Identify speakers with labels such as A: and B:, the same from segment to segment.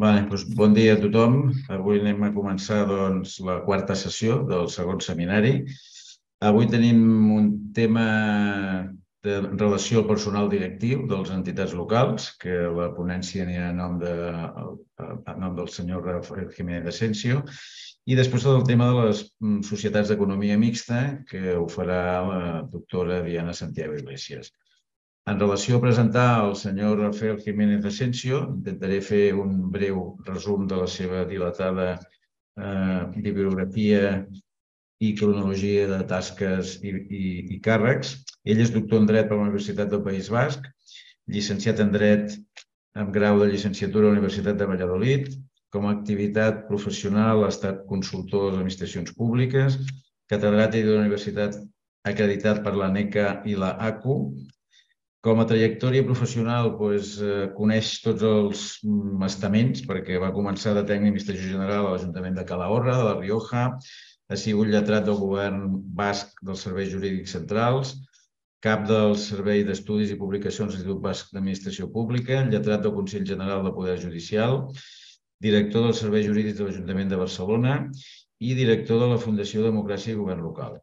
A: Bé, doncs
B: bon dia a tothom. Avui anem a començar doncs, la quarta sessió del segon seminari. Avui tenim un tema de relació al personal directiu de les entitats locals, que la ponència anirà a nom, de, a nom del senyor Rafael Jiménez Asensio, i després del el tema de les mm, societats d'economia mixta, que ho farà la doctora Diana Santiago Iglesias. En relació a presentar el senyor Rafael Jiménez Asensio, intentaré fer un breu resum de la seva dilatada eh, bibliografia i cronologia de tasques i, i, i càrrecs. Ell és doctor en dret per la Universitat del País Basc, llicenciat en dret amb grau de llicenciatura a la Universitat de Valladolid. Com a activitat professional ha estat consultor de les administracions públiques, catedràtic de la Universitat acreditat per la NECA i la ACU, com a trajectòria professional doncs, coneix tots els estaments perquè va començar de tècnic administració general a l'Ajuntament de Calahorra, de la Rioja, ha sigut lletrat del govern basc dels serveis jurídics centrals, cap del Servei d'Estudis i Publicacions del Basc d'Administració Pública, lletrat del Consell General de Poder Judicial, director del Servei Jurídic de l'Ajuntament de Barcelona i director de la Fundació Democràcia i Govern Local.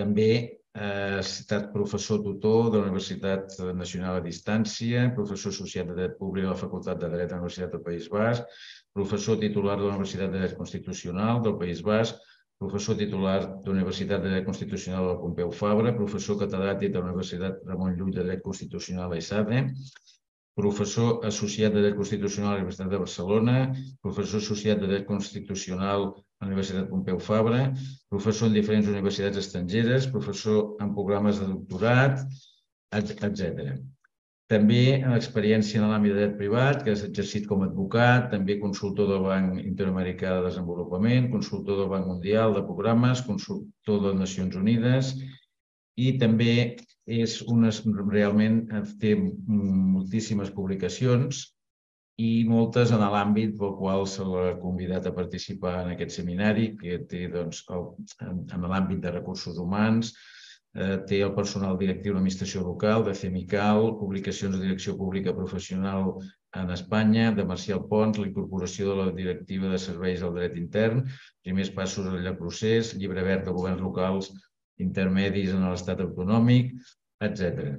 B: També ha eh, citat professor tutor de la Universitat Nacional a Distància, professor associat de Dret Públic a la Facultat de Dret de la Universitat del País Basc, professor titular de la Universitat de Dret Constitucional del País Basc, professor titular de la Universitat de Dret Constitucional de Pompeu Fabra, professor catedràtic de la Universitat Ramon Llull de Dret Constitucional a ISADE, professor associat de Dret Constitucional a la Universitat de Barcelona, professor associat de Dret Constitucional a a la Universitat Pompeu Fabra, professor en diferents universitats estrangeres, professor en programes de doctorat, etc. També en experiència en l'àmbit de dret privat, que has exercit com a advocat, també consultor del Banc Interamericà de Desenvolupament, consultor del Banc Mundial de Programes, consultor de Nacions Unides i també és unes, realment eh, té moltíssimes publicacions i moltes en l'àmbit pel qual se l'ha convidat a participar en aquest seminari, que té doncs, el, en, en l'àmbit de recursos humans, eh, té el personal directiu d'administració local, de CEMICAL, publicacions de direcció pública professional en Espanya, de Marcial Pons, la incorporació de la directiva de serveis al dret intern, primers passos al lloc procés, llibre verd de governs locals intermedis en l'estat autonòmic, etc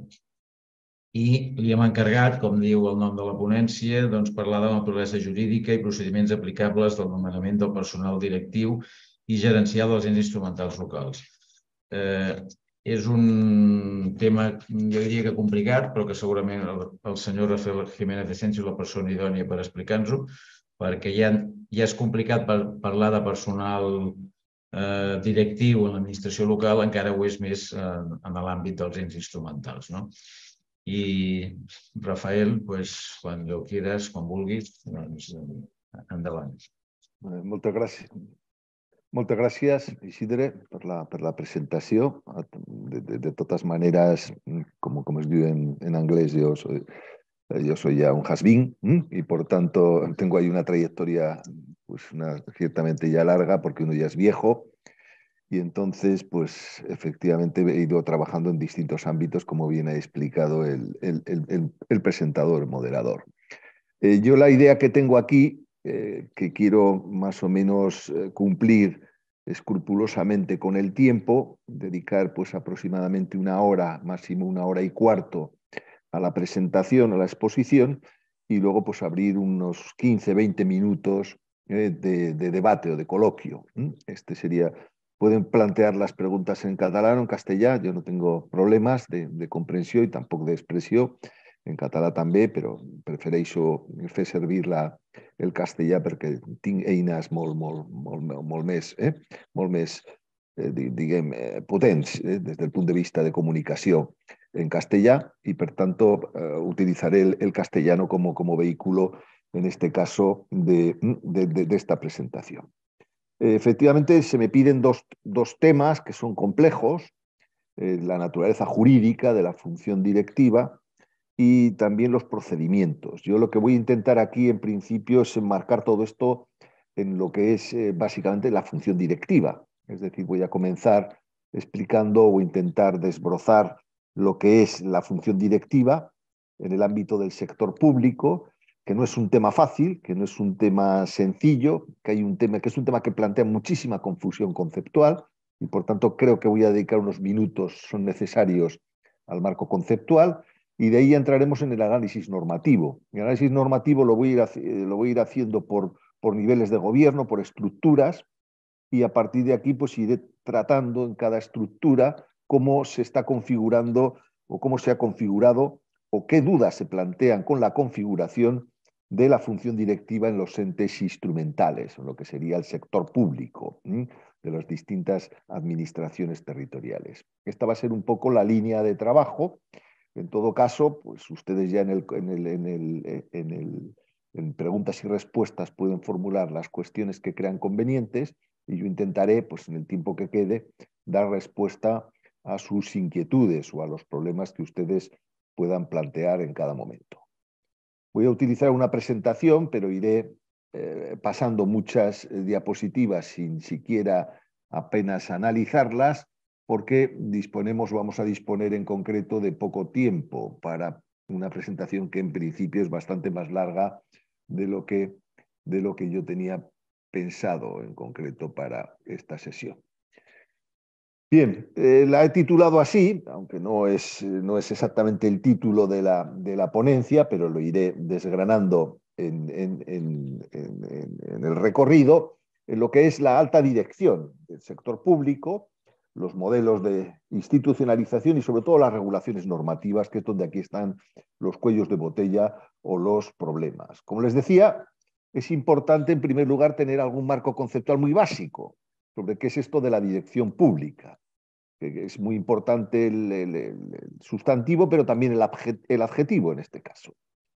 B: i li hem encarregat, com diu el nom de la ponència, doncs, parlar de la naturalesa jurídica i procediments aplicables del nomenament del personal directiu i gerencial dels ens instrumentals locals. Eh, és un tema, jo diria que complicat, però que segurament el, el senyor Rafael Jiménez de Sensi és la persona idònia per explicar-nos-ho, perquè ja, ja és complicat per parlar de personal eh, directiu en l'administració local, encara ho és més eh, en l'àmbit dels ens instrumentals. No? Y Rafael, pues cuando quieras, con vulguis, anda. Muchas Muchas gracias. Muchas gracias, Isidre,
C: por la, presentación. la De, todas maneras, como como en, inglés, yo soy ya un hasbín y hm? por tanto tengo ahí una trayectoria pues una, ciertamente ya larga porque uno ya es viejo, y entonces, pues efectivamente he ido trabajando en distintos ámbitos, como bien ha explicado el, el, el, moderador. Eh, yo la idea que tengo aquí, eh, que quiero más o menos eh, cumplir escrupulosamente con el tiempo, dedicar pues aproximadamente una hora, máximo una hora y cuarto a la presentación, a la exposición, y luego pues abrir unos 15, 20 minutos de, de, debate o de coloquio. Este sería pueden plantear las preguntas en catalán o en castellà. Yo no tengo problemas de, de comprensió i tampoc d'expressió. En català també, però prefereixo fer servir la, el castellà perquè tinc eines molt, molt, molt, molt més, eh? molt més eh, diguem, eh, potents eh? des del punt de vista de comunicació en castellà y, por tanto, eh, utilizaré el, el castellano como, como vehículo, en este caso, de, de, de, de esta presentación. Eh, efectivamente, se me piden dos, temas que son complejos, eh, la naturaleza jurídica de la función directiva y también los procedimientos. Yo lo que voy a intentar aquí, en principio, es enmarcar todo esto en lo que es eh, básicamente la función directiva. Es decir, voy a comenzar explicando o intentar desbrozar lo que es la función directiva en el ámbito del sector público que no es un tema fácil, que no es un tema sencillo, que, hay un tema, que es un tema que plantea muchísima confusión conceptual y por tanto creo que voy a dedicar unos minutos, son necesarios, al marco conceptual y de ahí entraremos en el análisis normativo. El análisis normativo lo voy a ir, eh, lo voy a ir haciendo por, por niveles de gobierno, por estructuras y a partir de aquí pues iré tratando en cada estructura cómo se está configurando o cómo se ha configurado o qué dudas se plantean con la configuración de la función directiva en los entes instrumentales, en lo que sería el sector público de las distintas administraciones territoriales. Esta va a ser un poco la línea de trabajo. En todo caso, pues ustedes ya en, el, en, el, en, el, en, en preguntas y respuestas pueden formular las cuestiones que crean convenientes y yo intentaré, pues en el tiempo que quede, dar respuesta a sus inquietudes o a los problemas que ustedes puedan plantear en cada momento. Voy a utilizar una presentación, pero iré eh, pasando muchas eh, diapositivas sin siquiera apenas analizarlas, porque disponemos, vamos a disponer en concreto de poco tiempo para una presentación que en principio es bastante más larga de lo que, de lo que yo tenía pensado en concreto para esta sesión. Bien, eh, la he titulado así, aunque no es, no es exactamente el título de la, ponencia, pero lo iré desgranando en, el recorrido, en lo que es la alta dirección del sector público, los modelos de institucionalización y sobre todo las regulaciones normativas, que es donde aquí están los cuellos de botella o los problemas. Como les decía, es importante en primer lugar tener algún marco conceptual muy básico, sobre qué es esto de la dirección pública. es muy importante el, sustantivo, pero también el, adjetivo en este caso.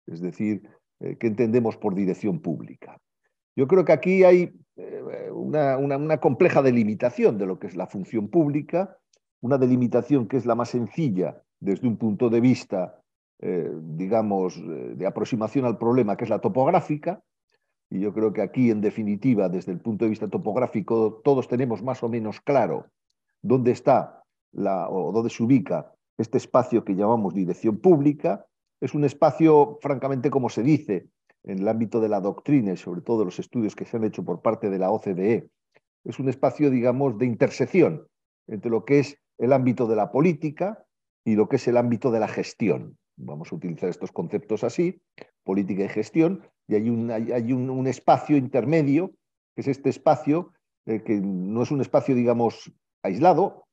C: Es decir, eh, ¿qué entendemos por dirección pública? Yo creo que aquí hay eh, una, compleja delimitación de lo que es la función pública, una delimitación que es la más sencilla desde un punto de vista, eh, digamos, de aproximación al problema, que es la topográfica, y yo creo que aquí, en definitiva, desde el punto de vista topográfico, todos tenemos más o menos claro dónde está o dónde se ubica este espacio que llamamos dirección pública. Es un espacio, francamente, como se dice en el ámbito de la doctrina y sobre todo los estudios que se han hecho por parte de la OCDE, es un espacio, digamos, de intersección entre lo que es el ámbito de la política y lo que es el ámbito de la gestión. Vamos a utilizar estos conceptos así, política y gestión, y hay un, hay, un, espacio intermedio, que es este espacio, eh, que no es un espacio, digamos, aislado,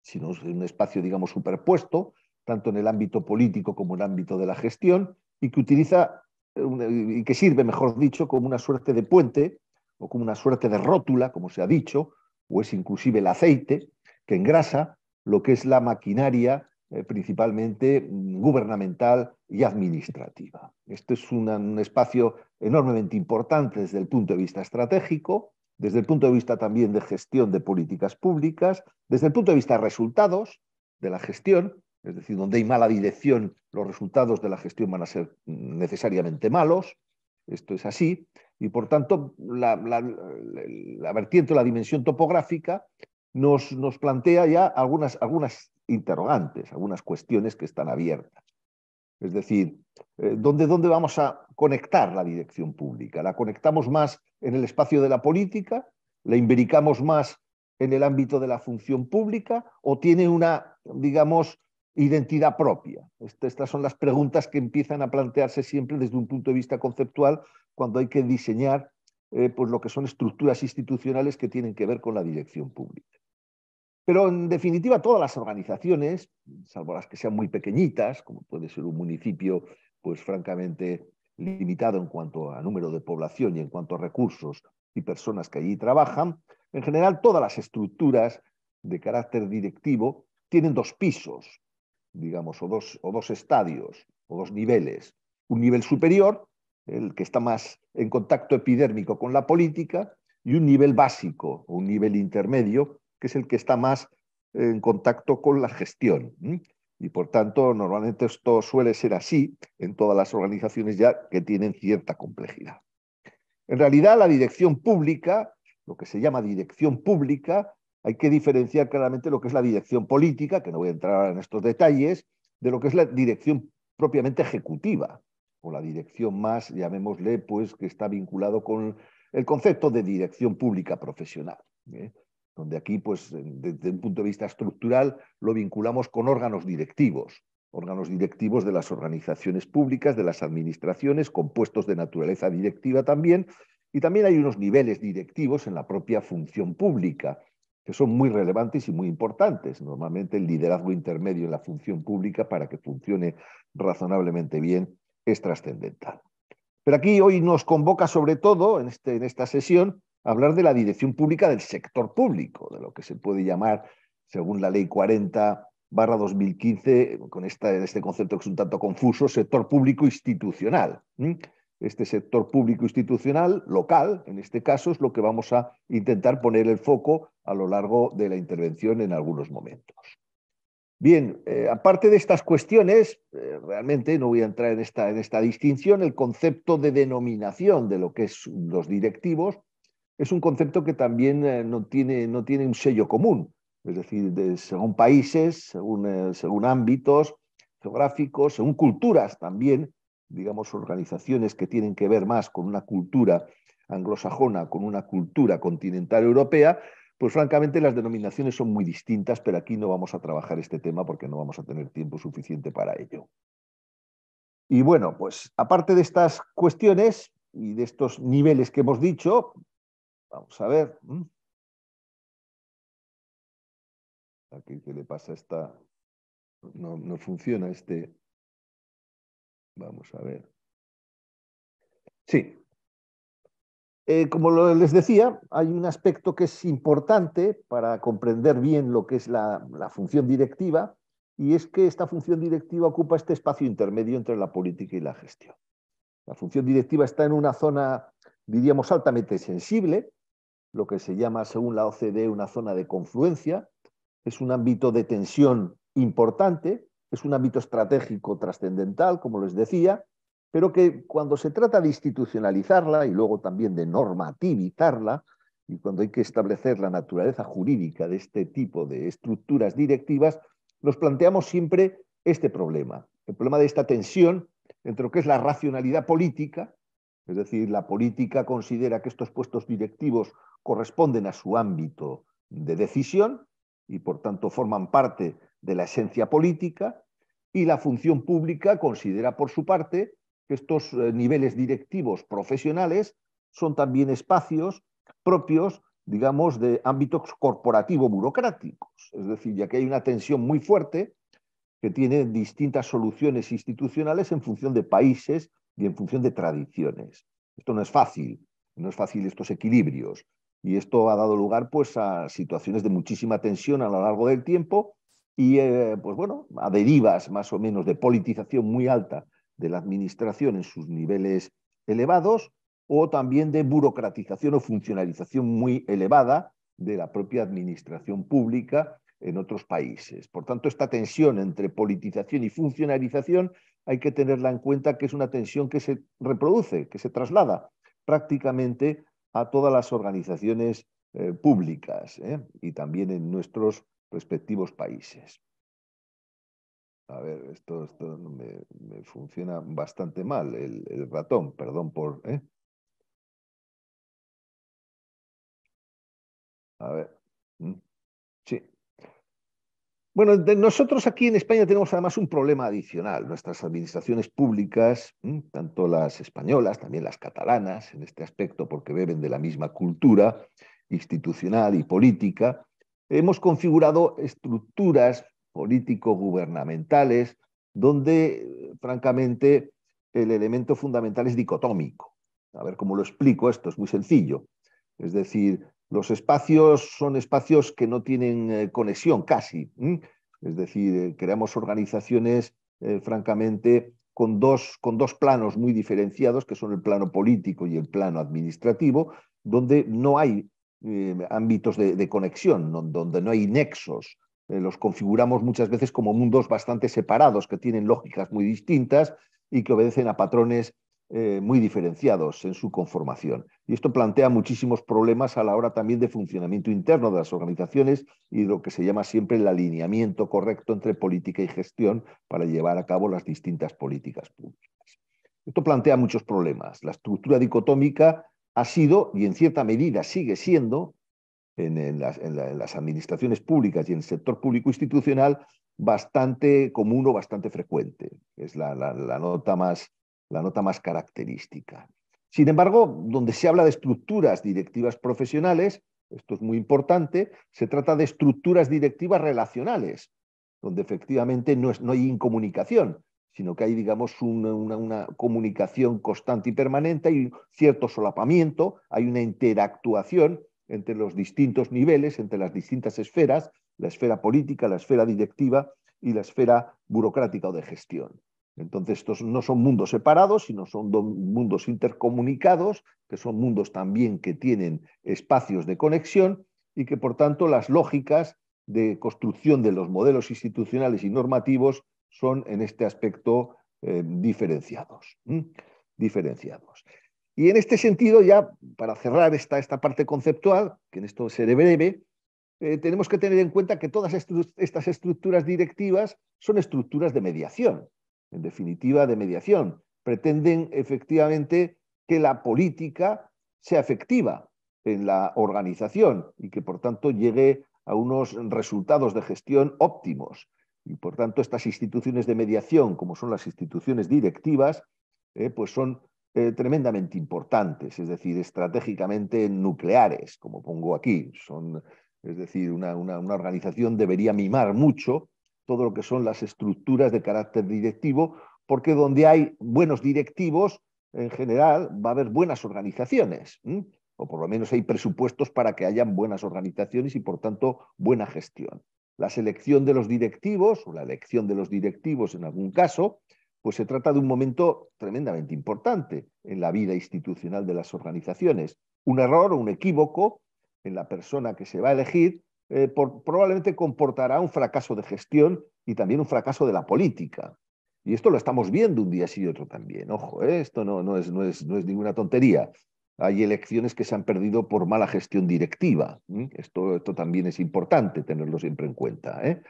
C: sino es un espacio, digamos, superpuesto, tanto en el ámbito político como en el ámbito de la gestión, y que utiliza, eh, eh, y que sirve, mejor dicho, como una suerte de puente o como una suerte de rótula, como se ha dicho, o es inclusive el aceite que engrasa lo que es la maquinaria eh, principalmente gubernamental y administrativa. Este es un espacio enormemente importante desde el punto de vista estratégico, desde el punto de vista también de gestión de políticas públicas, desde el punto de vista de resultados de la gestión, es decir, donde hay mala dirección, los resultados de la gestión van a ser necesariamente malos, esto es así, y por tanto la, la, la, vertiente, la dimensión topográfica nos, plantea ya algunas, algunas interrogantes, algunas cuestiones que están abiertas. Es decir, eh, ¿dónde, ¿dónde vamos a conectar la dirección pública? ¿La conectamos más en el espacio de la política? ¿La imbricamos más en el ámbito de la función pública? ¿O tiene una, digamos, identidad propia? Este, estas son las preguntas que empiezan a plantearse siempre desde un punto de vista conceptual cuando hay que diseñar eh, pues lo que son estructuras institucionales que tienen que ver con la dirección pública. Pero en definitiva, todas las organizaciones, salvo las que sean muy pequeñitas, como puede ser un municipio, pues francamente limitado en cuanto a número de población y en cuanto a recursos y personas que allí trabajan, en general todas las estructuras de carácter directivo tienen dos pisos, digamos, o dos estadios, o dos niveles. Un nivel superior, el que está más en contacto epidérmico con la política, y un nivel básico, un nivel intermedio, que es el que está más en contacto con la gestión. Y por tanto, normalmente esto suele ser así en todas las organizaciones ya que tienen cierta complejidad. En realidad, la dirección pública, lo que se llama dirección pública, hay que diferenciar claramente lo que es la dirección política, que no voy a entrar en estos detalles, de lo que es la dirección propiamente ejecutiva o la dirección más, llamémosle, pues que está vinculado con el concepto de dirección pública profesional, ¿eh? donde aquí, pues, desde un punto de vista estructural, lo vinculamos con órganos directivos, órganos directivos de las organizaciones públicas, de las administraciones, compuestos de naturaleza directiva también, y también hay unos niveles directivos en la propia función pública, que son muy relevantes y muy importantes. Normalmente el liderazgo intermedio en la función pública para que funcione razonablemente bien es trascendental. Pero aquí hoy nos convoca sobre todo, en, este, en esta sesión, hablar de la dirección pública del sector público, de lo que se puede llamar, según la ley 40 barra 2015, con esta, este concepto que es un tanto confuso, sector público institucional. Este sector público institucional, local, en este caso, es lo que vamos a intentar poner el foco a lo largo de la intervención en algunos momentos. Bien, eh, aparte de estas cuestiones, eh, realmente no voy a entrar en esta, distinción, el concepto de denominación de lo que es los directivos es un concepto que también eh, no, tiene, un sello común, es decir, según países, según ámbitos geográficos, según culturas también, digamos, organizaciones que tienen que ver más con una cultura anglosajona, con una cultura continental europea, pues francamente las denominaciones son muy distintas, pero aquí no vamos a trabajar este tema porque no vamos a tener tiempo suficiente para ello. Y bueno, pues aparte de estas cuestiones y de estos niveles que hemos dicho, vamos a ver.
A: Aquí, ¿qué le pasa esta? No, no funciona este.
C: Vamos a ver. Sí, eh, como les decía, hay un aspecto que es importante para comprender bien lo que es la, la función directiva y es que esta función directiva ocupa este espacio intermedio entre la política y la gestión. La función directiva está en una zona, diríamos, altamente sensible, lo que se llama, según la OCDE, una zona de confluencia. Es un ámbito de tensión importante, es un ámbito estratégico trascendental, como les decía, pero que cuando se trata de institucionalizarla y luego también de normativizarla, y cuando hay que establecer la naturaleza jurídica de este tipo de estructuras directivas, nos planteamos siempre este problema, el problema de esta tensión entre lo que es la racionalidad política, es decir, la política considera que estos puestos directivos corresponden a su ámbito de decisión y por tanto forman parte de la esencia política, y la función pública considera por su parte que estos eh, niveles directivos profesionales son también espacios propios, digamos, de ámbitos corporativo-burocráticos. Es decir, ya que hay una tensión muy fuerte que tiene distintas soluciones institucionales en función de países y en función de tradiciones. Esto no es fácil, no es fácil estos equilibrios. Y esto ha dado lugar pues, a situaciones de muchísima tensión a lo largo del tiempo y eh, pues, bueno, a derivas más o menos de politización muy alta de la administración en sus niveles elevados o también de burocratización o funcionalización muy elevada de la propia administración pública en otros países. Por tanto, esta tensión entre politización y funcionalización hay que tenerla en cuenta que es una tensión que se reproduce, que se traslada prácticamente a todas las organizaciones eh, públicas ¿eh? y también en nuestros respectivos países. A ver, esto, me, funciona bastante mal, el, ratón, perdón por... ¿eh? A ver. Mm, sí. Bueno, nosotros aquí en España tenemos además un problema adicional. Nuestras administraciones públicas, mm, tanto las españolas, también las catalanas, en este aspecto, porque beben de la misma cultura institucional y política, hemos configurado estructuras políticos, gubernamentales, donde, francamente, el elemento fundamental es dicotómico. A ver cómo lo explico esto, es muy sencillo. Es decir, los espacios son espacios que no tienen eh, conexión casi. Es decir, eh, creamos organizaciones, eh, francamente, con dos, con dos planos muy diferenciados, que son el plano político y el plano administrativo, donde no hay ámbitos de, conexión, donde no hay nexos, eh, los configuramos muchas veces como mundos bastante separados, que tienen lógicas muy distintas y que obedecen a patrones eh, muy diferenciados en su conformación. Y esto plantea muchísimos problemas a la hora también de funcionamiento interno de las organizaciones y lo que se llama siempre el alineamiento correcto entre política y gestión para llevar a cabo las distintas políticas públicas. Esto plantea muchos problemas. La estructura dicotómica ha sido, y en cierta medida sigue siendo, en, las, administraciones públicas y en el sector público institucional bastante común o bastante frecuente. Es la, nota más, la nota más característica. Sin embargo, donde se habla de estructuras directivas profesionales, esto es muy importante, se trata de estructuras directivas relacionales, donde efectivamente no, hay incomunicación, sino que hay, digamos, una, comunicación constante y permanente, hay cierto solapamiento, hay una interactuación entre los distintos niveles, entre las distintas esferas, la esfera política, la esfera directiva y la esfera burocrática o de gestión. Entonces, estos no son mundos separados, sino son mundos intercomunicados, que son mundos también que tienen espacios de conexión y que, por tanto, las lógicas de construcción de los modelos institucionales y normativos son en este aspecto eh, diferenciados. diferenciados. Y en este sentido, ya para cerrar esta, esta parte conceptual, que en esto seré breve, eh, tenemos que tener en cuenta que todas estas estructuras directivas son estructuras de mediación, en definitiva de mediación. Pretenden efectivamente que la política sea efectiva en la organización y que por tanto llegue a unos resultados de gestión óptimos. Y por tanto estas instituciones de mediación, como son las instituciones directivas, eh, pues son eh, tremendamente importantes, es decir, estratégicamente nucleares, como pongo aquí. Son, es decir, una, organización debería mimar mucho todo lo que son las estructuras de carácter directivo, porque donde hay buenos directivos, en general, va a haber buenas organizaciones, o por lo menos hay presupuestos para que hayan buenas organizaciones y, por tanto, buena gestión. La selección de los directivos, o la elección de los directivos en algún caso, pues se trata de un momento tremendamente importante en la vida institucional de las organizaciones. Un error o un equívoco en la persona que se va a elegir eh, probablemente comportará un fracaso de gestión y también un fracaso de la política. Y esto lo estamos viendo un día sí y otro también. Ojo, eh, esto no, no, es, no, es, no, es, ninguna tontería. Hay elecciones que se han perdido por mala gestión directiva. Esto, esto, también es importante tenerlo siempre en cuenta. Eh.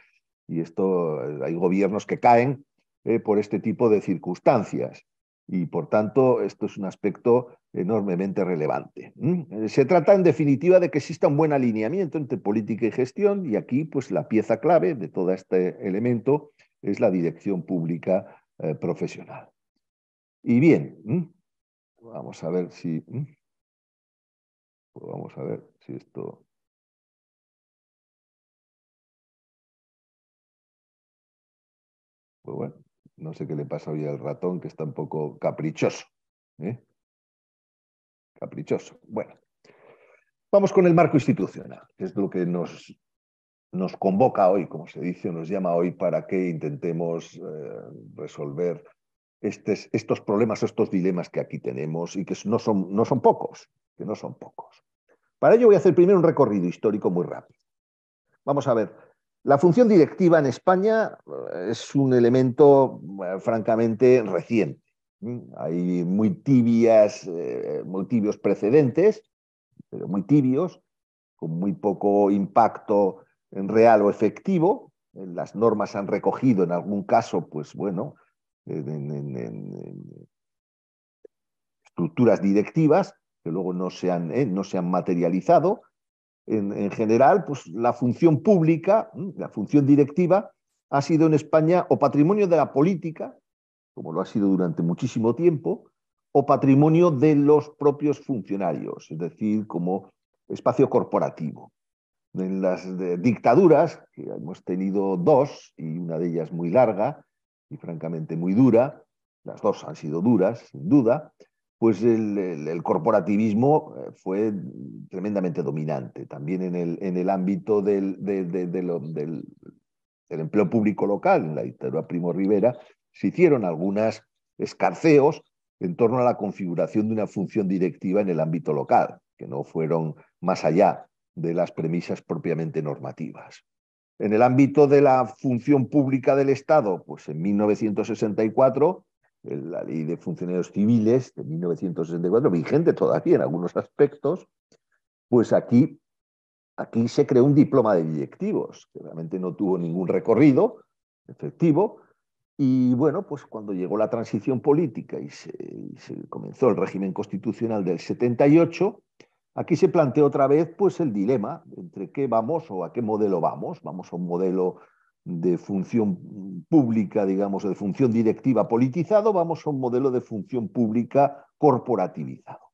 C: Y esto, hay gobiernos que caen eh, por este tipo de circunstancias. Y por tanto, esto es un aspecto enormemente relevante. Se trata, en definitiva, de que exista un buen alineamiento entre política y gestión, y aquí, pues, la pieza clave de todo este elemento es la dirección pública eh, profesional. Y bien, vamos a ver si.
A: vamos a ver si esto. Pues bueno. No sé qué le pasa hoy al
C: ratón, que está un poco caprichoso. ¿eh? Caprichoso. Bueno, vamos con el marco institucional, que es lo que nos, nos convoca hoy, como se dice, nos llama hoy para que intentemos eh, resolver estos problemas, estos dilemas que aquí tenemos y que no son, no son pocos, que no son pocos. Para ello voy a hacer primero un recorrido histórico muy rápido. Vamos a ver la función directiva en España eh, es un elemento eh, francamente reciente. Hay muy, tibias, eh, muy tibios precedentes, pero muy tibios, con muy poco impacto real o efectivo. Las normas han recogido en algún caso, pues bueno, estructuras directivas que luego no no se han materializado, en, general, pues la función pública, la función directiva, ha sido en España o patrimonio de la política, como lo ha sido durante muchísimo tiempo, o patrimonio de los propios funcionarios, es decir, como espacio corporativo. En las eh, dictaduras, que hemos tenido dos, y una de ellas muy larga y francamente muy dura, las dos han sido duras, sin duda, pues el, corporativismo eh, fue tremendamente dominante, también en el, en el ámbito del, del, empleo público local, en la dictadura Primo Rivera, se hicieron algunos escarceos en torno a la configuración de una función directiva en el ámbito local, que no fueron más allá de las premisas propiamente normativas. En el ámbito de la función pública del Estado, pues en 1964 la ley de funcionarios civiles de 1964, vigente todavía en algunos aspectos, pues aquí, aquí se creó un diploma de directivos, que realmente no tuvo ningún recorrido efectivo. Y bueno, pues cuando llegó la transición política y se, comenzó el régimen constitucional del 78, Aquí se planteó otra vez pues, el dilema entre qué vamos o a qué modelo vamos. ¿Vamos a un modelo de función pública, digamos, de función directiva politizado, vamos a un modelo de función pública corporativizado.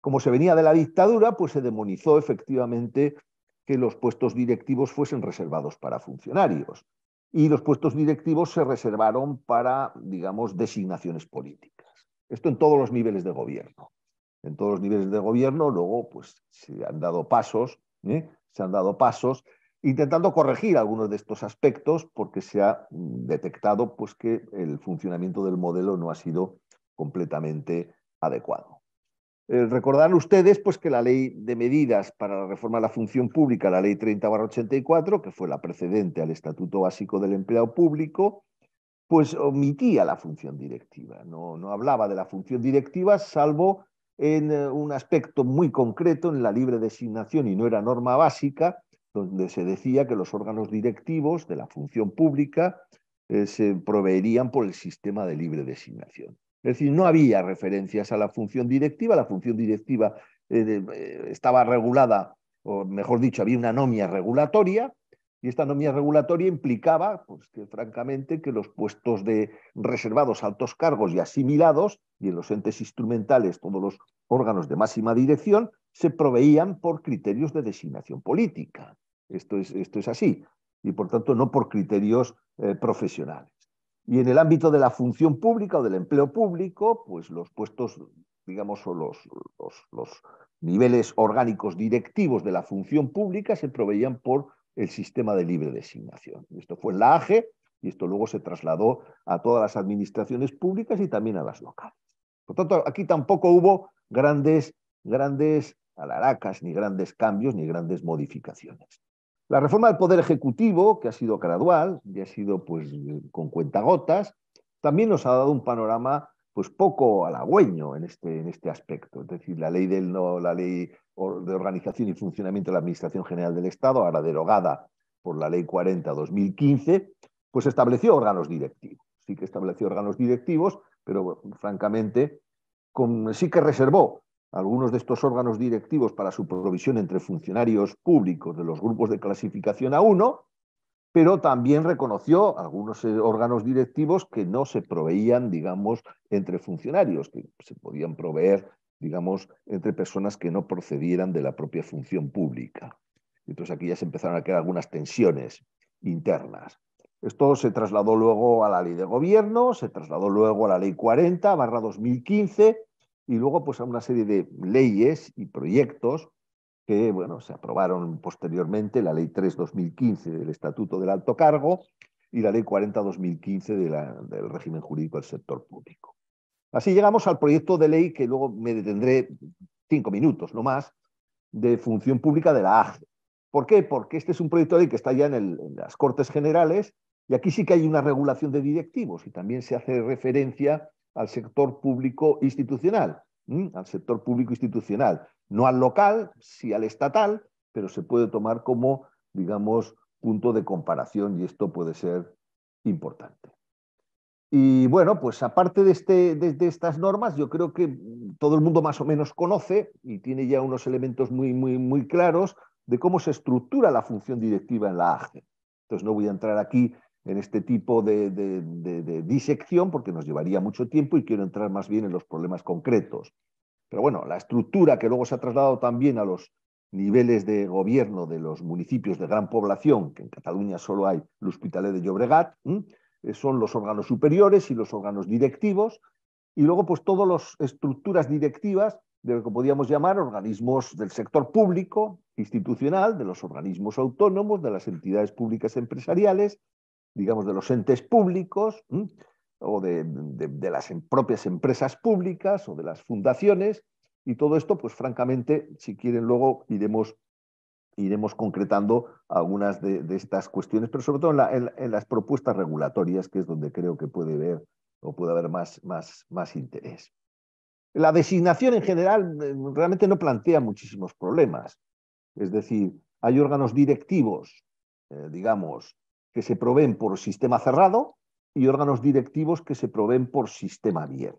C: Como se venía de la dictadura, pues se demonizó efectivamente que los puestos directivos fuesen reservados para funcionarios y los puestos directivos se reservaron para, digamos, designaciones políticas. Esto en todos los niveles de gobierno. En todos los niveles de gobierno luego pues se han dado pasos, ¿eh? se han dado pasos intentando corregir algunos de estos aspectos porque se ha mm, detectado pues, que el funcionamiento del modelo no ha sido completamente adecuado. Recordar eh, recordarán ustedes pues, que la ley de medidas para la reforma de la función pública, la ley 30-84, que fue la precedente al Estatuto Básico del Empleado Público, pues omitía la función directiva, no, no hablaba de la función directiva, salvo en eh, un aspecto muy concreto, en la libre designación, y no era norma básica, donde se decía que los órganos directivos de la función pública eh, se proveerían por el sistema de libre designación. Es decir, no había referencias a la función directiva, la función directiva eh, eh, estaba regulada, o mejor dicho, había una nomia regulatoria, y esta nomia regulatoria implicaba, pues francamente, que los puestos de reservados altos cargos y asimilados, y en los entes instrumentales todos los órganos de máxima dirección, se proveían por criterios de designación política. Esto es, así. Y por tanto, no por criterios eh, profesionales. Y en el ámbito de la función pública o del empleo público, pues los puestos, digamos, o los, niveles orgánicos directivos de la función pública se proveían por el sistema de libre designación. Esto fue en la AGE y esto luego se trasladó a todas las administraciones públicas y también a las locales. Por tanto, aquí tampoco hubo grandes, grandes alaracas, ni grandes cambios, ni grandes modificaciones. La reforma del Poder Ejecutivo, que ha sido gradual y ha sido pues, con cuentagotas, también nos ha dado un panorama pues, poco halagüeño en este, en este aspecto. Es decir, la ley, del, no, la ley de organización y funcionamiento de la Administración General del Estado, ahora derogada por la Ley 40-2015, pues estableció órganos directivos. Sí que estableció órganos directivos, pero francamente con, sí que reservó algunos de estos órganos directivos para su provisión entre funcionarios públicos de los grupos de clasificación A1, pero también reconoció algunos eh, órganos directivos que no se proveían, digamos, entre funcionarios, que se podían proveer, digamos, entre personas que no procedieran de la propia función pública. Entonces aquí ya se empezaron a crear algunas tensiones internas. Esto se trasladó luego a la ley de gobierno, se trasladó luego a la ley 40 barra 2015 y luego pues a una serie de leyes y proyectos que bueno, se aprobaron posteriormente, la Ley 3-2015 del Estatuto del Alto Cargo y la Ley 40-2015 de del régimen jurídico del sector público. Así llegamos al proyecto de ley que luego me detendré cinco minutos, no más, de función pública de la AGE. ¿Por qué? Porque este es un proyecto de ley que está ya en las Cortes Generales y aquí sí que hay una regulación de directivos y también se hace referencia al sector público institucional, al sector público institucional, no al local, sí al estatal, pero se puede tomar como, digamos, punto de comparación y esto puede ser importante. Y bueno, pues aparte de, este, estas normas, yo creo que todo el mundo más o menos conoce y tiene ya unos elementos muy, muy, muy claros de cómo se estructura la función directiva en la AGE. Entonces no voy a entrar aquí en este tipo de, disección porque nos llevaría mucho tiempo y quiero entrar más bien en los problemas concretos. Pero bueno, la estructura que luego se ha trasladado también a los niveles de gobierno de los municipios de gran población, que en Cataluña solo hay el Hospitalet de Llobregat, eh, son los órganos superiores y los órganos directivos, y luego pues todas las estructuras directivas de lo que podríamos llamar organismos del sector público, institucional, de los organismos autónomos, de las entidades públicas empresariales, digamos, de los entes públicos o de, las em, propias empresas públicas o de las fundaciones. Y todo esto, pues francamente, si quieren, luego iremos, iremos concretando algunas de, estas cuestiones, pero sobre todo en, las propuestas regulatorias, que es donde creo que puede haber o puede haber más, más, más interés. La designación en general eh, realmente no plantea muchísimos problemas. Es decir, hay órganos directivos, eh, digamos, que se proveen por sistema cerrado y órganos directivos que se proveen por sistema abierto.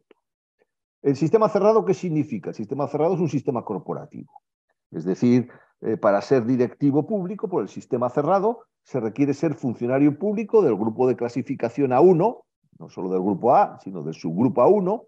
C: ¿El sistema cerrado qué significa? El sistema cerrado es un sistema corporativo. Es decir, eh, para ser directivo público por el sistema cerrado se requiere ser funcionario público del grupo de clasificación A1, no solo del grupo A, sino del subgrupo A1.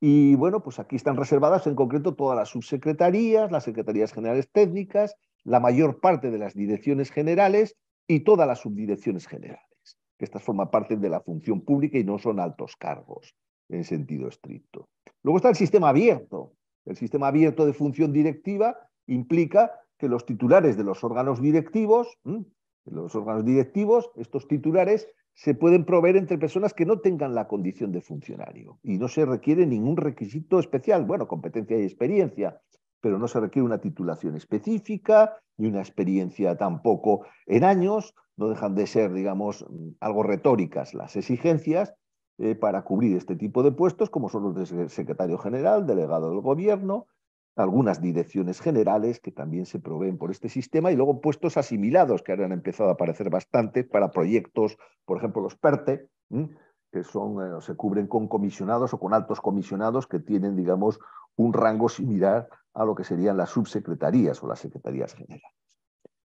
C: Y bueno, pues aquí están reservadas en concreto todas las subsecretarías, las secretarías generales técnicas, la mayor parte de las direcciones generales y todas las subdirecciones generales. Estas forman parte de la función pública y no son altos cargos en sentido estricto. Luego está el sistema abierto. El sistema abierto de función directiva implica que los titulares de los órganos directivos, los órganos directivos, estos titulares se pueden proveer entre personas que no tengan la condición de funcionario y no se requiere ningún requisito especial, bueno, competencia y experiencia, pero no se requiere una titulación específica ni una experiencia tampoco en años, no dejan de ser, digamos, mm, algo retóricas las exigencias eh, para cubrir este tipo de puestos, como son los de secretario general, delegado del gobierno, algunas direcciones generales que también se proveen por este sistema y luego puestos asimilados que ahora han empezado a aparecer bastante para proyectos, por ejemplo, los PERTE, e, que son, eh, se cubren con comisionados o con altos comisionados que tienen, digamos, un rango similar a lo que serían las subsecretarías o las secretarías generales.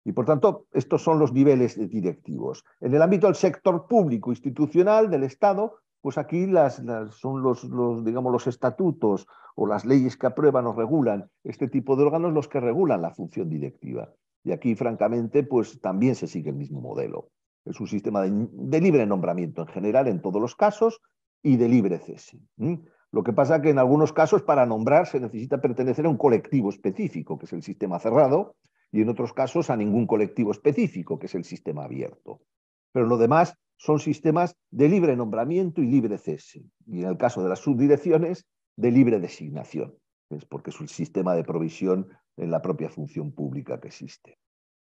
C: Y por tanto, estos son los niveles directivos. En el ámbito del sector público institucional del Estado, pues aquí las, son los, digamos, los estatutos o las leyes que aprueban o regulan este tipo de órganos los que regulan la función directiva. Y aquí, francamente, pues también se sigue el mismo modelo. Es un sistema de, de libre nombramiento en general en todos los casos y de libre cese. Lo que pasa es que en algunos casos para nombrar se necesita pertenecer a un colectivo específico, que es el sistema cerrado, y en otros casos a ningún colectivo específico, que es el sistema abierto. Pero lo demás son sistemas de libre nombramiento y libre cese, y en el caso de las subdirecciones, de libre designación, es porque es el sistema de provisión en la propia función pública que existe.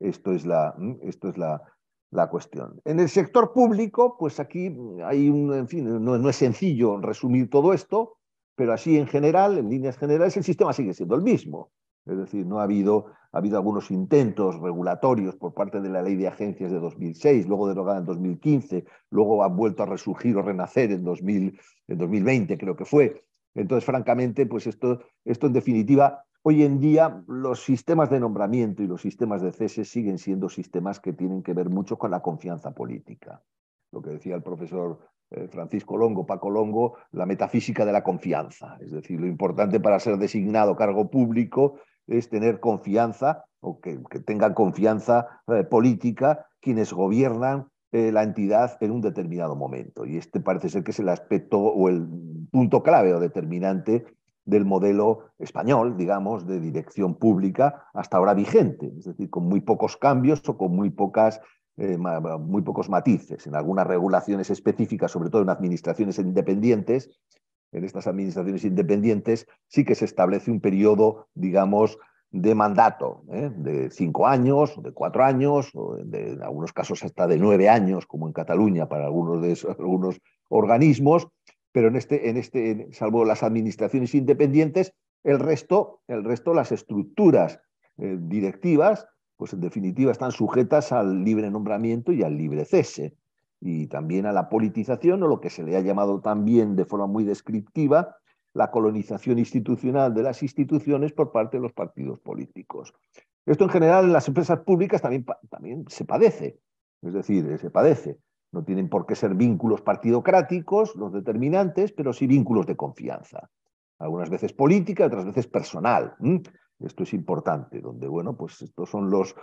C: Esto es la, esto es la, la cuestión. En el sector público, pues aquí hay un, en fin, no, es sencillo resumir todo esto, pero así en general, en líneas generales, el sistema sigue siendo el mismo. Es decir, no ha habido, ha habido algunos intentos regulatorios por parte de la ley de agencias de 2006, luego derogada en 2015, luego ha vuelto a resurgir o renacer en, 2000, en 2020, creo que fue. Entonces, francamente, pues esto, esto en definitiva Hoy en día los sistemas de nombramiento y los sistemas de cese siguen siendo sistemas que tienen que ver mucho con la confianza política. Lo que decía el profesor eh, Francisco Longo, Paco Longo, la metafísica de la confianza. Es decir, lo importante para ser designado cargo público es tener confianza o que, tengan confianza eh, política quienes gobiernan eh, la entidad en un determinado momento. Y este parece ser que es el aspecto o el punto clave o determinante del modelo español, digamos, de dirección pública hasta ahora vigente, es decir, con muy pocos cambios o con muy, pocas, eh, muy pocos matices. En algunas regulaciones específicas, sobre todo en administraciones independientes, en estas administraciones independientes sí que se establece un periodo, digamos, de mandato, ¿eh? de cinco años, de cuatro años, o en algunos casos hasta de nueve años, como en Cataluña para algunos de esos, algunos organismos, pero en este, en este, salvo las administraciones independientes, el resto, el resto las estructuras eh, directivas, pues en definitiva están sujetas al libre nombramiento y al libre cese, y también a la politización, o lo que se le ha llamado también de forma muy descriptiva, la colonización institucional de las instituciones por parte de los partidos políticos. Esto en general en las empresas públicas también, también se padece, es decir, eh, se padece. No tienen por qué ser vínculos partidocráticos los determinantes, pero sí vínculos de confianza. Algunas veces política, otras veces personal. Esto es importante, donde, bueno, pues estos son los,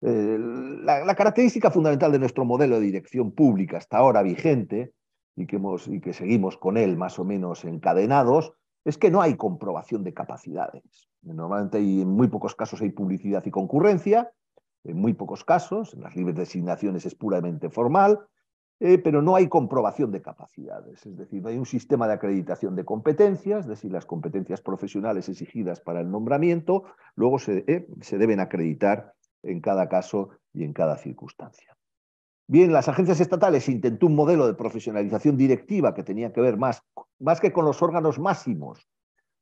C: eh, la, característica fundamental de nuestro modelo de dirección pública hasta ahora vigente y que, hemos, y que seguimos con él más o menos encadenados, es que no hay comprobación de capacidades. Normalmente en muy pocos casos hay publicidad y concurrencia, en muy pocos casos, en las libres designaciones es puramente formal, eh, pero no hay comprobación de capacidades, es decir, no hay un sistema de acreditación de competencias, es decir, las competencias profesionales exigidas para el nombramiento, luego se, eh, deben acreditar en cada caso y en cada circunstancia. Bien, las agencias estatales intentó un modelo de profesionalización directiva que tenía que ver más, que con los órganos máximos,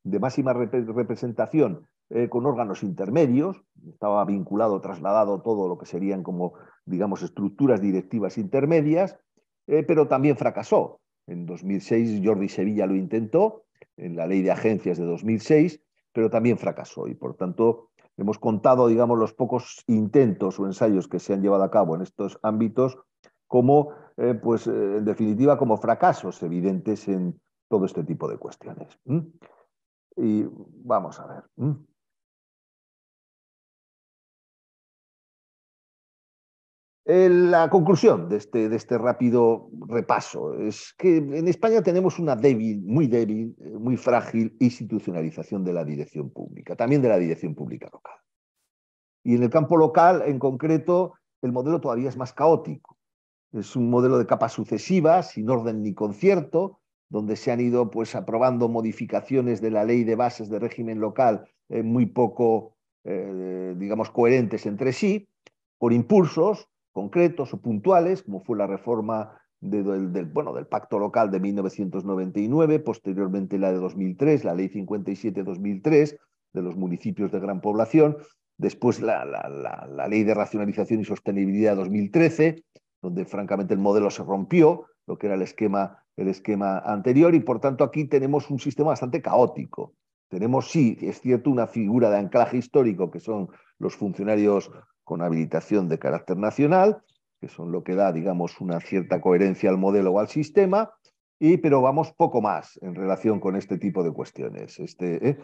C: de máxima representación, eh, con órganos intermedios, estaba vinculado, trasladado todo lo que serían como, digamos, estructuras directivas intermedias, eh, pero también fracasó. En 2006 Jordi Sevilla lo intentó, en la ley de agencias de 2006, pero también fracasó. Y por tanto, hemos contado, digamos, los pocos intentos o ensayos que se han llevado a cabo en estos ámbitos como, eh, pues, eh, en definitiva, como fracasos evidentes en todo este tipo de cuestiones. Y vamos a ver. La conclusión de este, de este, rápido repaso es que en España tenemos una débil, muy débil, eh, muy frágil institucionalización de la dirección pública, también de la dirección pública local. Y en el campo local, en concreto, el modelo todavía es más caótico. Es un modelo de capas sucesivas, sin orden ni concierto, donde se han ido pues, aprobando modificaciones de la ley de bases de régimen local eh, muy poco, eh, digamos, coherentes entre sí, por impulsos, concretos o puntuales, como fue la reforma del, bueno, del pacto local de 1999, posteriormente la de 2003, la ley 57-2003 de los municipios de gran población, después la, ley de racionalización y sostenibilidad 2013, donde francamente el modelo se rompió, lo que era el esquema, el esquema anterior, y por tanto aquí tenemos un sistema bastante caótico. Tenemos, sí, es cierto, una figura de anclaje histórico que son los funcionarios con habilitación de carácter nacional, que son lo que da, digamos, una cierta coherencia al modelo o al sistema, y, pero vamos poco más en relación con este tipo de cuestiones. Este, ¿eh?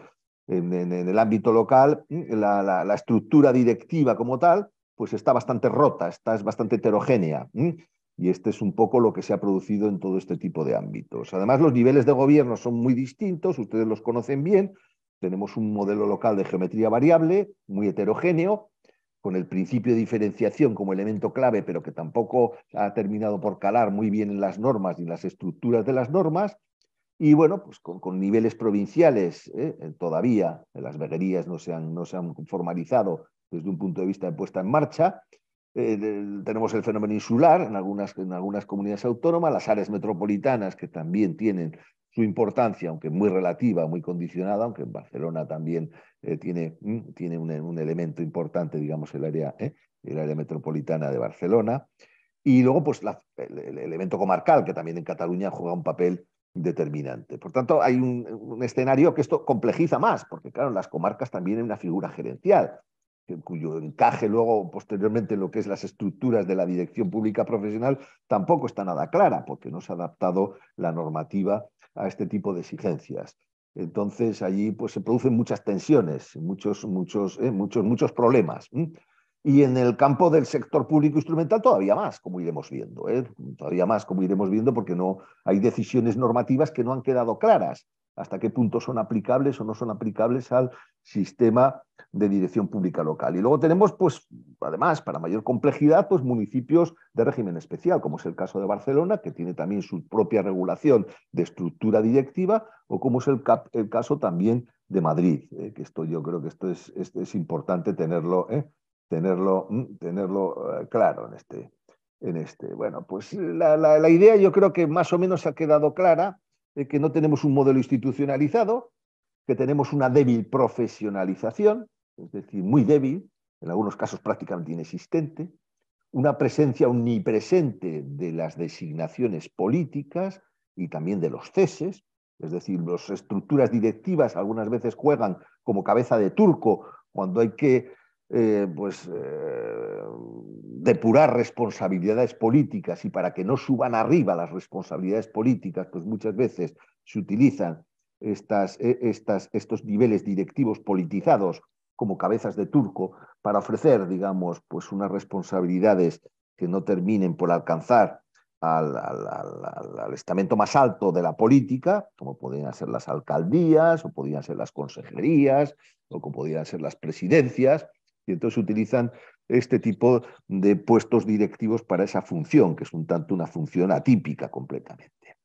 C: en, el ámbito local, la, estructura directiva como tal, pues está bastante rota, está, es bastante heterogénea. Y este es un poco lo que se ha producido en todo este tipo de ámbitos. Además, los niveles de gobierno son muy distintos, ustedes los conocen bien. Tenemos un modelo local de geometría variable, muy heterogéneo, con el principio de diferenciación como elemento clave, pero que tampoco ha terminado por calar muy bien en las normas y en las estructuras de las normas, y bueno, pues con, niveles provinciales, ¿eh? Eh, todavía las veguerías no se, han, no se han formalizado desde un punto de vista de puesta en marcha, eh, tenemos el fenómeno insular en algunas, en algunas comunidades autónomas, las áreas metropolitanas que también tienen su importancia, aunque muy relativa, muy condicionada, aunque en Barcelona también eh, tiene, mm, tiene un, elemento importante, digamos, el área, eh, el área metropolitana de Barcelona. Y luego, pues, el, elemento comarcal, que también en Cataluña juega un papel determinante. Por tanto, hay un, escenario que esto complejiza más, porque, claro, las comarcas también tienen una figura gerencial, cuyo encaje luego posteriormente en lo que es las estructuras de la dirección pública profesional tampoco está nada clara, porque no se ha adaptado la normativa a este tipo de exigencias. Entonces allí pues, se producen muchas tensiones, muchos, muchos, eh, muchos, muchos problemas. Y en el campo del sector público instrumental todavía más, como iremos viendo, ¿eh? todavía más, como iremos viendo, porque no hay decisiones normativas que no han quedado claras hasta qué punto son aplicables o no son aplicables al sistema de dirección pública local. Y luego tenemos, pues, además, para mayor complejidad, pues municipios de régimen especial, como es el caso de Barcelona, que tiene también su propia regulación de estructura directiva, o como es el, caso también de Madrid, eh, que esto yo creo que esto es, es, importante tenerlo, eh, tenerlo, mm, tenerlo eh, claro en este, en este. Bueno, pues la idea yo creo que más o menos se ha quedado clara que no tenemos un modelo institucionalizado, que tenemos una débil profesionalización, es decir, muy débil, en algunos casos prácticamente inexistente, una presencia omnipresente de las designaciones políticas y también de los ceses, es decir, las estructuras directivas algunas veces juegan como cabeza de turco cuando hay que eh, pues, eh, depurar responsabilidades políticas y para que no suban arriba las responsabilidades políticas, pues muchas veces se utilizan e, estas, estos niveles directivos politizados como cabezas de turco para ofrecer, digamos, pues unas responsabilidades que no terminen por alcanzar al, al, estamento más alto de la política, como podrían ser las alcaldías, o podrían ser las consejerías, o como podrían ser las presidencias, y entonces utilizan este tipo de puestos directivos para esa función, que es un tanto una función atípica completamente.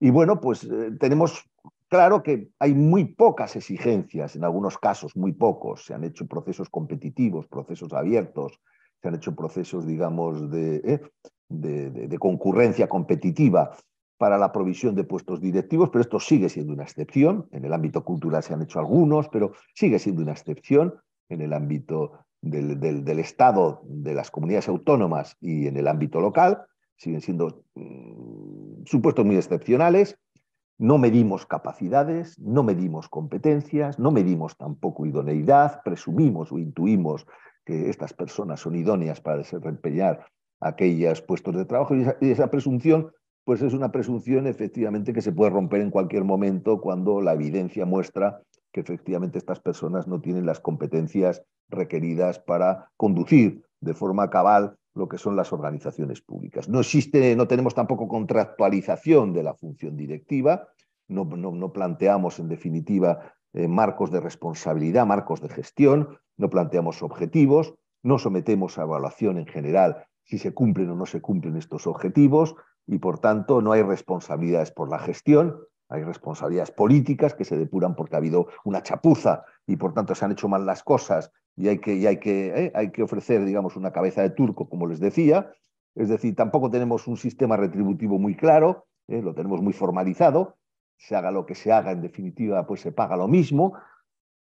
C: Y bueno, pues eh, tenemos claro que hay muy pocas exigencias, en algunos casos muy pocos, se han hecho procesos competitivos, procesos abiertos, se han hecho procesos, digamos, eh, de concurrencia competitiva, para la provisión de puestos directivos, pero esto sigue siendo una excepción. En el ámbito cultural se han hecho algunos, pero sigue siendo una excepción en el ámbito del, Estado, de las comunidades autónomas y en el ámbito local, siguen siendo mm, supuestos muy excepcionales. No medimos capacidades, no medimos competencias, no medimos tampoco idoneidad, presumimos o intuimos que estas personas son idóneas para desempeñar aquellos puestos de trabajo y esa, y esa presunción pues es una presunción efectivamente que se puede romper en cualquier momento cuando la evidencia muestra que efectivamente estas personas no tienen las competencias requeridas para conducir de forma cabal lo que son las organizaciones públicas. No existe, no tenemos tampoco contractualización de la función directiva, no, planteamos en definitiva eh, marcos de responsabilidad, marcos de gestión, no planteamos objetivos, no sometemos a evaluación en general si se cumplen o no se cumplen estos objetivos y por tanto no hay responsabilidades por la gestión, hay responsabilidades políticas que se depuran porque ha habido una chapuza y por tanto se han hecho mal las cosas y hay que, eh, ofrecer, digamos, una cabeza de turco, como les decía. Es decir, tampoco tenemos un sistema retributivo muy claro, eh, lo tenemos muy formalizado. Se haga lo que se haga, en definitiva, pues se paga lo mismo.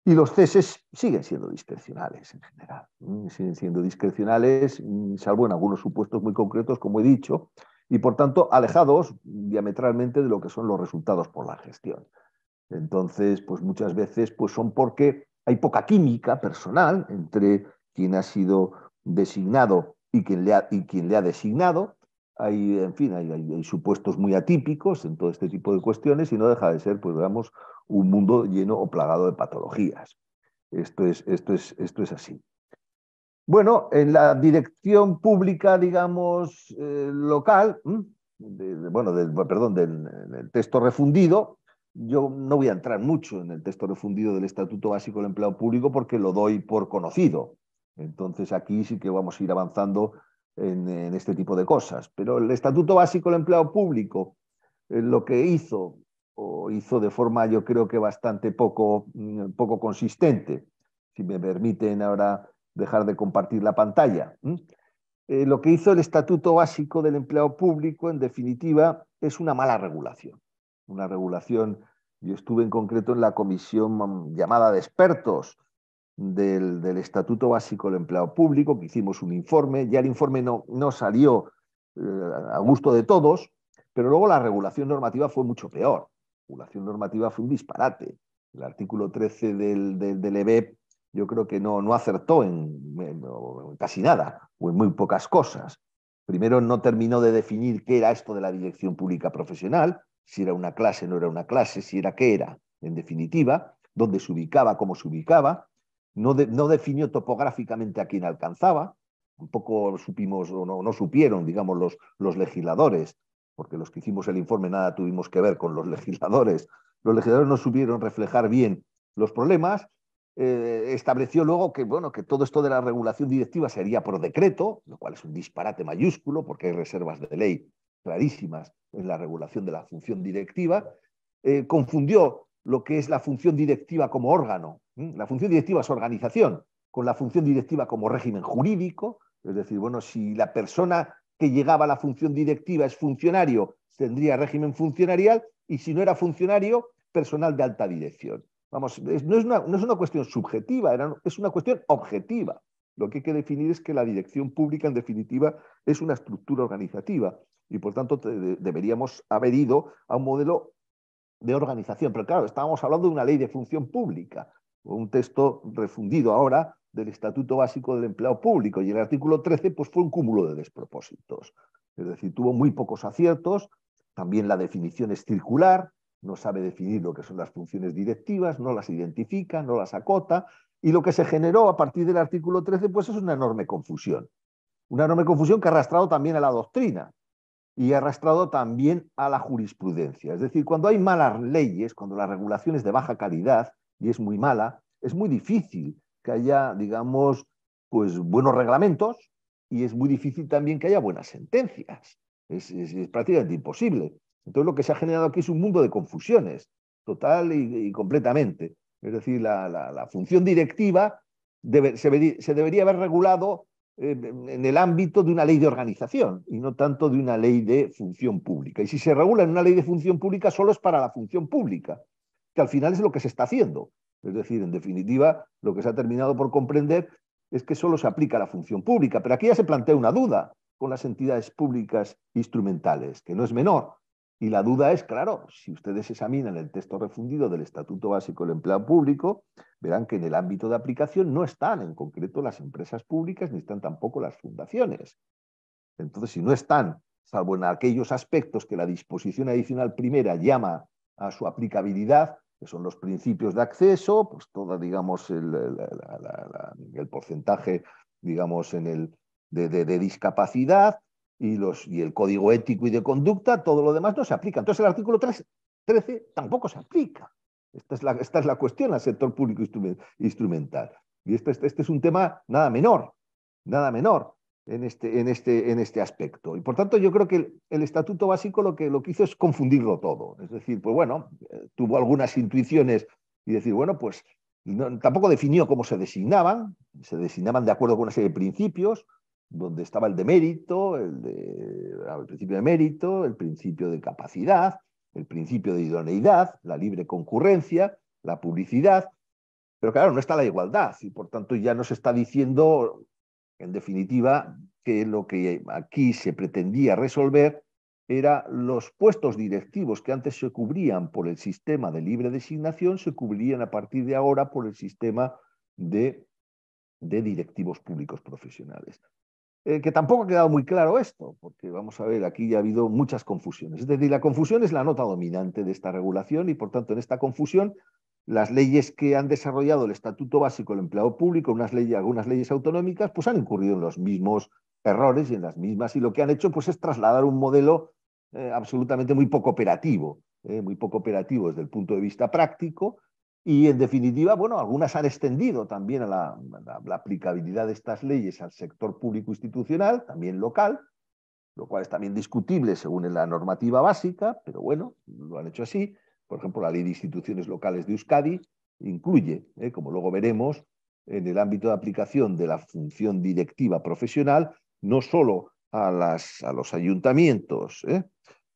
C: Y los ceses siguen siendo discrecionales en general. Siguen siendo discrecionales, mm, salvo en algunos supuestos muy concretos, como he dicho y por tanto alejados diametralmente de lo que son los resultados por la gestión. Entonces, pues muchas veces pues son porque hay poca química personal entre quien ha sido designado y quien le ha, y quien le ha designado. Hay, en fin, hay, supuestos muy atípicos en todo este tipo de cuestiones y no deja de ser, pues digamos, un mundo lleno o plagado de patologías. Esto es, esto es, esto es así. Bueno, en la dirección pública, digamos, eh, local, bueno, del, perdón, del, texto refundido, yo no voy a entrar mucho en el texto refundido del Estatuto Básico del Empleado Público porque lo doy por conocido. Entonces aquí sí que vamos a ir avanzando en, este tipo de cosas. Pero el Estatuto Básico del Empleado Público, eh, lo que hizo, o hizo de forma yo creo que bastante poco, mm, poco consistente, si me permiten ahora dejar de compartir la pantalla. Eh, lo que hizo el Estatuto Básico del empleo Público, en definitiva, es una mala regulación. Una regulación, yo estuve en concreto en la comisión mm, llamada de expertos del, Estatuto Básico del empleo Público, que hicimos un informe, ya el informe no, no salió eh, a gusto de todos, pero luego la regulación normativa fue mucho peor. La regulación normativa fue un disparate. El artículo 13 del, del, del e yo creo que no, no acertó en, casi nada o en muy pocas cosas. Primero no terminó de definir qué era esto de la dirección pública profesional, si era una clase, no era una clase, si era qué era, en definitiva, dónde se ubicaba, cómo se ubicaba. No, no definió topográficamente a quién alcanzaba. Un poco supimos o no, supieron, digamos, los, los legisladores, porque los que hicimos el informe nada tuvimos que ver con los legisladores. Los legisladores no supieron reflejar bien los problemas eh, estableció luego que, bueno, que todo esto de la regulación directiva sería por decreto, lo cual es un disparate mayúsculo porque hay reservas de ley clarísimas en la regulación de la función directiva. Eh, confundió lo que es la función directiva como órgano. La función directiva es organización, con la función directiva como régimen jurídico. Es decir, bueno, si la persona que llegaba a la función directiva es funcionario, tendría régimen funcionarial, y si no era funcionario, personal de alta dirección. Vamos, no, es una, cuestión subjetiva, es una cuestión objetiva. Lo que hay que definir es que la dirección pública, en definitiva, es una estructura organizativa y, por tanto, deberíamos haber ido a un modelo de organización. Pero claro, estábamos hablando de una ley de función pública, un texto refundido ahora del Estatuto Básico del empleo Público y el artículo 13 pues, fue un cúmulo de despropósitos. Es decir, tuvo muy pocos aciertos, también la definición es circular, no sabe definir lo que son las funciones directivas, no las identifica, no las acota, y lo que se generó a partir del artículo 13 pues es una enorme confusión. Una enorme confusión que ha arrastrado también a la doctrina y ha arrastrado también a la jurisprudencia. Es decir, cuando hay malas leyes, cuando la regulación es de baja calidad y es muy mala, es muy difícil que haya, digamos, pues buenos reglamentos y es muy difícil también que haya buenas sentencias. es prácticamente imposible. Entonces lo que se ha generado aquí es un mundo de confusiones, total y, completamente. Es decir, la, función directiva se, debería haber regulado eh, en el ámbito de una ley de organización y no tanto de una ley de función pública. Y si se regula en una ley de función pública, solo es para la función pública, que al final es lo que se está haciendo. Es decir, en definitiva, lo que se ha terminado por comprender es que solo se aplica a la función pública. Pero aquí ya se plantea una duda con las entidades públicas instrumentales, que no es menor, y la duda es, claro, si ustedes examinan el texto refundido del Estatuto Básico del Empleo Público, verán que en el ámbito de aplicación no están en concreto las empresas públicas ni están tampoco las fundaciones. Entonces, si no están, salvo en aquellos aspectos que la disposición adicional primera llama a su aplicabilidad, que son los principios de acceso, pues todo, digamos, el, porcentaje, digamos, en el, de discapacidad, y, los, y el código ético y de conducta, todo lo demás no se aplica. Entonces el artículo 3, 13 tampoco se aplica. Esta es la, esta es la cuestión al sector público instrumental. Y este, este, es un tema nada menor, nada menor en este, en este, en este aspecto. Y por tanto yo creo que el, estatuto básico lo que, lo que hizo es confundirlo todo. Es decir, pues bueno, eh, tuvo algunas intuiciones y decir, bueno, pues tampoco definió cómo se designaban, se designaban de acuerdo con una serie de principios, donde estaba el de mérito, el, principio de mérito, el principio de capacidad, el principio de idoneidad, la libre concurrencia, la publicidad, pero claro, no está la igualdad y por tanto ya nos está diciendo, en definitiva, que lo que aquí se pretendía resolver era los puestos directivos que antes se cubrían por el sistema de libre designación, se cubrían a partir de ahora por el sistema de directivos públicos profesionales. Eh, que tampoco ha quedado muy claro esto, porque vamos a ver, aquí ya ha habido muchas confusiones. Es decir, la confusión es la nota dominante de esta regulación y, por tanto, en esta confusión, las leyes que han desarrollado el Estatuto Básico del Empleado Público, unas leyes, algunas leyes autonómicas, pues han incurrido en los mismos errores y en las mismas, y lo que han hecho pues, es trasladar un modelo eh, absolutamente muy poco operativo, eh, muy poco operativo desde el punto de vista práctico, y en definitiva, bueno, algunas han extendido también a la, aplicabilidad de estas leyes al sector público institucional, también local, lo cual es también discutible según la normativa básica, pero bueno, lo han hecho así. Por ejemplo, la ley de instituciones locales de Euskadi incluye, ¿eh? como luego veremos, en el ámbito de aplicación de la función directiva profesional, no solo a, las, a los ayuntamientos ¿eh?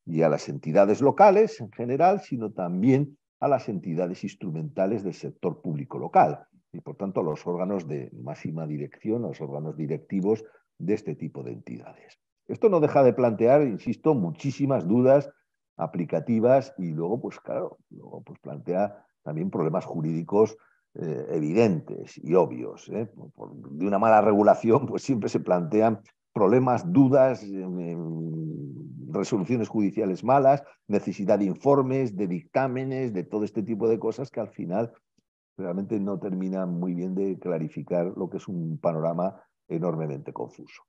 C: y a las entidades locales en general, sino también a las entidades instrumentales del sector público local y, por tanto, a los órganos de máxima dirección, a los órganos directivos de este tipo de entidades. Esto no deja de plantear, insisto, muchísimas dudas aplicativas y luego, pues claro, luego pues plantea también problemas jurídicos eh, evidentes y obvios. ¿eh? de una mala regulación, pues siempre se plantean problemas, dudas, em, em, resoluciones judiciales malas, necesidad de informes, de dictámenes, de todo este tipo de cosas que al final realmente no terminan muy bien de clarificar lo que es un panorama enormemente confuso.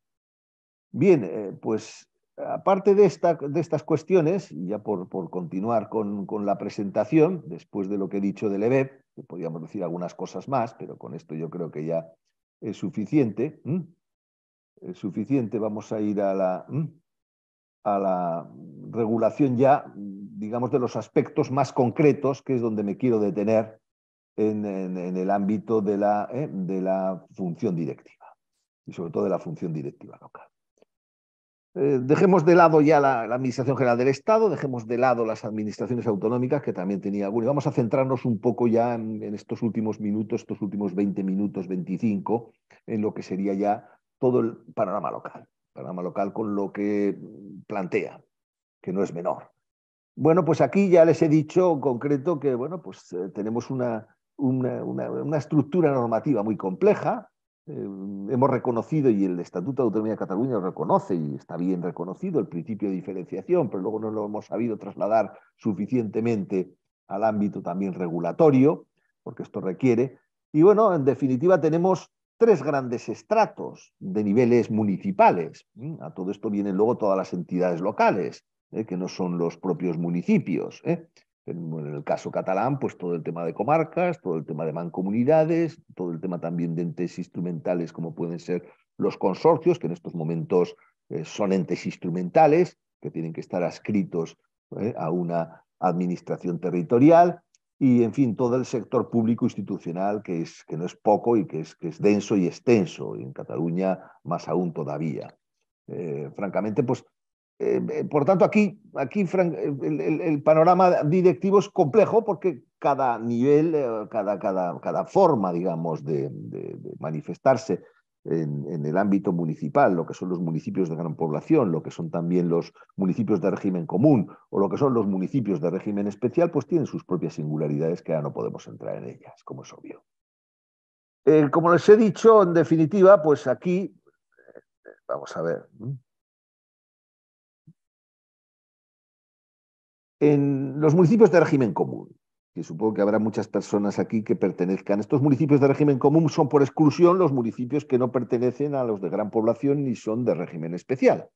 C: Bien, eh, pues aparte de, esta, de, estas cuestiones, y ya por, por continuar con, la presentación, después de lo que he dicho del EBEP, que podríamos decir algunas cosas más, pero con esto yo creo que ya es suficiente. Eh, suficiente, vamos a ir a la, mm, a la regulación ya, mm, digamos, de los aspectos más concretos, que es donde me quiero detener en, el ámbito de la, eh, de la función directiva y sobre todo de la función directiva local. Eh, dejemos de lado ya la, Administración General del Estado, dejemos de lado las administraciones autonómicas, que también tenía alguna. Vamos a centrarnos un poco ya en, en, estos últimos minutos, estos últimos 20 minutos, 25, en lo que sería ya todo el panorama local, panorama local con lo que plantea, que no es menor. Bueno, pues aquí ya les he dicho en concreto que bueno, pues, eh, tenemos una, una, estructura normativa muy compleja. Eh, hemos reconocido, y el Estatuto de Autonomía de Cataluña lo reconoce, y está bien reconocido, el principio de diferenciación, pero luego no lo hemos sabido trasladar suficientemente al ámbito también regulatorio, porque esto requiere. Y bueno, en definitiva tenemos tres grandes estratos de niveles municipales. ¿Mm? A todo esto vienen luego todas las entidades locales, ¿eh? que no son los propios municipios. ¿eh? En el caso catalán, pues todo el tema de comarcas, todo el tema de mancomunidades, todo el tema también de entes instrumentales como pueden ser los consorcios, que en estos momentos eh, son entes instrumentales, que tienen que estar adscritos a una administración territorial, y, en fin, todo el sector público institucional, que, es, que no es poco y que es, que es denso y extenso, y en Cataluña más aún todavía. Eh, francamente, pues, em, eh, por tanto, aquí, aquí el, panorama directivo es complejo porque cada nivel, eh, cada, cada, cada forma, digamos, de manifestarse en, el ámbito municipal, lo que son los municipios de gran población, lo que son también los municipios de régimen común o lo que son los municipios de régimen especial, pues tienen sus propias singularidades que ya no podemos entrar en ellas, como es obvio. Eh, como les he dicho, en definitiva, pues aquí, eh, vamos a ver. En los municipios de régimen común, que supongo que habrá muchas personas aquí que pertenezcan. Estos municipios de régimen común son por exclusión los municipios que no pertenecen a los de gran población ni son de régimen especial.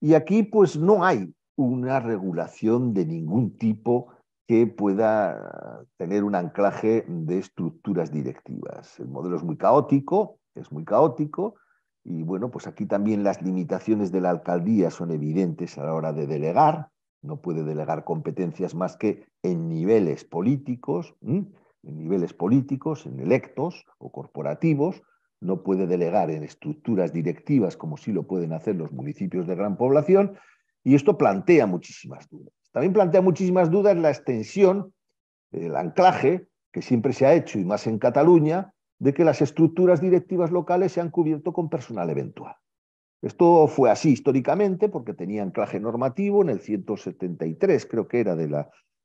C: Y aquí pues no hay una regulación de ningún tipo que pueda tener un anclaje de estructuras directivas. El modelo es muy caótico, es muy caótico, y bueno, pues aquí también las limitaciones de la alcaldía son evidentes a la hora de delegar, no puede delegar competencias más que en niveles políticos, en niveles políticos, en electos o corporativos, no puede delegar en estructuras directivas como sí lo pueden hacer los municipios de gran población, y esto plantea muchísimas dudas. También plantea muchísimas dudas la extensión, el anclaje que siempre se ha hecho, y más en Cataluña, de que las estructuras directivas locales se han cubierto con personal eventual. Esto fue así históricamente porque tenía anclaje normativo en el 173, creo que era del,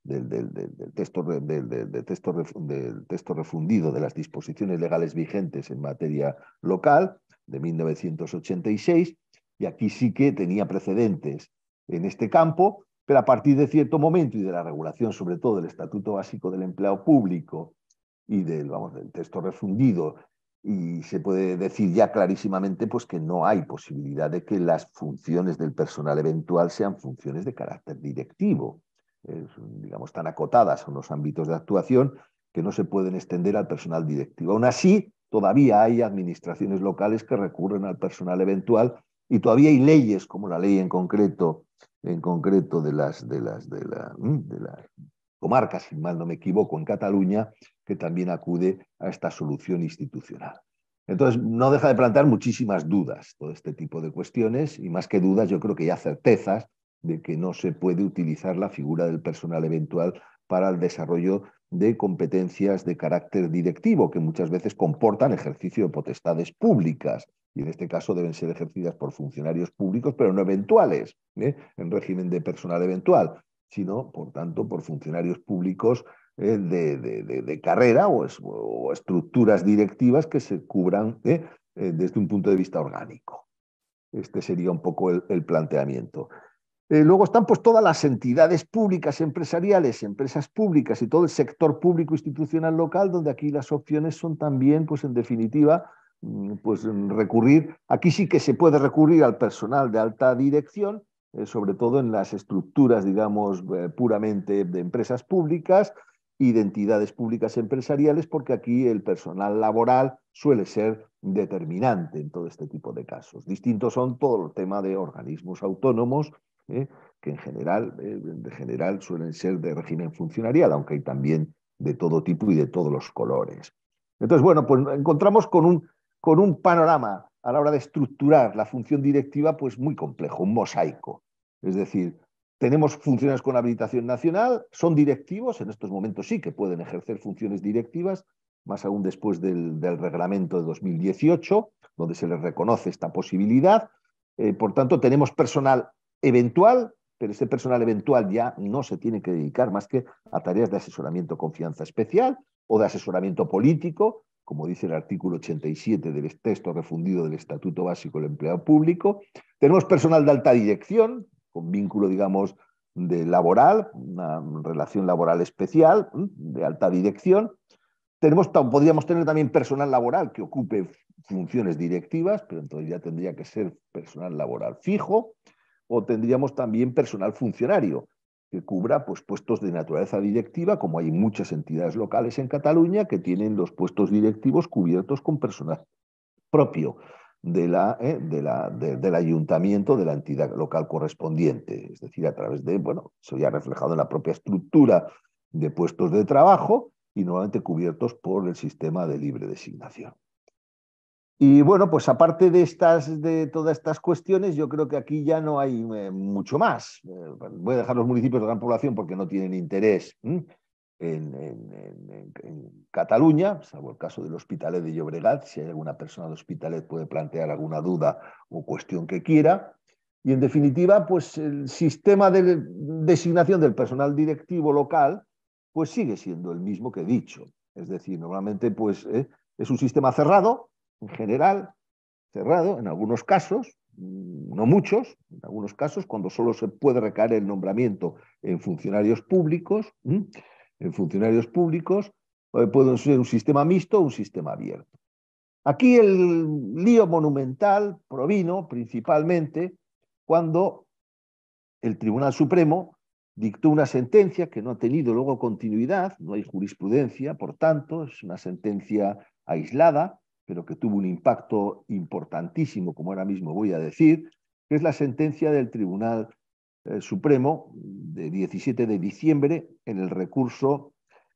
C: del, texto, del texto refundido de las disposiciones legales vigentes en materia local de 1986, y aquí sí que tenía precedentes en este campo, pero a partir de cierto momento y de la regulación, sobre todo del Estatuto Básico del Empleo Público y del, vamos, del texto refundido y se puede decir ya clarísimamente pues, que no hay posibilidad de que las funciones del personal eventual sean funciones de carácter directivo, eh, digamos, tan acotadas son los ámbitos de actuación que no se pueden extender al personal directivo. Aún así, todavía hay administraciones locales que recurren al personal eventual y todavía hay leyes, como la ley en concreto, en concreto de las, de las, de la, mm, de las comarca, si mal no me equivoco, en Cataluña, que también acude a esta solución institucional. Entonces, no deja de plantear muchísimas dudas todo este tipo de cuestiones y más que dudas, yo creo que ya certezas de que no se puede utilizar la figura del personal eventual para el desarrollo de competencias de carácter directivo, que muchas veces comportan ejercicio de potestades públicas, y en este caso deben ser ejercidas por funcionarios públicos, pero no eventuales, ¿eh? en régimen de personal eventual sino, por tanto, por funcionarios públicos eh, de, carrera o, estructuras directivas que se cubran eh, eh, desde un punto de vista orgánico. Este sería un poco el, planteamiento. luego están pues, todas las entidades públicas, empresariales, empresas públicas y todo el sector público institucional local, donde aquí las opciones son también, pues en definitiva, mm, pues recurrir, aquí sí que se puede recurrir al personal de alta dirección, eh, sobre todo en las estructuras, digamos, eh, puramente de empresas públicas y entidades públicas empresariales, porque aquí el personal laboral suele ser determinante en todo este tipo de casos. Distintos son todo el tema de organismos autónomos, eh, que en general, general suelen ser de régimen funcionarial, aunque hay también de todo tipo y de todos los colores. Entonces, bueno, pues encontramos con un, con un panorama a la hora de estructurar la función directiva, pues muy complejo, un mosaico. Es decir, tenemos funciones con habilitación nacional, son directivos, en estos momentos sí que pueden ejercer funciones directivas, más aún después del, reglamento de 2018, donde se les reconoce esta posibilidad. Eh, por tanto, tenemos personal eventual, pero ese personal eventual ya no se tiene que dedicar más que a tareas de asesoramiento confianza especial o de asesoramiento político como dice el artículo 87 del texto refundido del Estatuto Básico del Empleado Público. Tenemos personal de alta dirección, con vínculo, digamos, de laboral, una relación laboral especial, de alta dirección. Tenemos, podríamos tener también personal laboral que ocupe funciones directivas, pero entonces ya tendría que ser personal laboral fijo, o tendríamos también personal funcionario, que cubra pues, puestos de naturaleza directiva, como hay muchas entidades locales en Cataluña que tienen los puestos directivos cubiertos con personal propio de la, eh, de la del ayuntamiento, de la entidad local correspondiente. Es decir, a través de, bueno, se ya reflejado en la propia estructura de puestos de trabajo y nuevamente cubiertos por el sistema de libre designación. Y bueno, pues aparte de, estas, de todas estas cuestiones, yo creo que aquí ya no hay eh, mucho más. Eh, voy a dejar los municipios de gran población porque no tienen interés en, Cataluña, salvo el caso del Hospitalet de Llobregat. Si alguna persona del Hospitalet puede plantear alguna duda o cuestión que quiera. Y en definitiva, pues el sistema de designación del personal directivo local pues sigue siendo el mismo que he dicho. Es decir, normalmente pues, eh, es un sistema cerrado en general, cerrado, en algunos casos, mm, no muchos, en algunos casos, cuando solo se puede recaer el nombramiento en funcionarios públicos, en funcionarios públicos, eh, puede ser un sistema mixto o un sistema abierto. Aquí el lío monumental provino principalmente cuando el Tribunal Supremo dictó una sentencia que no ha tenido luego continuidad, no hay jurisprudencia, por tanto, es una sentencia aislada, pero que tuvo un impacto importantísimo, como ahora mismo voy a decir, que es la sentencia del Tribunal eh, Supremo de 17 de diciembre en el recurso,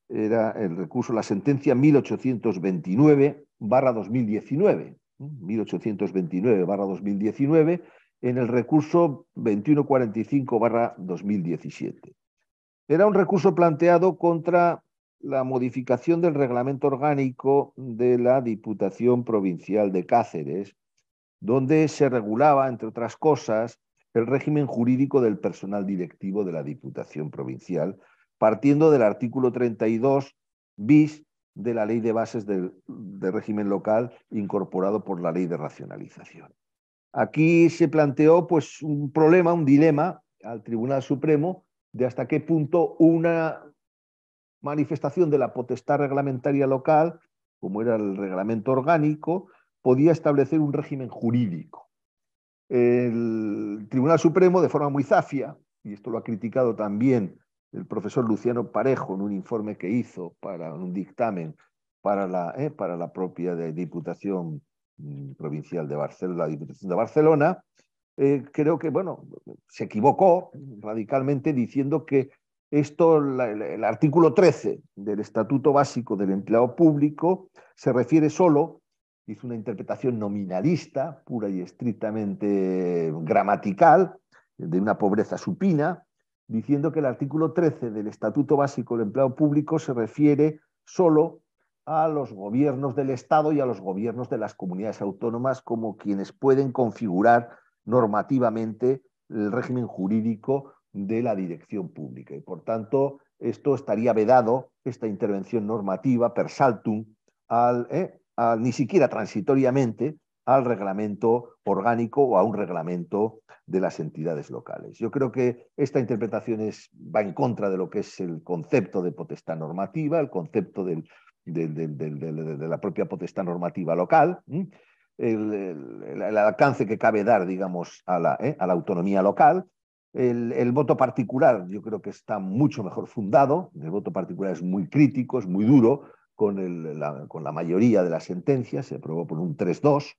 C: era el recurso, la sentencia 1829 2019, 1829 2019, en el recurso 2145 2017. Era un recurso planteado contra la modificación del reglamento orgánico de la Diputación Provincial de Cáceres, donde se regulaba, entre otras cosas, el régimen jurídico del personal directivo de la Diputación Provincial, partiendo del artículo 32 bis de la Ley de Bases del, de Régimen Local incorporado por la Ley de Racionalización. Aquí se planteó pues, un problema, un dilema al Tribunal Supremo de hasta qué punto una manifestación de la potestad reglamentaria local, como era el reglamento orgánico, podía establecer un régimen jurídico. El Tribunal Supremo, de forma muy zafia, y esto lo ha criticado también el profesor Luciano Parejo en un informe que hizo para un dictamen para la, eh, para la propia Diputación mm, Provincial de Barcelona, Diputación de Barcelona, eh, creo que bueno, se equivocó radicalmente diciendo que esto, el, artículo 13 del Estatuto Básico del Empleado Público se refiere solo, hizo una interpretación nominalista, pura y estrictamente gramatical, de una pobreza supina, diciendo que el artículo 13 del Estatuto Básico del Empleado Público se refiere solo a los gobiernos del Estado y a los gobiernos de las comunidades autónomas como quienes pueden configurar normativamente el régimen jurídico de la dirección pública. Y por tanto, esto estaría vedado, esta intervención normativa per saltum, al, eh, ni siquiera transitoriamente al reglamento orgánico o a un reglamento de las entidades locales. Yo creo que esta interpretación es, va en contra de lo que es el concepto de potestad normativa, el concepto del, de la propia potestad normativa local. El, alcance que cabe dar, digamos, a la, eh, a la autonomía local el, voto particular yo creo que está mucho mejor fundado, el voto particular es muy crítico, es muy duro con, el, la, con la, mayoría de las sentencias, se aprobó por un 3-2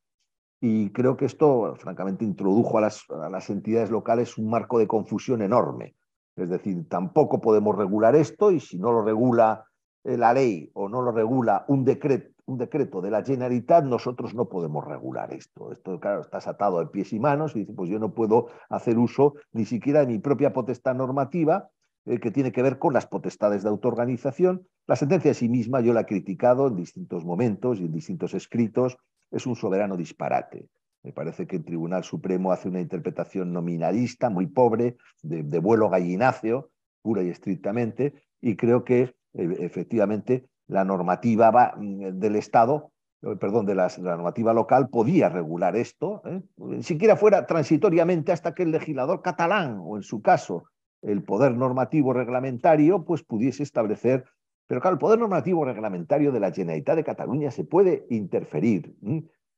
C: y creo que esto francamente introdujo a a las entidades locales un marco de confusión enorme. Es decir, tampoco podemos regular esto y si no lo regula eh, la ley o no lo regula un decreto, un decreto de la Generalitat, nosotros no podemos regular esto. Esto, claro, está atado de pies y manos y dice pues yo no puedo hacer uso ni siquiera de mi propia potestad normativa, eh, que tiene que ver con las potestades de autoorganización. La sentencia en sí misma yo la he criticado en distintos momentos y en distintos escritos. Es un soberano disparate. Me parece que el Tribunal Supremo hace una interpretación nominalista, muy pobre, de, de vuelo gallináceo, pura y estrictamente, y creo que eh, efectivamente la normativa mm, eh, del Estado, eh, perdón, de, la, normativa local podía regular esto, ¿eh? siquiera fuera transitoriamente hasta que el legislador catalán, o en su caso, el poder normativo reglamentario, pues pudiese establecer. Pero claro, el poder normativo reglamentario de la Generalitat de Cataluña se puede interferir,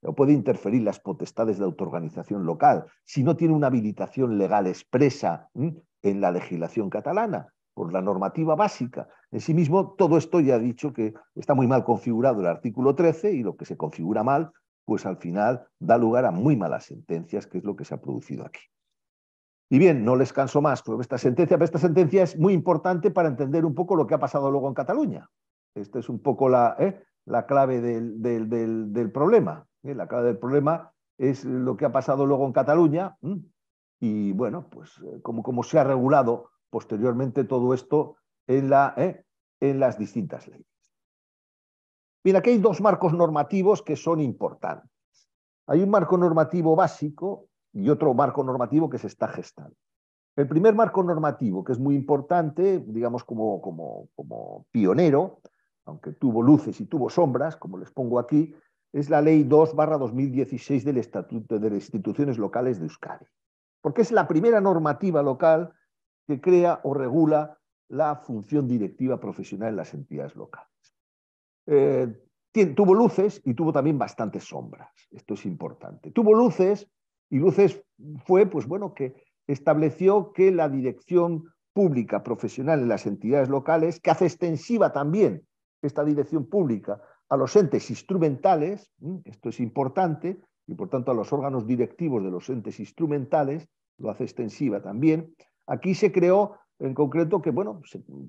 C: o puede interferir las potestades de autoorganización local, si no tiene una habilitación legal expresa en la legislación catalana por la normativa básica. En sí mismo, todo esto ya ha dicho que está muy mal configurado el artículo 13 y lo que se configura mal, pues al final da lugar a muy malas sentencias, que es lo que se ha producido aquí. Y bien, no les canso más con esta sentencia, pero esta sentencia es muy importante para entender un poco lo que ha pasado luego en Cataluña. Esta es un poco la, ¿eh? la clave del, problema. ¿eh? la clave del problema es lo que ha pasado luego en Cataluña y, bueno, pues eh, como, como se ha regulado posteriormente todo esto en, ¿eh? las distintas leyes. Bien, aquí hay dos marcos normativos que son importantes. Hay un marco normativo básico y otro marco normativo que se está gestando. El primer marco normativo, que es muy importante, digamos como, pionero, aunque tuvo luces y tuvo sombras, como les pongo aquí, es la Ley 2-2016 del Estatuto de las Instituciones Locales de Euskadi, porque es la primera normativa local que crea o regula la función directiva profesional en las entidades locales. Eh, tuvo luces y tuvo también bastantes sombras. Esto es importante. Tuvo luces y luces fue, pues bueno, que estableció que la dirección pública profesional en las entidades locales, que hace extensiva también esta dirección pública a los entes instrumentales, esto es importante, y por tanto a los órganos directivos de los entes instrumentales, lo hace extensiva también, Aquí se creó en concreto que, bueno,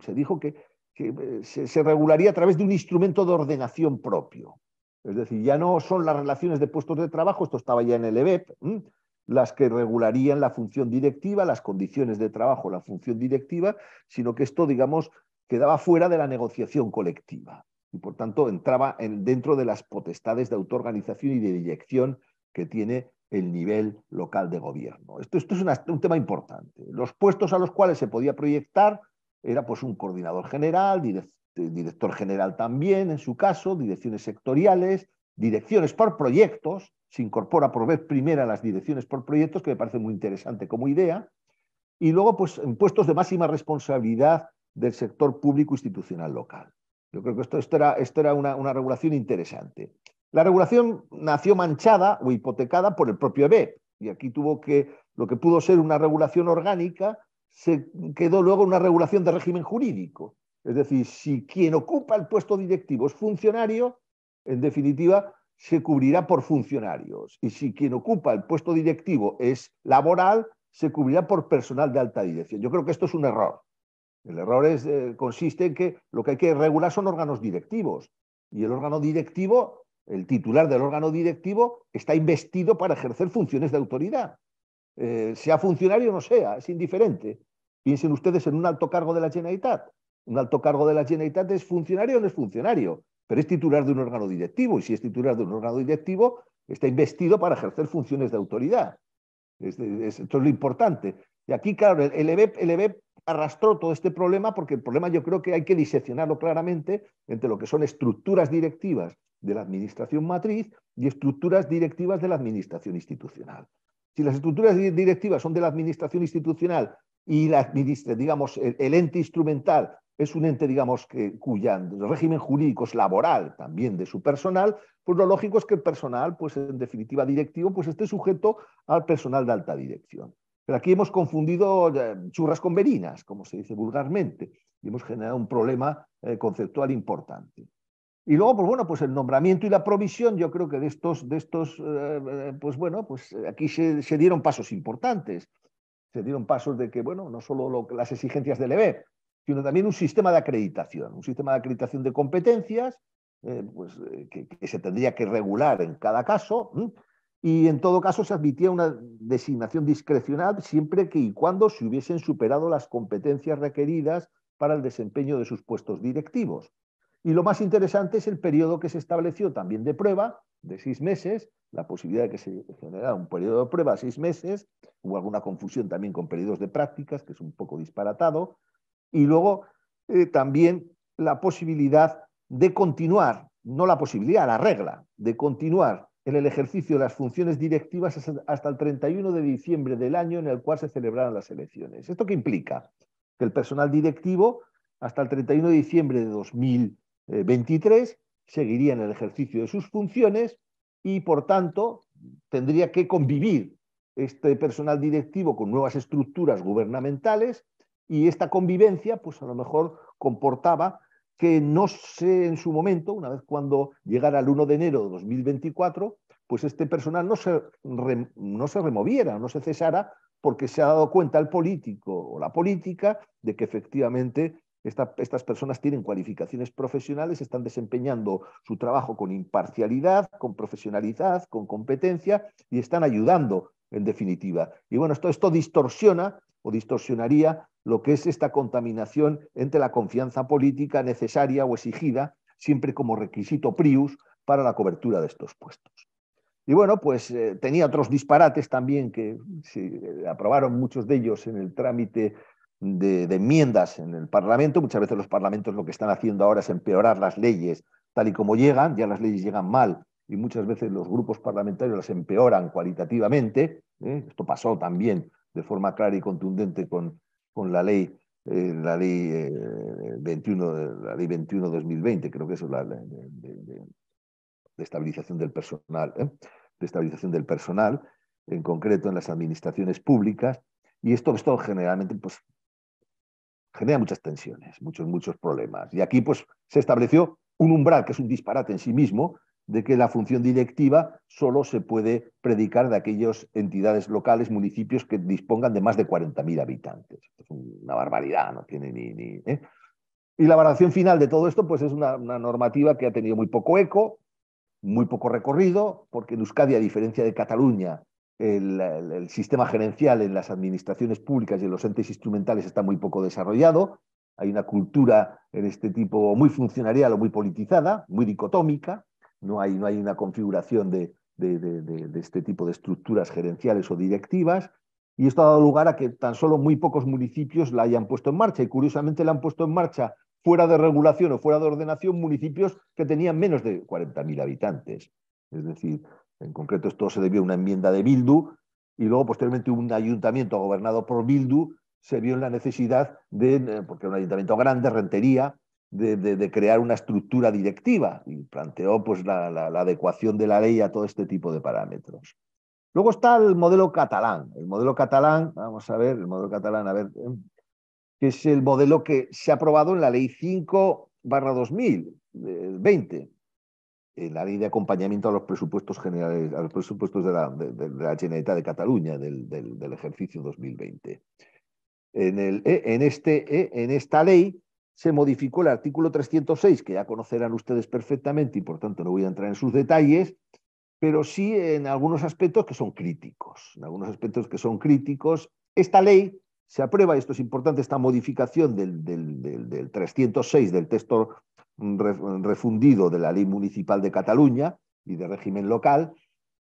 C: se, dijo que, eh, se, regularía a través de un instrumento de ordenación propio. Es decir, ya no son las relaciones de puestos de trabajo, esto estaba ya en el EBEP, las que regularían la función directiva, las condiciones de trabajo, la función directiva, sino que esto, digamos, quedaba fuera de la negociación colectiva y, por tanto, entraba en, dentro de las potestades de autoorganización y de dirección que tiene el nivel local de gobierno. Esto, esto es un tema importante. Los puestos a los cuales se podía proyectar era pues un coordinador general, director general también, en su caso, direcciones sectoriales, direcciones por proyectos, se incorpora por vez primera las direcciones por proyectos, que me parece muy interesante como idea, y luego pues puestos de máxima responsabilidad del sector público institucional local. Yo creo que esto, era, esto era una, una regulación interesante. La regulación nació manchada o hipotecada por el propio EBEP y aquí tuvo que, lo que pudo ser una regulación orgánica, se quedó luego una regulación de régimen jurídico. Es decir, si quien ocupa el puesto directivo es funcionario, en definitiva, se cubrirá por funcionarios. Y si quien ocupa el puesto directivo es laboral, se cubrirá por personal de alta dirección. Yo creo que esto es un error. El error eh, consiste en que lo que hay que regular son órganos directivos. Y el órgano directivo el titular del órgano directivo está investido para ejercer funciones de autoridad. Eh, sea funcionario o no sea, es indiferente. Piensen ustedes en un alto cargo de la Generalitat. Un alto cargo de la Generalitat es funcionario o no es funcionario, pero es titular de un órgano directivo y si es titular de un órgano directivo está investido para ejercer funciones de autoridad. esto es lo importante. Y aquí, claro, el, el EBEP e arrastró todo este problema porque el problema yo creo que hay que diseccionarlo claramente entre lo que son estructuras directivas de la administración matriz y estructuras directivas de la administración institucional. Si las estructuras directivas son de la administración institucional y la digamos, el, ente instrumental es un ente, digamos, que, cuya régimen jurídico es laboral también de su personal, pues lo lógico es que el personal, pues en definitiva directivo, pues esté sujeto al personal de alta dirección. Pero aquí hemos confundido eh, churras con verinas, como se dice vulgarmente, y hemos generado un problema eh, conceptual importante. Y luego, pues bueno, pues el nombramiento y la provisión, yo creo que de estos, de estos eh, eh, pues bueno, pues aquí se, dieron pasos importantes. Se dieron pasos de que, bueno, no solo las exigencias del EBE, sino también un sistema de acreditación, un sistema de acreditación de competencias, eh, pues, que, se tendría que regular en cada caso, y en todo caso se admitía una designación discrecional siempre que y cuando se hubiesen superado las competencias requeridas para el desempeño de sus puestos directivos. Y lo más interesante es el periodo que se estableció también de prueba, de seis meses, la posibilidad de que se generara un periodo de prueba, de seis meses, hubo alguna confusión también con periodos de prácticas, que es un poco disparatado, y luego eh, también la posibilidad de continuar, no la posibilidad, la regla, de continuar en el ejercicio de las funciones directivas hasta el 31 de diciembre del año en el cual se celebraran las elecciones. ¿Esto qué implica? Que el personal directivo, hasta el 31 de diciembre de 2000 23 eh, en el ejercicio de sus funciones y, por tanto, tendría que convivir este personal directivo con nuevas estructuras gubernamentales y esta convivencia, pues a lo mejor comportaba que no sé en su momento, una vez cuando llegara el 1 de enero de 2024, pues este personal no se, no se removiera, no se cesara, porque se ha dado cuenta el político o la política de que efectivamente estas personas tienen cualificaciones profesionales, están desempeñando su trabajo con imparcialidad, con profesionalidad, con competencia y están ayudando, en definitiva. Y bueno, esto, distorsiona o distorsionaría lo que es esta contaminación entre la confianza política necesaria o exigida, siempre como requisito prius, para la cobertura de estos puestos. Y bueno, pues eh, tenía otros disparates también que se eh, aprobaron muchos de ellos en el trámite de, enmiendas en el Parlamento. Muchas veces los parlamentos lo que están haciendo ahora es empeorar las leyes tal y como llegan. Ya las leyes llegan mal y muchas veces los grupos parlamentarios las empeoran cualitativamente. ¿eh? Esto pasó también de forma clara y contundente con, con la ley. Eh, la ley 21 eh, la ley 21 2020 creo que eso es la, de, estabilización del personal, de estabilización del personal, en concreto en las administraciones públicas. Y esto, esto generalmente pues, genera muchas tensiones, muchos, muchos problemas. Y aquí pues, se estableció un umbral, que es un disparate en sí mismo, de que la función directiva solo se puede predicar de aquellas entidades locales, municipios que dispongan de más de 40.000 habitantes. Es una barbaridad, no tiene ni... ni ¿eh? Y la valoración final de todo esto pues, es una, una normativa que ha tenido muy poco eco, muy poco recorrido, porque en Euskadi, a diferencia de Cataluña, el, sistema gerencial en las administraciones públicas y en los entes instrumentales está muy poco desarrollado. Hay una cultura en este tipo muy funcionarial o muy politizada, muy dicotómica. No hay, no hay una configuración de, de, de este tipo de estructuras gerenciales o directivas. Y esto ha dado lugar a que tan solo muy pocos municipios la hayan puesto en marcha. Y curiosamente la han puesto en marcha fuera de regulación o fuera de ordenación municipios que tenían menos de 40.000 habitantes. Es decir, en concreto, esto se debió a una enmienda de Bildu y luego, posteriormente, un ayuntamiento gobernado por Bildu se vio en la necesidad de, eh, porque era un ayuntamiento grande, rentería, de, crear una estructura directiva y planteó pues, la, adecuación de la ley a todo este tipo de parámetros. Luego está el modelo catalán. El modelo catalán, vamos a ver, el modelo catalán, a ver, eh, que es el modelo que se ha aprobado en la ley 5 barra 2000, en eh, la ley de acompañamiento a los presupuestos generales, a los presupuestos de la, de, de Generalitat de Cataluña del, ejercicio 2020. En, el, eh, en, este, eh, en esta ley se modificó el artículo 306, que ya conocerán ustedes perfectamente y por tanto no voy a entrar en sus detalles, pero sí en algunos aspectos que son críticos. En algunos aspectos que son críticos. Esta ley se aprueba, y esto es importante, esta modificación del, del, del 306 del texto refundido de la Ley Municipal de Cataluña y de régimen local,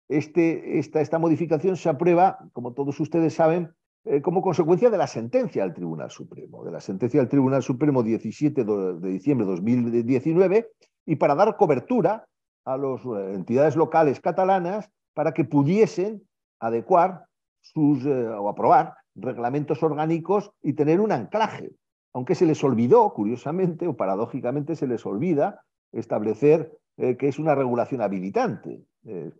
C: este, esta, esta, modificación se aprueba, como todos ustedes saben, eh, como consecuencia de la sentencia del Tribunal Supremo, de la sentencia del Tribunal Supremo 17 de diciembre de 2019, y para dar cobertura a las eh, entidades locales catalanas para que pudiesen adecuar sus, eh, o aprobar reglamentos orgánicos y tener un anclaje aunque se les olvidó, curiosamente o paradójicamente, se les olvida establecer eh, que es una regulación habilitante. Eh,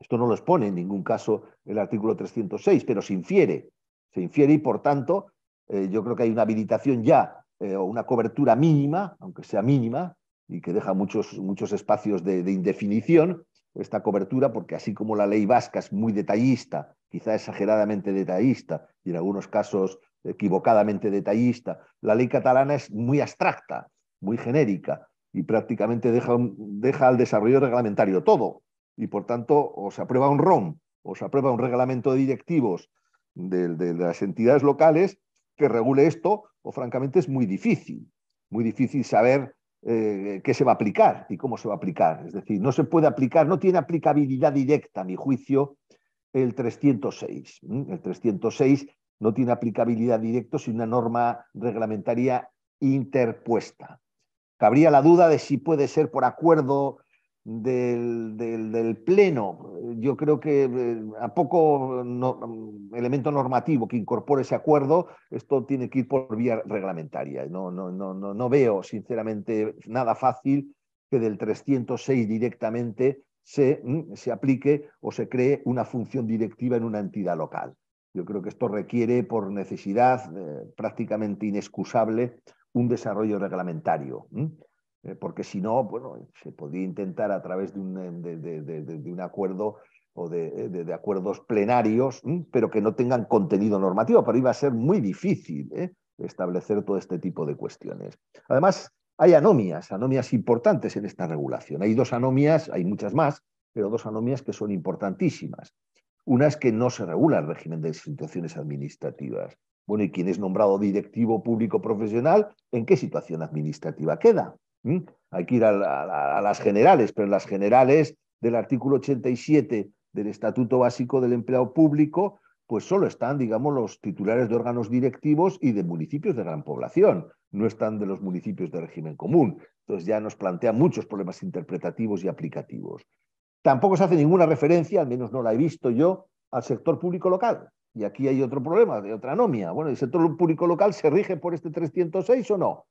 C: esto no lo expone en ningún caso el artículo 306, pero se infiere. Se infiere y, por tanto, eh, yo creo que hay una habilitación ya o una cobertura mínima, aunque sea mínima, y que deja muchos, muchos espacios de indefinición, esta cobertura, porque así como la ley vasca es muy detallista, quizá exageradamente detallista, y en algunos casos equivocadamente detallista. La ley catalana es muy abstracta, muy genérica y prácticamente deja, deja al desarrollo reglamentario todo. Y por tanto, o se aprueba un ROM o se aprueba un reglamento de directivos de, las entidades locales que regule esto, o francamente es muy difícil. Muy difícil saber eh, qué se va a aplicar y cómo se va a aplicar. Es decir, no se puede aplicar, no tiene aplicabilidad directa, a mi juicio, el 306. El 306 no tiene aplicabilidad directa sin una norma reglamentaria interpuesta. Cabría la duda de si puede ser por acuerdo del, Pleno. Yo creo que eh, a poco mm, elemento normativo que incorpore ese acuerdo, esto tiene que ir por vía reglamentaria. No, no, no, no veo, sinceramente, nada fácil que del 306 directamente se, mm, se aplique o se cree una función directiva en una entidad local. Yo creo que esto requiere, por necesidad eh, prácticamente inexcusable, un desarrollo reglamentario. Eh, porque si no, bueno, se podría intentar a través de un, eh, acuerdo o de, acuerdos plenarios, pero que no tengan contenido normativo. Pero iba a ser muy difícil establecer todo este tipo de cuestiones. Además, hay anomias, anomias importantes en esta regulación. Hay dos anomias, hay muchas más, pero dos anomias que son importantísimas. Una es que no se regula el régimen de situaciones administrativas. Bueno, y quien es nombrado directivo público profesional, ¿en qué situación administrativa queda? ¿Mm? Hay que ir a, las generales, pero en las generales del artículo 87 del Estatuto Básico del Empleado Público, pues solo están, digamos, los titulares de órganos directivos y de municipios de gran población, no están de los municipios de régimen común. Entonces ya nos plantea muchos problemas interpretativos y aplicativos. Tampoco se hace ninguna referencia, al menos no la he visto yo, al sector público local. Y aquí hay otro problema de otra anomia. Bueno, ¿el sector público local se rige por este 306 o no?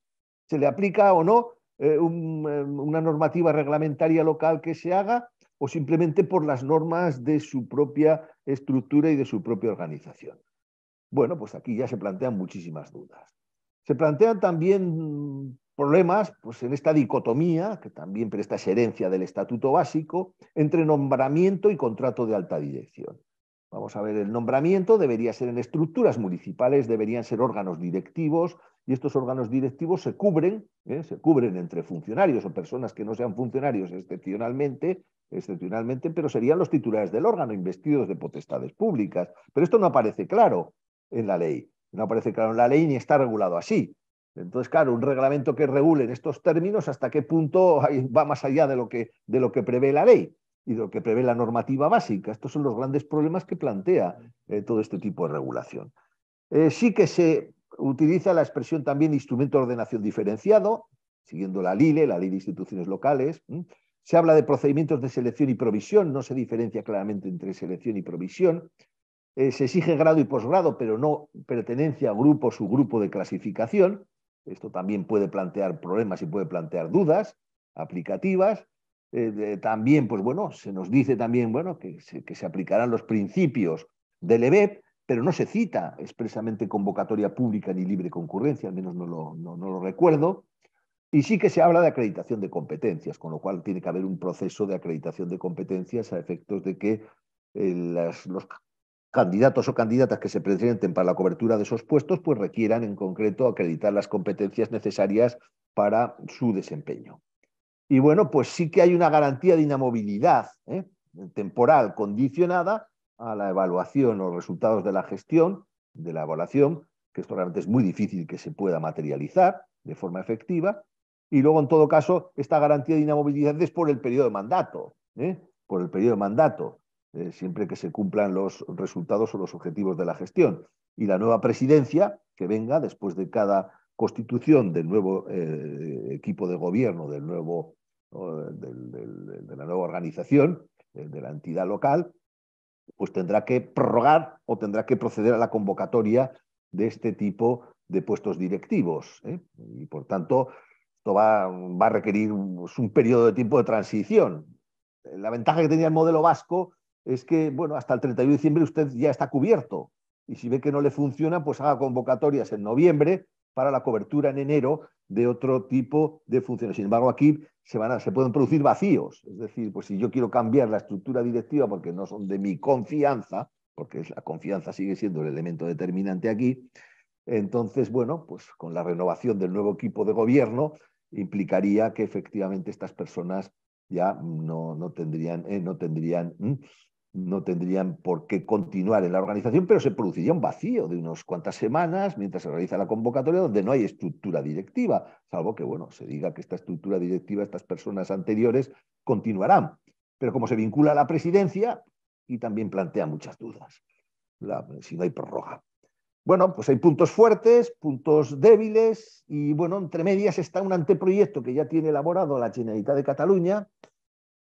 C: ¿Se le aplica o no eh, eh, una normativa reglamentaria local que se haga o simplemente por las normas de su propia estructura y de su propia organización? Bueno, pues aquí ya se plantean muchísimas dudas. Se plantean también problemas pues, en esta dicotomía, que también presta herencia del Estatuto Básico, entre nombramiento y contrato de alta dirección. Vamos a ver, el nombramiento debería ser en estructuras municipales, deberían ser órganos directivos, y estos órganos directivos se cubren, ¿eh? se cubren entre funcionarios o personas que no sean funcionarios excepcionalmente, excepcionalmente, pero serían los titulares del órgano, investidos de potestades públicas. Pero esto no aparece claro en la ley. No aparece claro en la ley ni está regulado así. Entonces, claro, un reglamento que regule en estos términos hasta qué punto va más allá de lo, que, de prevé la ley y de lo que prevé la normativa básica. Estos son los grandes problemas que plantea eh, todo este tipo de regulación. Eh, sí que se utiliza la expresión también instrumento de ordenación diferenciado, siguiendo la LILE, la Ley de Instituciones Locales. Se habla de procedimientos de selección y provisión, no se diferencia claramente entre selección y provisión. Eh, se exige grado y posgrado, pero no pertenencia a grupo o subgrupo de clasificación. Esto también puede plantear problemas y puede plantear dudas aplicativas. Eh, también, pues bueno, se nos dice también, bueno, que se, que se aplicarán los principios del EBEP, pero no se cita expresamente convocatoria pública ni libre concurrencia, al menos no lo, lo recuerdo. Y sí que se habla de acreditación de competencias, con lo cual tiene que haber un proceso de acreditación de competencias a efectos de que eh, las, los candidatos o candidatas que se presenten para la cobertura de esos puestos, pues requieran en concreto acreditar las competencias necesarias para su desempeño. Y bueno, pues sí que hay una garantía de inamovilidad ¿eh? temporal condicionada a la evaluación o resultados de la gestión, de la evaluación, que esto realmente es muy difícil que se pueda materializar de forma efectiva. Y luego, en todo caso, esta garantía de inamovilidad es por el periodo de mandato, ¿eh? por el periodo de mandato. Eh, siempre que se cumplan los resultados o los objetivos de la gestión. Y la nueva presidencia, que venga después de cada constitución del nuevo eh, equipo de gobierno, del nuevo, de la nueva organización, eh, de la entidad local, pues tendrá que prorrogar o tendrá que proceder a la convocatoria de este tipo de puestos directivos. Y por tanto, esto va, a requerir pues, un, periodo de tiempo de transición. La ventaja que tenía el modelo vasco es que, bueno, hasta el 31 de diciembre usted ya está cubierto. Y si ve que no le funciona, pues haga convocatorias en noviembre para la cobertura en enero de otro tipo de funciones. Sin embargo, aquí se, van se pueden producir vacíos. Es decir, pues si yo quiero cambiar la estructura directiva porque no son de mi confianza, porque la confianza sigue siendo el elemento determinante aquí, entonces, bueno, pues con la renovación del nuevo equipo de gobierno implicaría que efectivamente estas personas ya no, no tendrían, eh, no tendrían no tendrían por qué continuar en la organización, pero se produciría un vacío de unas cuantas semanas mientras se realiza la convocatoria donde no hay estructura directiva, salvo que bueno, se diga que esta estructura directiva, estas personas anteriores, continuarán. Pero como se vincula a la presidencia, y también plantea muchas dudas, la, si no hay prórroga. Bueno, pues hay puntos fuertes, puntos débiles, y bueno, entre medias está un anteproyecto que ya tiene elaborado la Generalitat de Cataluña,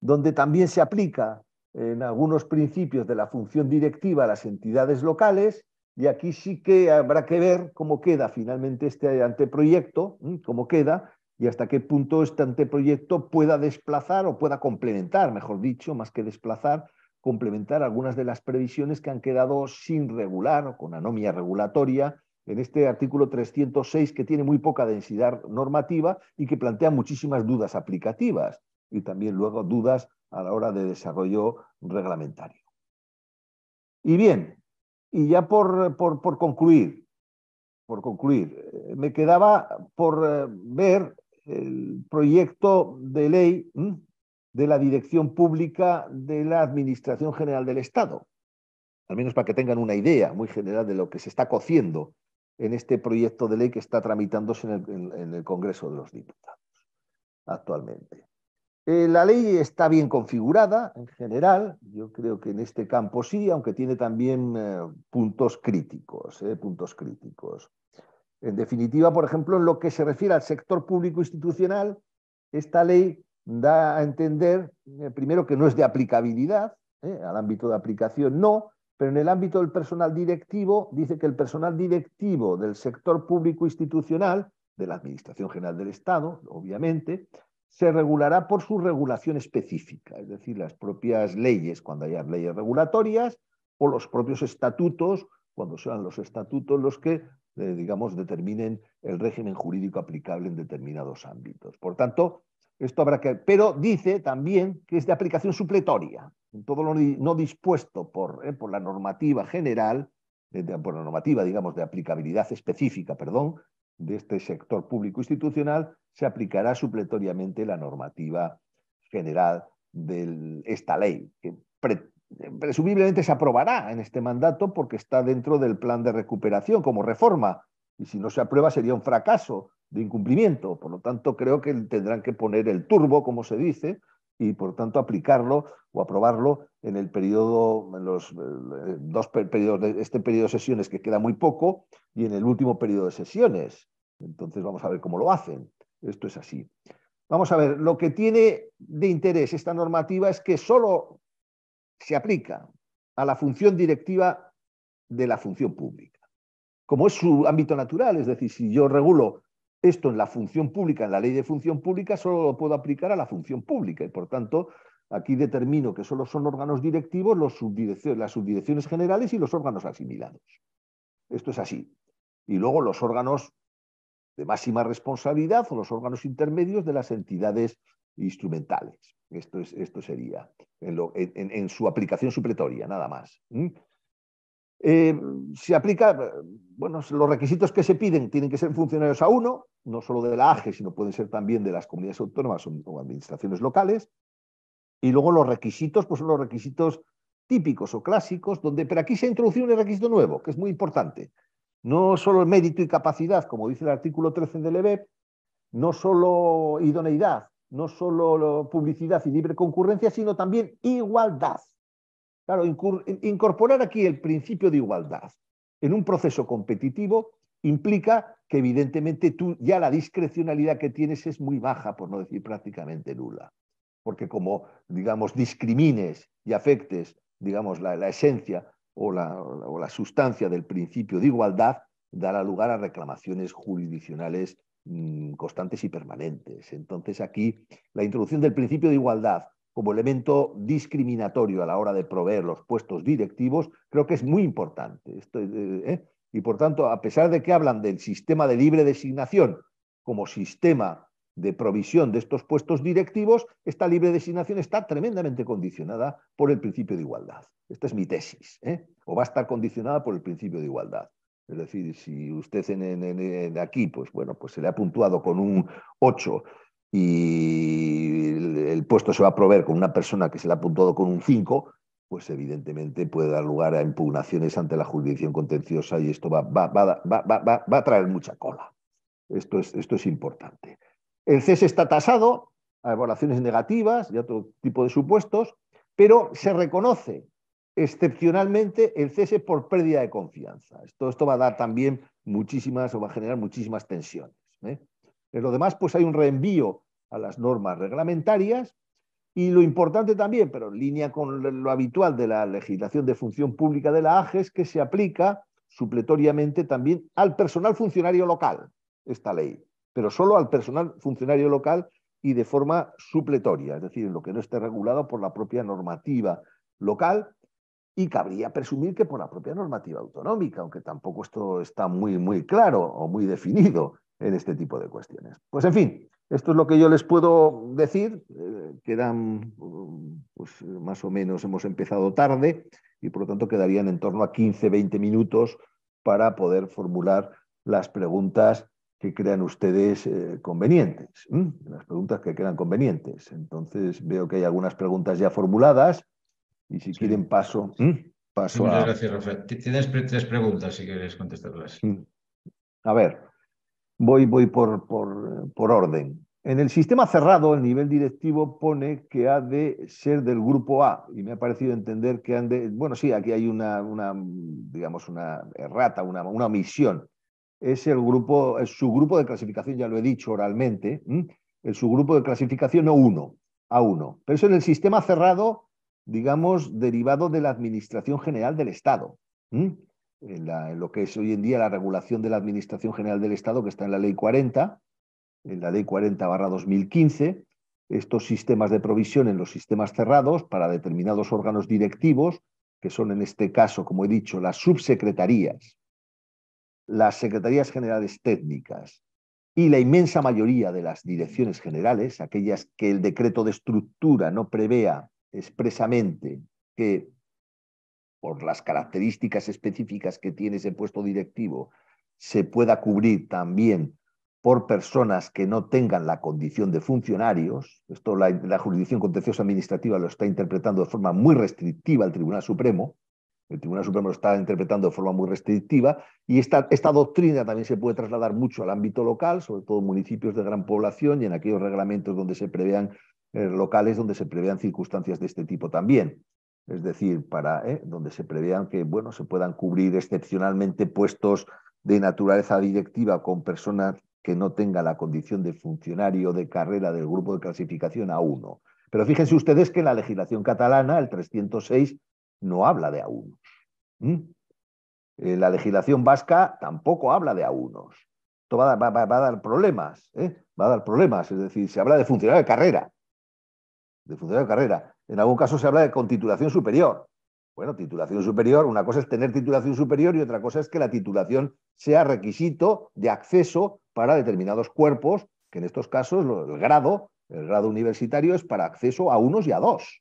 C: donde también se aplica en algunos principios de la función directiva a las entidades locales y aquí sí que habrá que ver cómo queda finalmente este anteproyecto, cómo queda y hasta qué punto este anteproyecto pueda desplazar o pueda complementar, mejor dicho, más que desplazar, complementar algunas de las previsiones que han quedado sin regular o con anomia regulatoria en este artículo 306 que tiene muy poca densidad normativa y que plantea muchísimas dudas aplicativas y también luego dudas a la hora de desarrollo reglamentario. Y bien, y ya por, concluir, por concluir, eh, me quedaba por eh, ver el proyecto de ley de la Dirección Pública de la Administración General del Estado, al menos para que tengan una idea muy general de lo que se está cociendo en este proyecto de ley que está tramitándose en el Congreso de los Diputados actualmente. Eh, la ley está bien configurada en general, yo creo que en este campo sí, aunque tiene también eh, puntos críticos, eh, puntos críticos. En definitiva, por ejemplo, en lo que se refiere al sector público institucional, esta ley da a entender, primero, que no es de aplicabilidad, al ámbito de aplicación no, pero en el ámbito del personal directivo, dice que el personal directivo del sector público institucional, de la Administración General del Estado, obviamente, se regulará por su regulación específica, es decir, las propias leyes, cuando haya leyes regulatorias, o los propios estatutos, cuando sean los estatutos los que, eh, digamos, determinen el régimen jurídico aplicable en determinados ámbitos. Por tanto, esto habrá que... Pero dice también que es de aplicación supletoria. En todo lo no dispuesto por, eh, por la normativa general, eh, por la normativa, digamos, de aplicabilidad específica, perdón, de este sector público institucional se aplicará supletoriamente la normativa general de esta ley, que presumiblemente se aprobará en este mandato porque está dentro del plan de recuperación como reforma, y si no se aprueba sería un fracaso de incumplimiento. Por lo tanto, creo que tendrán que poner el turbo, como se dice, y por tanto aplicarlo o aprobarlo en el periodo, en los eh, eh, dos periodos, de, este periodo de sesiones que queda muy poco y en el último periodo de sesiones. Entonces vamos a ver cómo lo hacen. Esto es así. Vamos a ver, lo que tiene de interés esta normativa es que solo se aplica a la función directiva de la función pública. Como es su ámbito natural, es decir, si yo regulo esto en la función pública, en la ley de función pública, solo lo puedo aplicar a la función pública y, por tanto, aquí determino que solo son órganos directivos las subdirecciones generales y los órganos asimilados. Esto es así. Y luego los órganos de máxima responsabilidad o los órganos intermedios de las entidades instrumentales. Esto, es, esto sería en, su aplicación supletoria, nada más. Eh, se aplica, bueno, los requisitos que se piden tienen que ser funcionarios a uno, no solo de la AGE, sino pueden ser también de las comunidades autónomas o administraciones locales. Y luego los requisitos, pues son los requisitos típicos o clásicos, donde, pero aquí se ha introducido un requisito nuevo, que es muy importante. No solo el mérito y capacidad, como dice el artículo 13 del EBEP, no solo idoneidad, no solo publicidad y libre concurrencia, sino también igualdad. Claro, incorporar aquí el principio de igualdad en un proceso competitivo implica que evidentemente tú ya la discrecionalidad que tienes es muy baja, por no decir prácticamente nula. Porque como, digamos, discrimines y afectes, digamos, la, esencia o la, sustancia del principio de igualdad, dará lugar a reclamaciones jurisdiccionales mm, constantes y permanentes. Entonces aquí la introducción del principio de igualdad como elemento discriminatorio a la hora de proveer los puestos directivos, creo que es muy importante. Eh, eh, eh. Y por tanto, a pesar de que hablan del sistema de libre designación como sistema de provisión de estos puestos directivos, esta libre designación está tremendamente condicionada por el principio de igualdad. Esta es mi tesis, o va a estar condicionada por el principio de igualdad. Es decir, si usted en, aquí, pues bueno, pues se le ha puntuado con un 8 y el puesto se va a proveer con una persona que se le ha apuntado con un 5, pues evidentemente puede dar lugar a impugnaciones ante la jurisdicción contenciosa y esto va, a traer mucha cola. Esto es, importante. El cese está tasado a evaluaciones negativas y a otro tipo de supuestos, pero se reconoce excepcionalmente el cese por pérdida de confianza. Esto, esto va a dar también muchísimas o va a generar muchísimas tensiones. ¿eh? En lo demás, pues hay un reenvío a las normas reglamentarias y lo importante también, pero en línea con lo habitual de la legislación de función pública de la AGE, es que se aplica supletoriamente también al personal funcionario local esta ley, pero solo al personal funcionario local y de forma supletoria, es decir, en lo que no esté regulado por la propia normativa local y cabría presumir que por la propia normativa autonómica, aunque tampoco esto está muy, muy claro o muy definido en este tipo de cuestiones. Pues en fin, esto es lo que yo les puedo decir. Eh, quedan, mm, pues más o menos hemos empezado tarde y por lo tanto quedarían en torno a 15-20 minutos para poder formular las preguntas que crean ustedes eh, convenientes, las preguntas que crean convenientes. Entonces veo que hay algunas preguntas ya formuladas y si quieren paso, paso Muchas gracias,
B: Rafael. Tienes tres preguntas si quieres contestarlas.
C: Mm. A ver. Voy, voy por, por, por orden. En el sistema cerrado, el nivel directivo pone que ha de ser del grupo A, y me ha parecido entender que han de. Bueno, sí, aquí hay una, una digamos, una errata, una, una omisión. Es el grupo, es su de clasificación, ya lo he dicho oralmente, el subgrupo de clasificación O1, A1. Pero eso en el sistema cerrado, digamos, derivado de la Administración General del Estado en, eh, lo que es hoy en día la regulación de la Administración General del Estado, que está en la Ley 40, en la Ley 40 barra 2015, estos sistemas de provisión en los sistemas cerrados para determinados órganos directivos, que son en este caso, como he dicho, las subsecretarías, las secretarías generales técnicas y la inmensa mayoría de las direcciones generales, aquellas que el decreto de estructura no prevea expresamente que por las características específicas que tiene ese puesto directivo, se pueda cubrir también por personas que no tengan la condición de funcionarios. Esto la, jurisdicción contenciosa administrativa lo está interpretando de forma muy restrictiva el Tribunal Supremo. El Tribunal Supremo lo está interpretando de forma muy restrictiva y esta, doctrina también se puede trasladar mucho al ámbito local, sobre todo en municipios de gran población y en aquellos reglamentos donde se prevean eh, locales, donde se prevean circunstancias de este tipo también es decir, para ¿eh? donde se prevean que bueno, se puedan cubrir excepcionalmente puestos de naturaleza directiva con personas que no tengan la condición de funcionario de carrera del grupo de clasificación A1. Pero fíjense ustedes que la legislación catalana, el 306, no habla de A1. Eh, la legislación vasca tampoco habla de A1. Esto va a, dar, problemas, ¿eh? va a dar problemas. Es decir, se habla de funcionario de carrera. De funcionario de carrera. En algún caso se habla de con titulación superior. Bueno, titulación superior, una cosa es tener titulación superior y otra cosa es que la titulación sea requisito de acceso para determinados cuerpos, que en estos casos el grado, el grado universitario es para acceso a unos y a dos.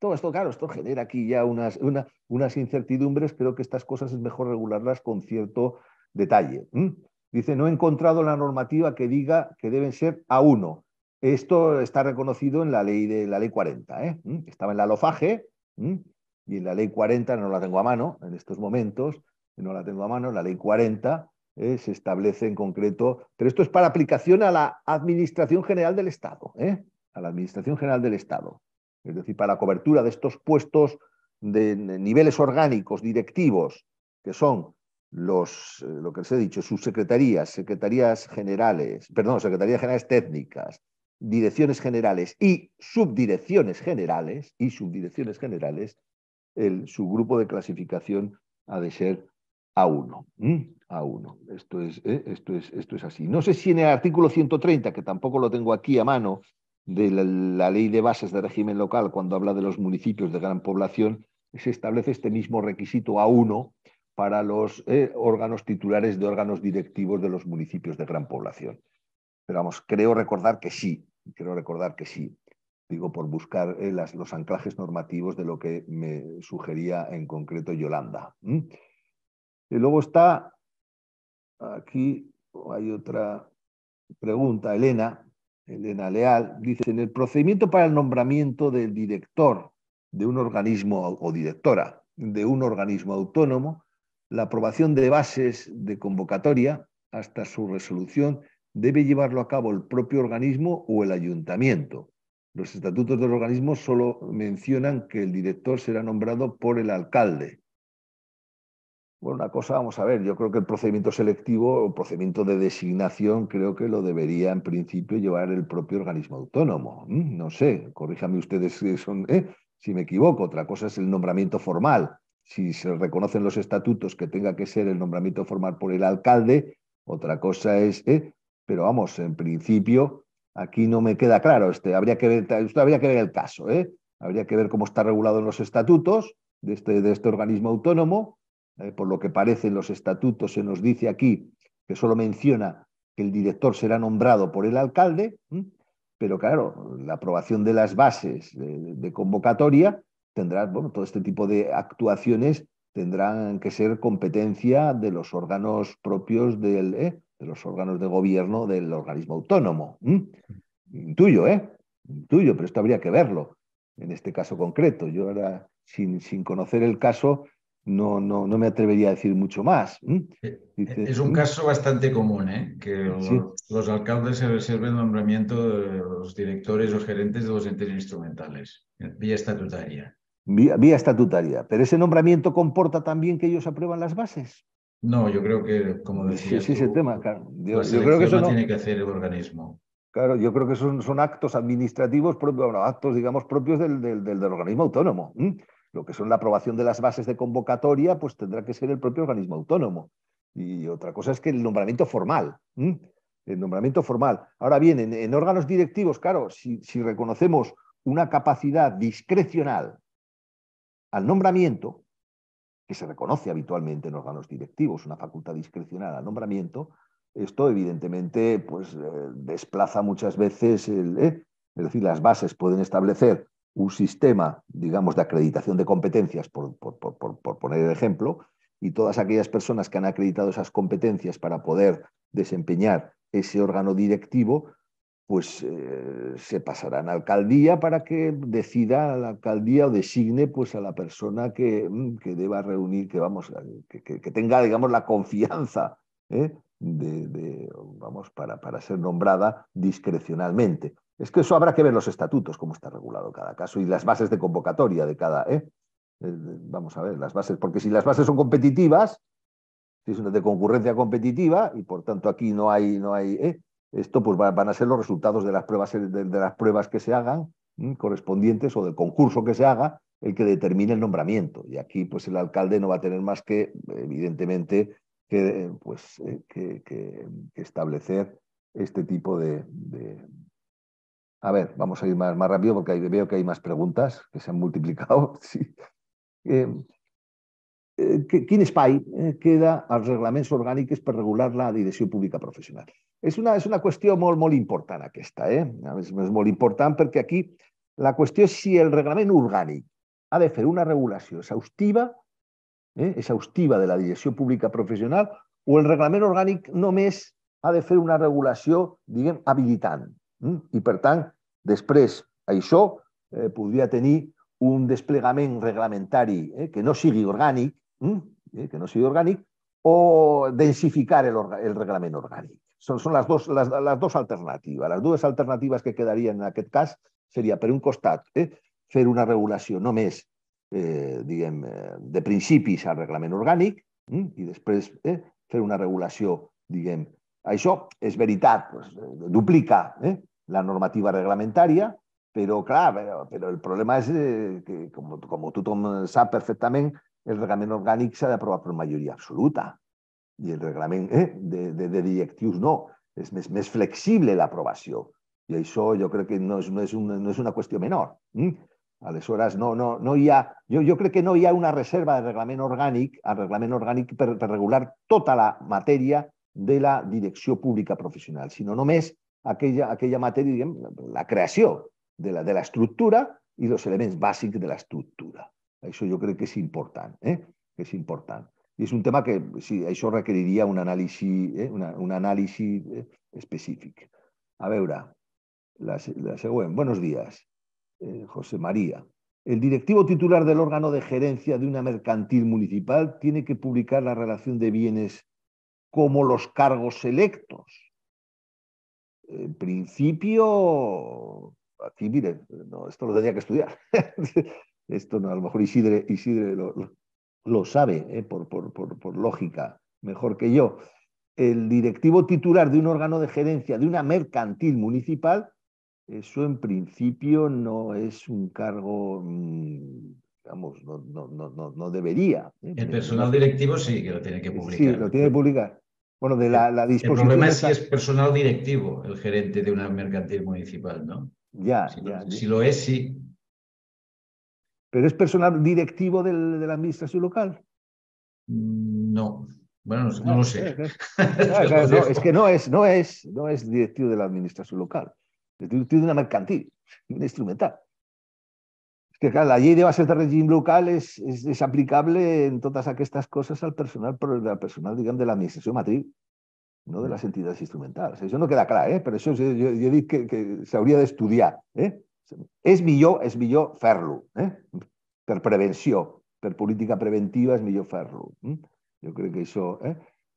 C: Todo esto, claro, esto genera aquí ya unas, incertidumbres, creo que estas cosas es mejor regularlas con cierto detalle. Dice, no he encontrado la normativa que diga que deben ser a uno. Esto está reconocido en la ley de la ley 40, ¿eh? mm, estaba en la alofaje mm, y en la ley 40 no la tengo a mano en estos momentos, no la tengo a mano, la ley 40 eh, se establece en concreto, pero esto es para aplicación a la Administración General del Estado, ¿eh? a la Administración General del Estado, es decir, para la cobertura de estos puestos de niveles orgánicos directivos que son los, lo que les he dicho, subsecretarías, secretarías generales, perdón, secretarías generales técnicas, direcciones generales y subdirecciones generales, y subdirecciones generales, el, subgrupo de clasificación ha de ser A1. a A1. Esto es, ¿eh? esto, esto es así. No sé si en el artículo 130, que tampoco lo tengo aquí a mano, de la, ley de bases de régimen local, cuando habla de los municipios de gran población, se establece este mismo requisito A1 para los eh, órganos titulares de órganos directivos de los municipios de gran población. Pero vamos, creo recordar que sí, creo recordar que sí. Digo, por buscar eh, los anclajes normativos de lo que me sugería en concreto Yolanda. Y luego está, aquí hay otra pregunta, Elena, Elena Leal, dice, en el procedimiento para el nombramiento del director de un organismo o directora de un organismo autónomo, la aprobación de bases de convocatoria hasta su resolución debe llevarlo a cabo el propio organismo o el ayuntamiento. Los estatutos del organismo solo mencionan que el director será nombrado por el alcalde. Bueno, una cosa, vamos a ver, yo creo que el procedimiento selectivo o procedimiento de designación creo que lo debería en principio llevar el propio organismo autónomo. Mm, no sé, corríjame ustedes si, son, ¿eh? si me equivoco. Otra cosa es el nombramiento formal. Si se reconocen los estatutos que tenga que ser el nombramiento formal por el alcalde, otra cosa es ¿eh? pero vamos, en principio aquí no me queda claro. Este, habría, que ver, habría que ver el caso, ¿eh? habría que ver cómo está regulado en los estatutos de este, de este organismo autónomo. Eh, por lo que parece en los estatutos se nos dice aquí que solo menciona que el director será nombrado por el alcalde, pero claro, la aprobación de las bases de, convocatoria tendrá, bueno, todo este tipo de actuaciones tendrán que ser competencia de los órganos propios del, ¿eh? de los órganos de gobierno del organismo autónomo. ¿Mm? Intuyo, ¿eh? Intuyo, pero esto habría que verlo en este caso concreto. Yo ahora, sin, sin conocer el caso, no, no, no, me atrevería a decir mucho más. ¿Mm? Eh, es un ¿Mm? caso
B: bastante común, ¿eh? que los, alcaldes se reserven el nombramiento de los directores o gerentes de los entes instrumentales, vía estatutaria.
C: Vía, vía estatutaria, pero ese nombramiento comporta también que ellos aprueban las bases.
B: No, yo creo que, como decía. Sí, ese
C: tema, claro. Yo, creo que eso tiene que
B: hacer el organismo.
C: Claro, yo creo que son, actos administrativos, propios, actos, digamos, propios del, organismo autónomo. Lo que son la aprobación de las bases de convocatoria, pues tendrá que ser el propio organismo autónomo. Y otra cosa es que el nombramiento formal. El nombramiento formal. Ahora bien, en, órganos directivos, claro, si, si reconocemos una capacidad discrecional al nombramiento, que se reconoce habitualmente en órganos directivos, una facultad discrecional al nombramiento, esto evidentemente pues, eh, desplaza muchas veces, eh, es decir, las bases pueden establecer un sistema, digamos, de acreditación de competencias, por, por, poner el ejemplo, y todas aquellas personas que han acreditado esas competencias para poder desempeñar ese órgano directivo, pues eh, se pasarán en alcaldía para que decida la alcaldía o designe pues a la persona que, mm, deba reunir, que vamos, que, que, tenga, digamos, la confianza ¿eh? de, vamos, para, para, ser nombrada discrecionalmente. Es que eso habrá que ver los estatutos, cómo está regulado cada caso, y las bases de convocatoria de cada, ¿eh? eh vamos a ver, las bases, porque si las bases son competitivas, si es una de concurrencia competitiva, y por tanto aquí no hay, no hay, ¿eh? Esto pues, van a ser los resultados de las pruebas, eh, de, las pruebas que se hagan correspondientes o del concurso que se haga el que determine el nombramiento. Y aquí pues el alcalde no va a tener más que, evidentemente, que, eh, pues, eh, que, establecer este tipo de, A ver, vamos a ir más, rápido porque veo que hay más preguntas que se han multiplicado. Sí. Eh, que, quin espai eh, queda als reglaments orgànics per regular la direcció pública professional. És una, és una qüestió molt, molt important aquesta. Eh? És, és molt important perquè aquí la qüestió és si el reglament orgànic ha de fer una regulació exhaustiva, eh? exhaustiva de la direcció pública professional, o el reglament orgànic només ha de fer una regulació, diguem, habilitant. Hm? I, per tant, després això eh, podria tenir un desplegament reglamentari eh, que no sigui orgànic, Mm, eh, que no sigui orgànic, o densificar el, el reglament orgànic. Són, són les, dos, les, les dues alternatives. Les dues alternatives que quedarien en aquest cas seria, per un costat, eh, fer una regulació només eh, diguem, eh, de principis al reglament orgànic eh, i després eh, fer una regulació, diguem, això és veritat, pues, eh, duplica eh, la normativa reglamentària, però clar, però, però el problema és eh, que, com, com tothom sap perfectament, el reglamento orgánico se ha de aprobar por mayoría absoluta y el reglamento eh, de, directivos no. es más flexible flexible aprobación. Y eso yo creo que no es no una, no es una cuestión menor. Mm? Hm? horas no, no, no ya yo yo que no iba una reserva de reglamento orgánico al reglamento orgánico para regular toda la materia de la dirección pública sino no només aquella, aquella materia, la creación de la, de estructura y los elementos de de estructura eso yo creo que es importante eh? que es importante. Y es un tema que sí, eso requeriría un análisis eh? un análisis ¿eh? específico A ver la, la Buenos días, eh, José María. El directivo titular del órgano de gerencia de una mercantil municipal tiene que publicar la relación de bienes como los cargos electos. En principio, aquí, miren, no, esto lo tendría que estudiar. Esto a lo mejor Isidre, lo, sabe eh, por, lógica mejor que yo. El directivo titular de un órgano de gerencia de una mercantil municipal, eso en principio no es un cargo, mm, digamos, no, debería.
B: Eh, el personal directivo sí que lo tiene que publicar. Sí, lo
C: tiene que publicar. Bueno, de la, disposición. El problema es si es
B: personal directivo el gerente de una mercantil municipal, ¿no?
C: ya, si lo es, sí. ¿Pero es personal directivo del, de la administración local? Mm, no,
A: bueno, no, lo sé. es que
C: no es, no, es, no es directivo de la administración local, es directivo de una mercantil, de una instrumental. Es que claro, la ley de bases de régimen local es, es, aplicable en todas aquellas cosas al personal, al personal digamos, de la administración matriz, no de mm. las entidades instrumentales. Eso no queda claro, ¿eh? pero eso yo, digo que, que, se habría de estudiar. ¿eh? És millor, és millor fer-lo, eh? per prevenció, per política preventiva és millor fer-lo. Hm? Jo crec que això... Eh?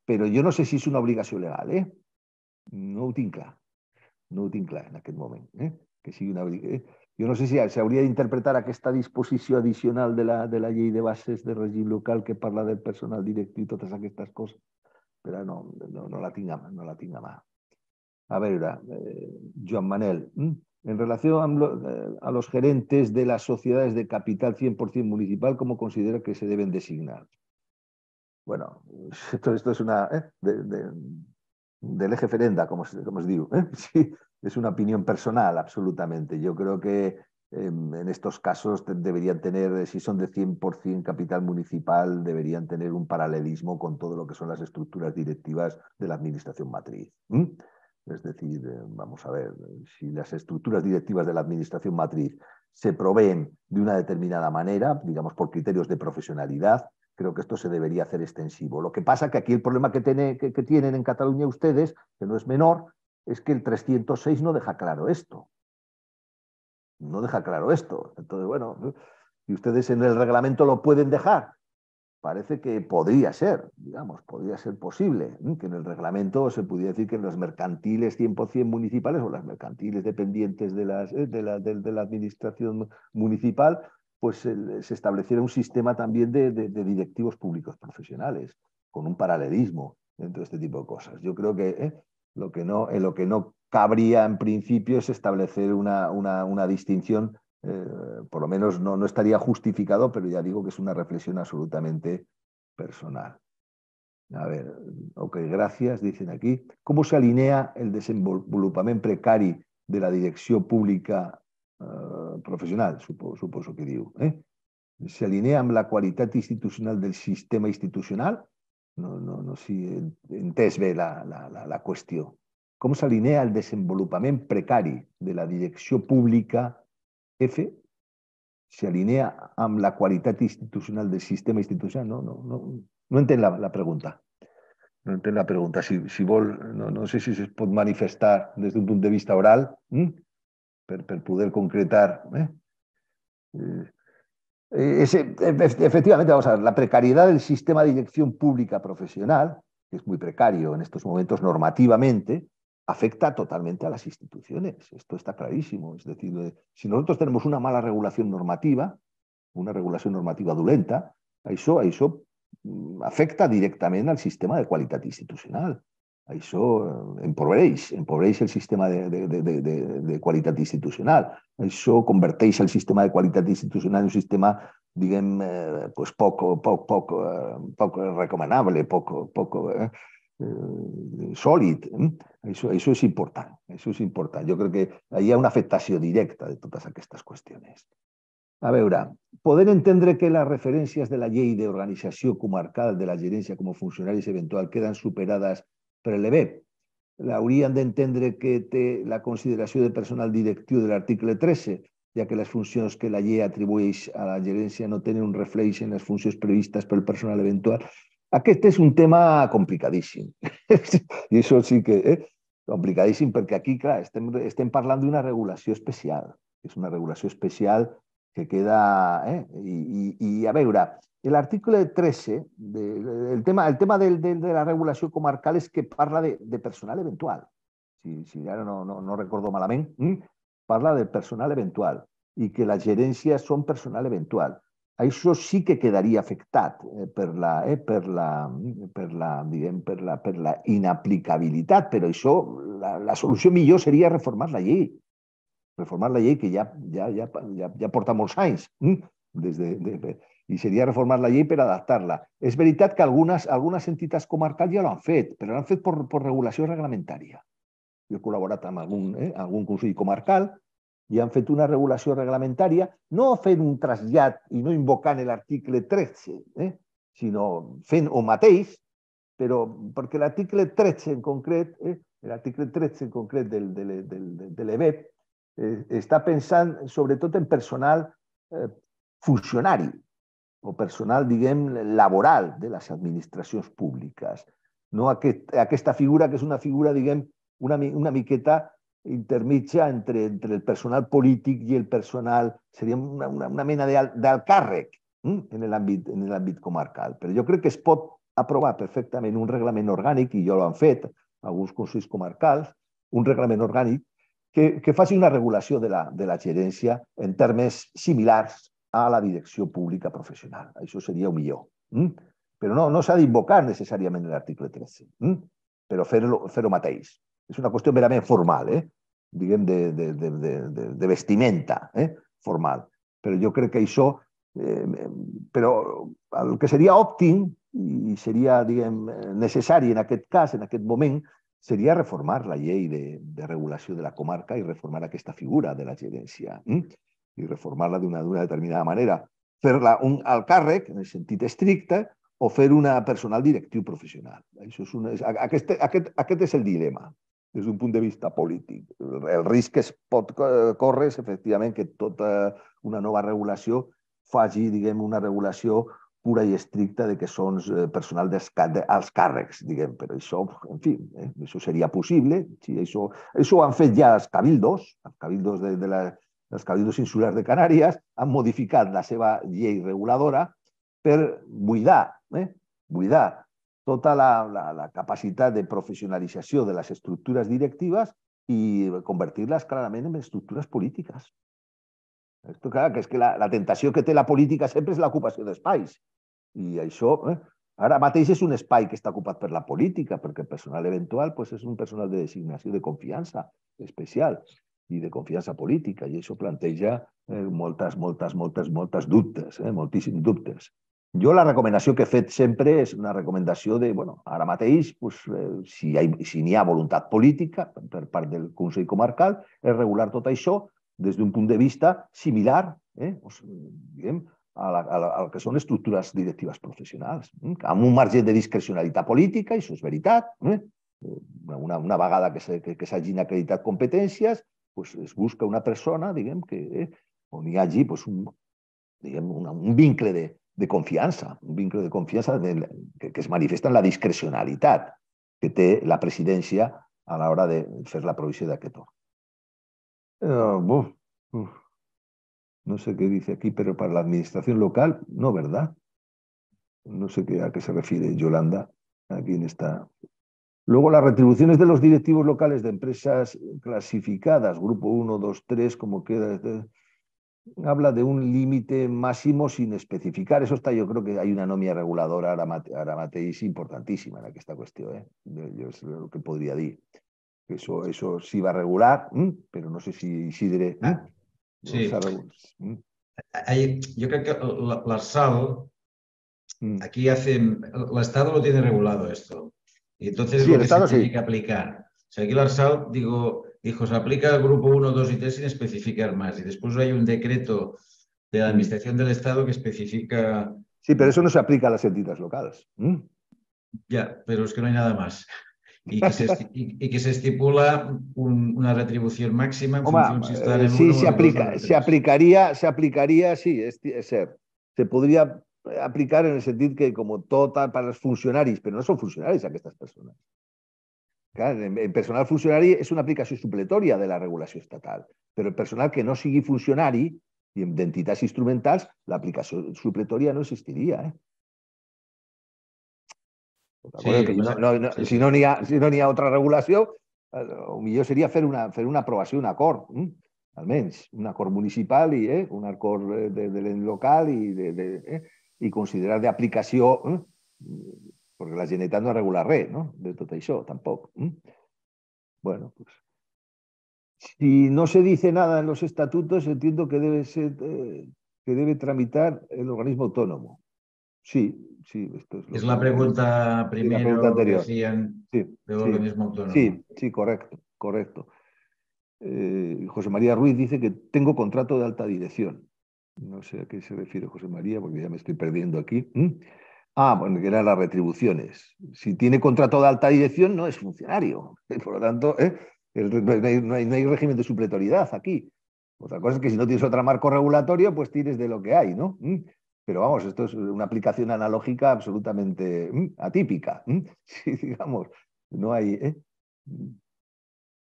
C: Però jo no sé si és una obligació legal, eh? No ho tinc clar. No ho tinc clar en aquest moment. Eh? Que sigui una Eh? Jo no sé si s'hauria d'interpretar aquesta disposició addicional de la, de la llei de bases de règim local que parla del personal directiu i totes aquestes coses, però no, no, no, la, tinc a, no la tinc a mà. A veure, eh, Joan Manel, eh? en relación eh, a los gerentes de las sociedades de capital 100% municipal, ¿cómo considera que se deben designar? Bueno, esto, esto es una... ¿eh? del eje ferenda, como, como os digo. ¿eh? es una opinión personal, absolutamente. Yo creo que em, en estos casos deberían tener, si son de 100% capital municipal, deberían tener un paralelismo con todo lo que son las estructuras directivas de la administración matriz. Es decir, eh, vamos a ver, si las estructuras directivas de la administración matriz se proveen de una determinada manera, digamos por criterios de profesionalidad, creo que esto se debería hacer extensivo. Lo que pasa que aquí el problema que, tiene, que tienen en Cataluña ustedes, que no es menor, es que el 306 no deja claro esto. No deja claro esto. Entonces, bueno, y ustedes en el reglamento lo pueden dejar, parece que podría ser, digamos, podría ser posible ¿eh? que en el reglamento se pudiera decir que en los mercantiles 100% municipales o las mercantiles dependientes eh, de, de, la, administración municipal, pues se, estableciera un sistema también de, directivos públicos profesionales, con un paralelismo dentro de este tipo de cosas. Yo creo que ¿eh? lo, que no, lo que no cabría en principio es establecer una, una, una distinción eh, por lo menos no, estaría justificado, pero ya digo que es una reflexión absolutamente personal. A ver, ok, gracias, dicen aquí. ¿Cómo se alinea el desenvolupament precari de la dirección pública eh, profesional? supongo que digo ¿eh? ¿se alinea la cualidad institucional del sistema institucional? No, no, no si en test ve la, la, la, se alinea el desenvolupament precari de la dirección pública F, se alinea a la cualidad institucional del sistema institucional? No, no, no, no la, pregunta. No la pregunta. Si, no, sé si se puede manifestar desde un punto de vista oral para poder concretar. ¿eh? Eh, ese, efectivamente, vamos a ver, la precariedad del sistema de dirección pública profesional, que es muy precario en estos momentos normativamente, afecta totalmente a las instituciones. Esto está clarísimo. Es decir, eh, si nosotros tenemos una mala regulación normativa, una regulación normativa adulenta, eso, eso mm, afecta directamente al sistema de cualidad institucional. a Eso empobréis, eh, empobréis el sistema de, de, de, cualidad institucional. Eso convertéis el sistema de cualidad institucional en un sistema, digamos, eh, pues poco, poco, poco, poco recomendable, poco, poco. Eh, ...sólido... ¿eh? ...eso es importante... és important, això és important. que hay una afectación directa de todas estas cuestiones... A veure, poder entender que las referencias de la de Organización comarcal de la gerència com a funcionaris eventual el superades ...la urían de entender que la consideración... de personal directivo del artículo 13, ...ya que las funciones que la llei atribueix a la gerencia no tienen un reflejo... en las funciones previstas por el personal eventual Aquí este es un tema complicadísimo. y eso sí que... Eh? complicadísimo porque aquí, claro, estén hablando de una regulación especial. es una regulación especial que queda... ¿eh? y a ver, el a veure, 13, de, el tema, el tema del, de la regulación comarcal es que parla de, personal eventual. Si, si no, no, no recordo ¿eh? parla de personal eventual y que las gerencias son personal eventual. això sí que quedaria afectat eh, per la, eh, per la, per la, diguem, per la, per la inaplicabilitat, però això, la, la solució millor seria reformar la llei. Reformar la llei que ja, ja, ja, ja, ja porta molts anys. Hm? Des de, de, I seria reformar la llei per adaptar-la. És veritat que algunes, algunes entitats comarcals ja l'han fet, però l'han fet per, per regulació reglamentària. Jo he col·laborat amb algun, eh, algun consell comarcal y han feito una regulación reglamentaria, no fent un trasllat y no el artículo 13, eh? sinó fent el mateix, porque perquè l'article 13 en concret, eh? artículo 13 en concreto del, del, e e eh, está pensando sobre todo en personal eh, funcionario, o personal, digamos laboral de las administraciones públicas. No que esta figura, que es una figura, digamos una, una miqueta intermitja entre, entre el personal polític i el personal, seria una, una, una mena d'alt càrrec hm, en l'àmbit comarcal. Però jo crec que es pot aprovar perfectament un reglament orgànic, i jo l'han fet alguns consells comarcals, un reglament orgànic que, que faci una regulació de la, de la gerència en termes similars a la direcció pública professional. Això seria el millor. Hm? Però no, no s'ha d'invocar necessàriament l'article 13, hm? però fer-ho fer, -ho, fer -ho mateix és una qüestió merament formal, eh? diguem, de, de, de, de, de vestimenta eh? formal. Però jo crec que això... Eh, però el que seria òptim i seria diguem, necessari en aquest cas, en aquest moment, seria reformar la llei de, de regulació de la comarca i reformar aquesta figura de la gerència eh? i reformar-la d'una determinada manera. Fer-la al càrrec, en el sentit estricte, o fer una personal directiu professional. Això és una, aquest, aquest, aquest és el dilema des d'un punt de vista polític. El risc que es pot córrer és, efectivament, que tota una nova regulació faci, diguem, una regulació pura i estricta de que són eh, personal als càrrecs, diguem, però això, en fi, eh, això seria possible. Si això, això ho han fet ja els cabildos, els cabildos, de, de la, els cabildos insulars de Canàries, han modificat la seva llei reguladora per buidar, eh, buidar tota la, la, la capacitat de professionalització de les estructures directives i convertir-les clarament en estructures polítiques. Esto, clar, que és que la, la tentació que té la política sempre és l'ocupació d'espais. I això, eh, ara mateix és un espai que està ocupat per la política, perquè el personal eventual pues, és un personal de designació de confiança especial i de confiança política, i això planteja eh, moltes, moltes, moltes, moltes dubtes, eh, moltíssims dubtes. Jo la recomanació que he fet sempre és una recomanació de, bueno, ara mateix, pues, eh, si n'hi ha, si ha voluntat política per part del Consell Comarcal, és regular tot això des d'un punt de vista similar eh, o sigui, diguem, a, la, a, la, a la que són estructures directives professionals, eh, amb un marge de discrecionalitat política, i això és veritat, eh, una, una vegada que s'hagin acreditat competències, pues, es busca una persona, diguem, que, eh, on hi hagi pues, un, diguem, una, un vincle de, de confianza, un vínculo de confianza que, se manifiesta en la discrecionalidad que te la presidencia a la hora de hacer la provisión de que ah, No sé qué dice aquí, pero para la administración local, no, ¿verdad? No sé a qué se refiere Yolanda aquí en esta. Luego, las retribuciones de los directivos locales de empresas clasificadas, grupo 1, 2, 3, como queda. Este? habla de un límite máximo sin especificar. Eso está, yo creo que hay una anomia reguladora Mateis, importantísima en esta cuestión. ¿eh? Yo es lo que podría decir. Eso, eso sí va a regular, pero no sé si Isidre... Ah, sí. yo
B: creo que la, mm. aquí hacen, el Estado lo tiene regulado esto. Y entonces lo que se tiene que aplicar. O sea, aquí la digo, dijo, se aplica al grupo 1, 2 y 3 sin especificar más. Y después hay un decreto de la Administración del Estado que especifica...
C: Sí, pero eso no se aplica a las entidades locales.
B: ¿Mm? Ya, pero es que no hay nada más. Y que se, estipula una retribución máxima en función si en Sí, se, aplica, se,
C: aplicaría, se aplicaría, sí, es, ser. Se podría aplicar en el sentido que como total para los funcionarios, pero no son funcionarios estas personas. Clar, el personal funcionari és una aplicació supletòria de la regulació estatal, però el personal que no sigui funcionari i amb entitats instrumentals, l'aplicació supletòria no existiria. Eh? Tota sí, que no, no, no, sí, Si no n'hi ha, si no ha altra regulació, o eh, el millor seria fer una, fer una aprovació, un acord, eh? almenys, un acord municipal i eh? un acord de, de l'en local i, de, de, eh? i considerar d'aplicació eh? Porque la Generalitat no regularé, no? De tot tampoco. Mm? Bueno, pues... Si no se dice nada en los estatutos, entiendo que debe, ser, eh, que debe tramitar el organismo autónomo. Sí, sí. Esto es, es la pregunta primero la pregunta anterior. sí,
B: del sí, organismo autónomo. Sí,
C: sí, correcto, correcto. Eh, José María Ruiz dice que tengo contrato de alta dirección. No sé a qué se refiere José María, porque ya me estoy perdiendo aquí. Ah, bueno, que eran las retribuciones. Si tiene contrato de alta dirección, no es funcionario. Por lo tanto, ¿eh? no, hay, régimen de supletoriedad aquí. Otra cosa es que si no tienes otro marco regulatorio, pues tienes de lo que hay, ¿no? ¿Mm? Pero vamos, esto es una aplicación analógica absolutamente ¿mm? atípica. ¿mm? Sí, digamos, no hay. ¿eh?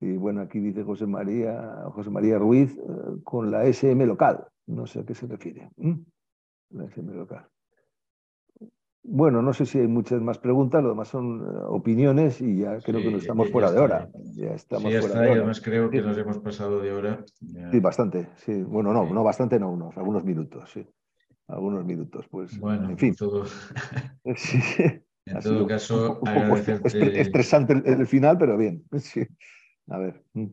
C: Y bueno, aquí dice José María, José María Ruiz eh, con la SM local. No sé a qué se refiere. La SM local. Bueno, no sé si hay muchas más preguntas, lo demás son eh, opiniones y ya creo que no estamos fuera de hora. Ya estamos fuera de hora. Y además creo que nos hemos
B: pasado de hora. Sí,
C: bastante. Sí. Bueno, no, no bastante, no unos, algunos minutos, sí. Algunos minutos, pues. Bueno, en fin. Todo...
B: en todo caso, agradecerte. Estresante
C: el, final, pero bien. A ver. Mm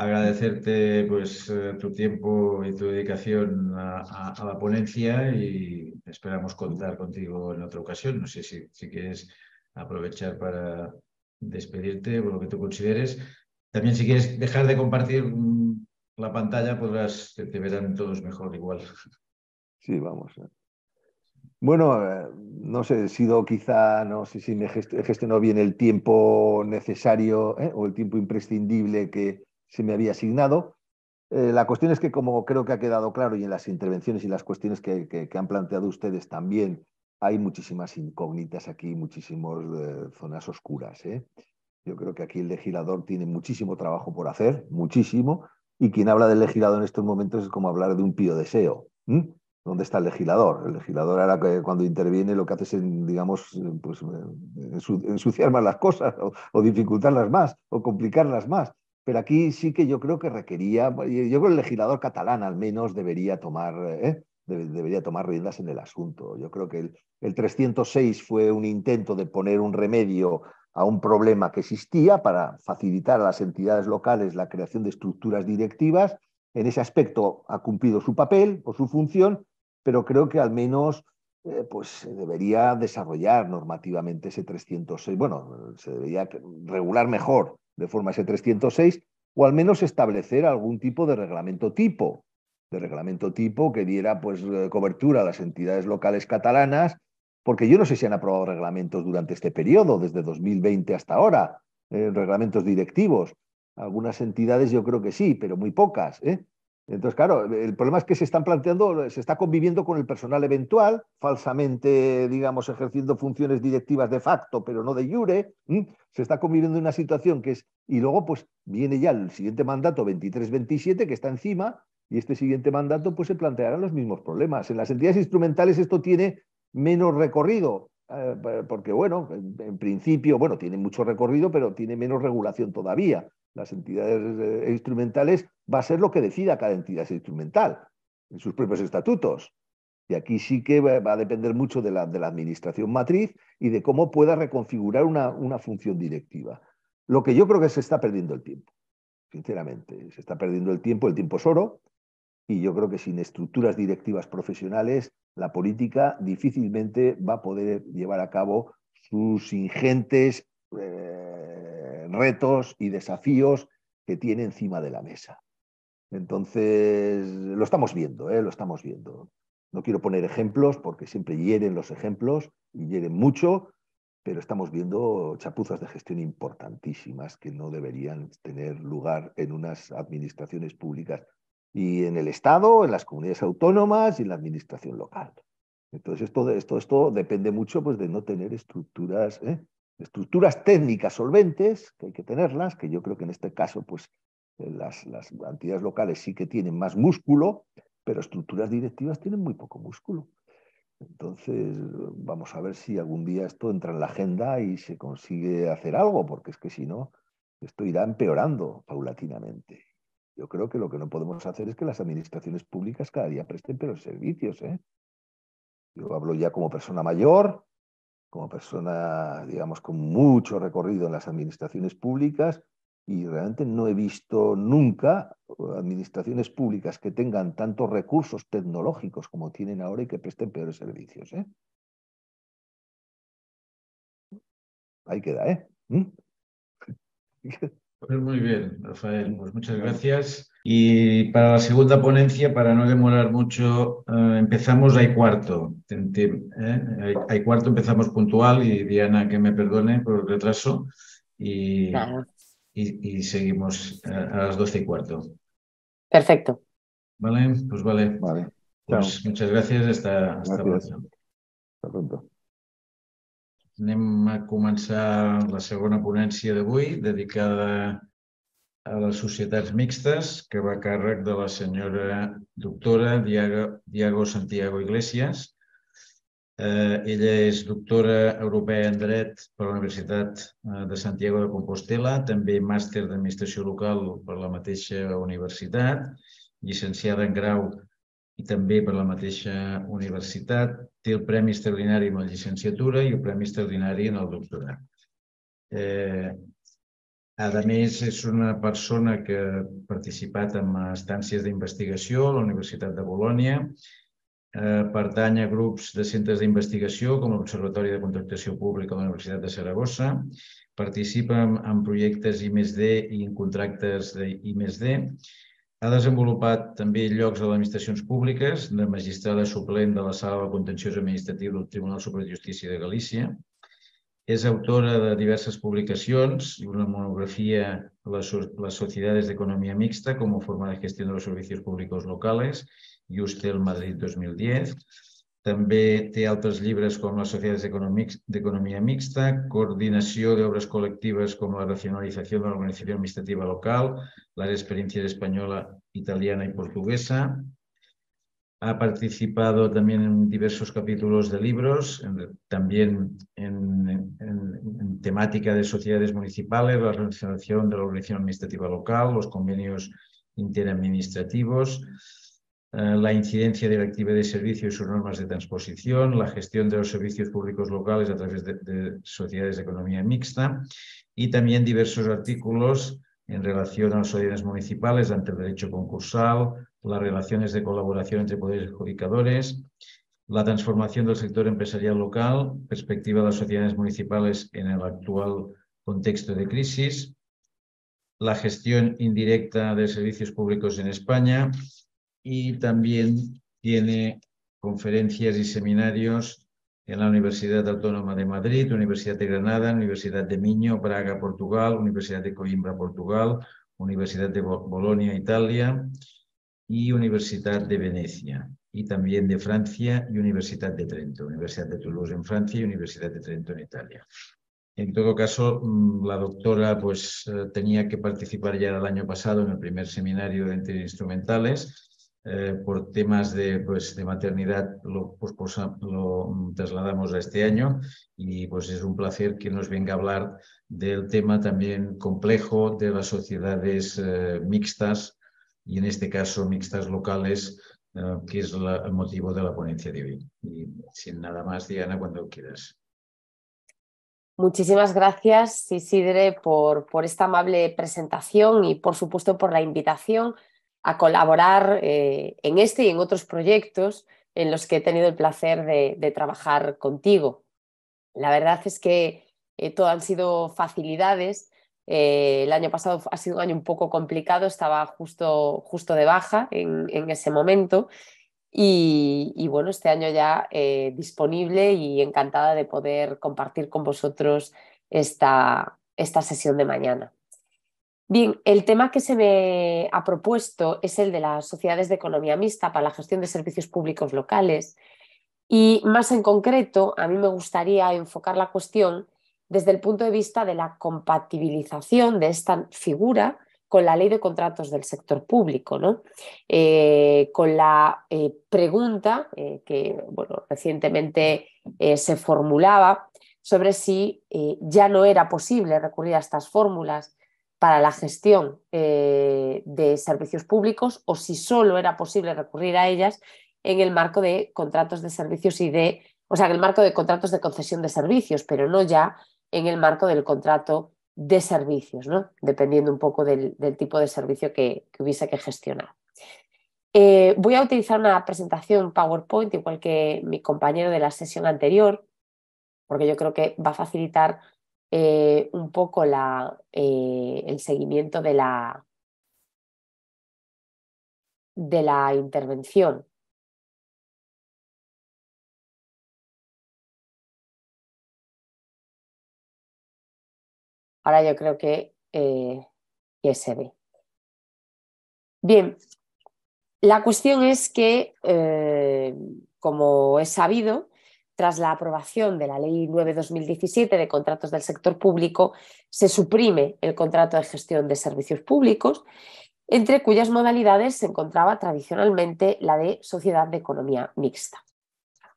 B: agradecerte pues, eh, tu tiempo y tu dedicación a, la ponencia y esperamos contar contigo en otra ocasión. No sé si, si quieres aprovechar para despedirte o lo que tú consideres. También si quieres dejar de compartir mm, la pantalla, podrás, te, verán todos mejor igual. Sí, vamos.
C: Bueno, eh, no sé, he sido quizá, no sé si me gestionó bien el tiempo necesario ¿eh? o el tiempo imprescindible que, se me había asignado. Eh, la cuestión es que, como creo que ha quedado claro y en las intervenciones y las cuestiones que, han planteado ustedes también, hay muchísimas incógnitas aquí, muchísimas eh, zonas oscuras. ¿eh? Yo creo que aquí el legislador tiene muchísimo trabajo por hacer, muchísimo, y quien habla del legislador en estos momentos es como hablar de un pío deseo. ¿Dónde está el legislador? El legislador ahora que cuando interviene lo que hace es, digamos, pues, ensuciar más las cosas o dificultarlas más o complicarlas más pero aquí sí que yo creo que requería, yo creo que el legislador catalán al menos debería tomar, ¿eh? debería tomar riendas en el asunto. Yo creo que el, el 306 fue un intento de poner un remedio a un problema que existía para facilitar a las entidades locales la creación de estructuras directivas. En ese aspecto ha cumplido su papel o su función, pero creo que al menos eh, pues se debería desarrollar normativamente ese 306. Bueno, se debería regular mejor de forma S306, o al menos establecer algún tipo de reglamento tipo, de reglamento tipo que diera pues, eh, cobertura a las entidades locales catalanas, porque yo no sé si han aprobado reglamentos durante este periodo, desde 2020 hasta ahora, eh, reglamentos directivos. Algunas entidades yo creo que sí, pero muy pocas. ¿eh? Entonces, claro, el problema es que se están planteando, se está conviviendo con el personal eventual, falsamente, digamos, ejerciendo funciones directivas de facto, pero no de jure. Se está conviviendo en una situación que es. Y luego, pues, viene ya el siguiente mandato 23-27, que está encima, y este siguiente mandato, pues, se plantearán los mismos problemas. En las entidades instrumentales esto tiene menos recorrido, eh, porque, bueno, en principio, bueno, tiene mucho recorrido, pero tiene menos regulación todavía las entidades eh, instrumentales, va a ser lo que decida cada entidad instrumental en sus propios estatutos. Y aquí sí que va a depender mucho de la, de la administración matriz y de cómo pueda reconfigurar una, una, función directiva. Lo que yo creo que se está perdiendo el tiempo, sinceramente. Se está perdiendo el tiempo, el tiempo es oro, y yo creo que sin estructuras directivas profesionales, la política difícilmente va a poder llevar a cabo sus ingentes eh, retos y desafíos que tiene encima de la mesa. Entonces, lo estamos viendo, ¿eh? lo estamos viendo. No quiero poner ejemplos porque siempre hieren los ejemplos y hieren mucho, pero estamos viendo chapuzas de gestión importantísimas que no deberían tener lugar en unas administraciones públicas y en el Estado, en las comunidades autónomas y en la administración local. Entonces, esto, esto, esto depende mucho pues, de no tener estructuras ¿eh? estructuras técnicas solventes, que hay que tenerlas, que yo creo que en este caso pues, eh, las, entidades locales sí que tienen más músculo, pero estructuras directivas tienen muy poco músculo. Entonces, vamos a ver si algún día esto entra en la agenda y se consigue hacer algo, porque es que si no, esto irá empeorando paulatinamente. Yo creo que lo que no podemos hacer es que las administraciones públicas cada día presten peores servicios. ¿eh? Yo hablo ya como persona mayor, como persona, digamos, con mucho recorrido en las administraciones públicas y realmente no he visto nunca uh, administraciones públicas que tengan tantos recursos tecnológicos como tienen ahora y que presten peores servicios. ¿eh? Ahí queda, ¿eh? ¿Mm?
B: Pues muy bien, Rafael, pues muchas gracias. Y para la segunda ponencia, para no demorar mucho, eh, empezamos hay cuarto. ¿eh? las cuarto, empezamos puntual y Diana, que me perdone por el retraso. Y, seguimos eh, a, las doce y cuarto. Perfecto. Vale, pues vale. Pues muchas gracias. Hasta, Hasta pronto. Anem a començar la segona ponència d'avui, dedicada a les societats mixtes, que va a càrrec de la senyora doctora Diago, Diago Santiago Iglesias. Eh, ella és doctora europea en dret per la Universitat eh, de Santiago de Compostela, també màster d'administració local per la mateixa universitat, llicenciada en grau i també per la mateixa universitat, té el Premi Extraordinari en la llicenciatura i el Premi Extraordinari en el doctorat. Eh, a més, és una persona que ha participat en estàncies d'investigació a la Universitat de Bolònia, eh, pertany a grups de centres d'investigació com l'Observatori de Contractació Pública de la Universitat de Saragossa, participa en, en projectes I+D i en contractes d'I+D, ha desenvolupat també llocs a administracions públiques, de magistrada suplent de la Sala de Contenciós Administratiu del Tribunal Superior de Justícia de Galícia. És autora de diverses publicacions i una monografia Las Societats d'Economia Mixta Mixta a forma de gestió de los servicios públicos locales, Justel Madrid 2010 de té altres llibres las sociedades de economía mixta, coordinación de obras colectivas, como la racionalización de la organización administrativa local, la experiencia española, italiana y portuguesa. Ha participado también en diversos capítulos de libros, también en, en, temática de sociedades municipales, la racionalización de la organización administrativa local, los convenios interadministrativos. Eh, la incidencia directiva de servicios y sus normas de transposición, la gestión de los servicios públicos locales a través de, sociedades de economía mixta y también diversos artículos en relación a las sociedades municipales ante el derecho concursal, las relaciones de colaboración entre poderes adjudicadores, la transformación del sector empresarial local, perspectiva de las sociedades municipales en el actual contexto de crisis, la gestión indirecta de servicios públicos en España, y también tiene conferencias y seminarios en la Universidad Autónoma de Madrid, Universidad de Granada, Universidad de Miño, Praga, Portugal, Universidad de Coimbra, Portugal, Universidad de Bolonia, Italia y Universidad de Venecia y también de Francia y Universidad de Trento, Universidad de Toulouse en Francia y Universidad de Trento en Italia. En todo caso, mm, la doctora pues, eh, tenía que participar ya el año pasado en el primer seminario de Instrumentales, eh, por temas de, pues, de maternidad lo, pues, pues, ah, lo, trasladamos a este año y pues es un placer que nos venga a hablar del tema también complejo de las sociedades eh, mixtas y en este caso mixtas locales, eh, que es el motivo de la ponencia de hoy. Y sin nada más, Diana, cuando quieras.
D: Muchísimas gracias, Isidre, por, por esta amable presentación y, por supuesto, por la invitación a colaborar eh, en este y en otros proyectos en los que he tenido el placer de, trabajar contigo. La verdad es que eh, todo han sido facilidades. Eh, el año pasado ha sido un año un poco complicado, estaba justo, justo de baja en, ese momento. Y, y, bueno, este año ya disponible y encantada de poder compartir con vosotros esta, esta sesión de mañana. Bien, el tema que se me ha propuesto es el de las sociedades de economía mixta para la gestión de servicios públicos locales. Y más en concreto, a mí me gustaría enfocar la cuestión desde el punto de vista de la compatibilización de esta figura con la ley de contratos del sector público, ¿no? Eh, con la eh, pregunta eh, que bueno, recientemente se formulaba sobre si ya no era posible recurrir a estas fórmulas para la gestión eh, de servicios públicos o si solo era posible recurrir a ellas en el marco de contratos de servicios y de, o sea, en el marco de contratos de concesión de servicios, pero no ya en el marco del contrato de servicios, ¿no? dependiendo un poco del, tipo de servicio que, hubiese que gestionar. Eh, voy a utilizar una presentación PowerPoint, igual que mi compañero de la sesión
E: anterior, porque yo creo que va a facilitar eh, un poco la, eh, el seguimiento de la,
A: de la intervención. Ahora yo creo
D: que eh, se ve. Bien, la cuestión es que, como es sabido, tras la aprobación de la Ley 9-2017 de contratos del sector público, se suprime el contrato de gestión de servicios públicos, entre cuyas modalidades se encontraba tradicionalmente la de sociedad de economía mixta.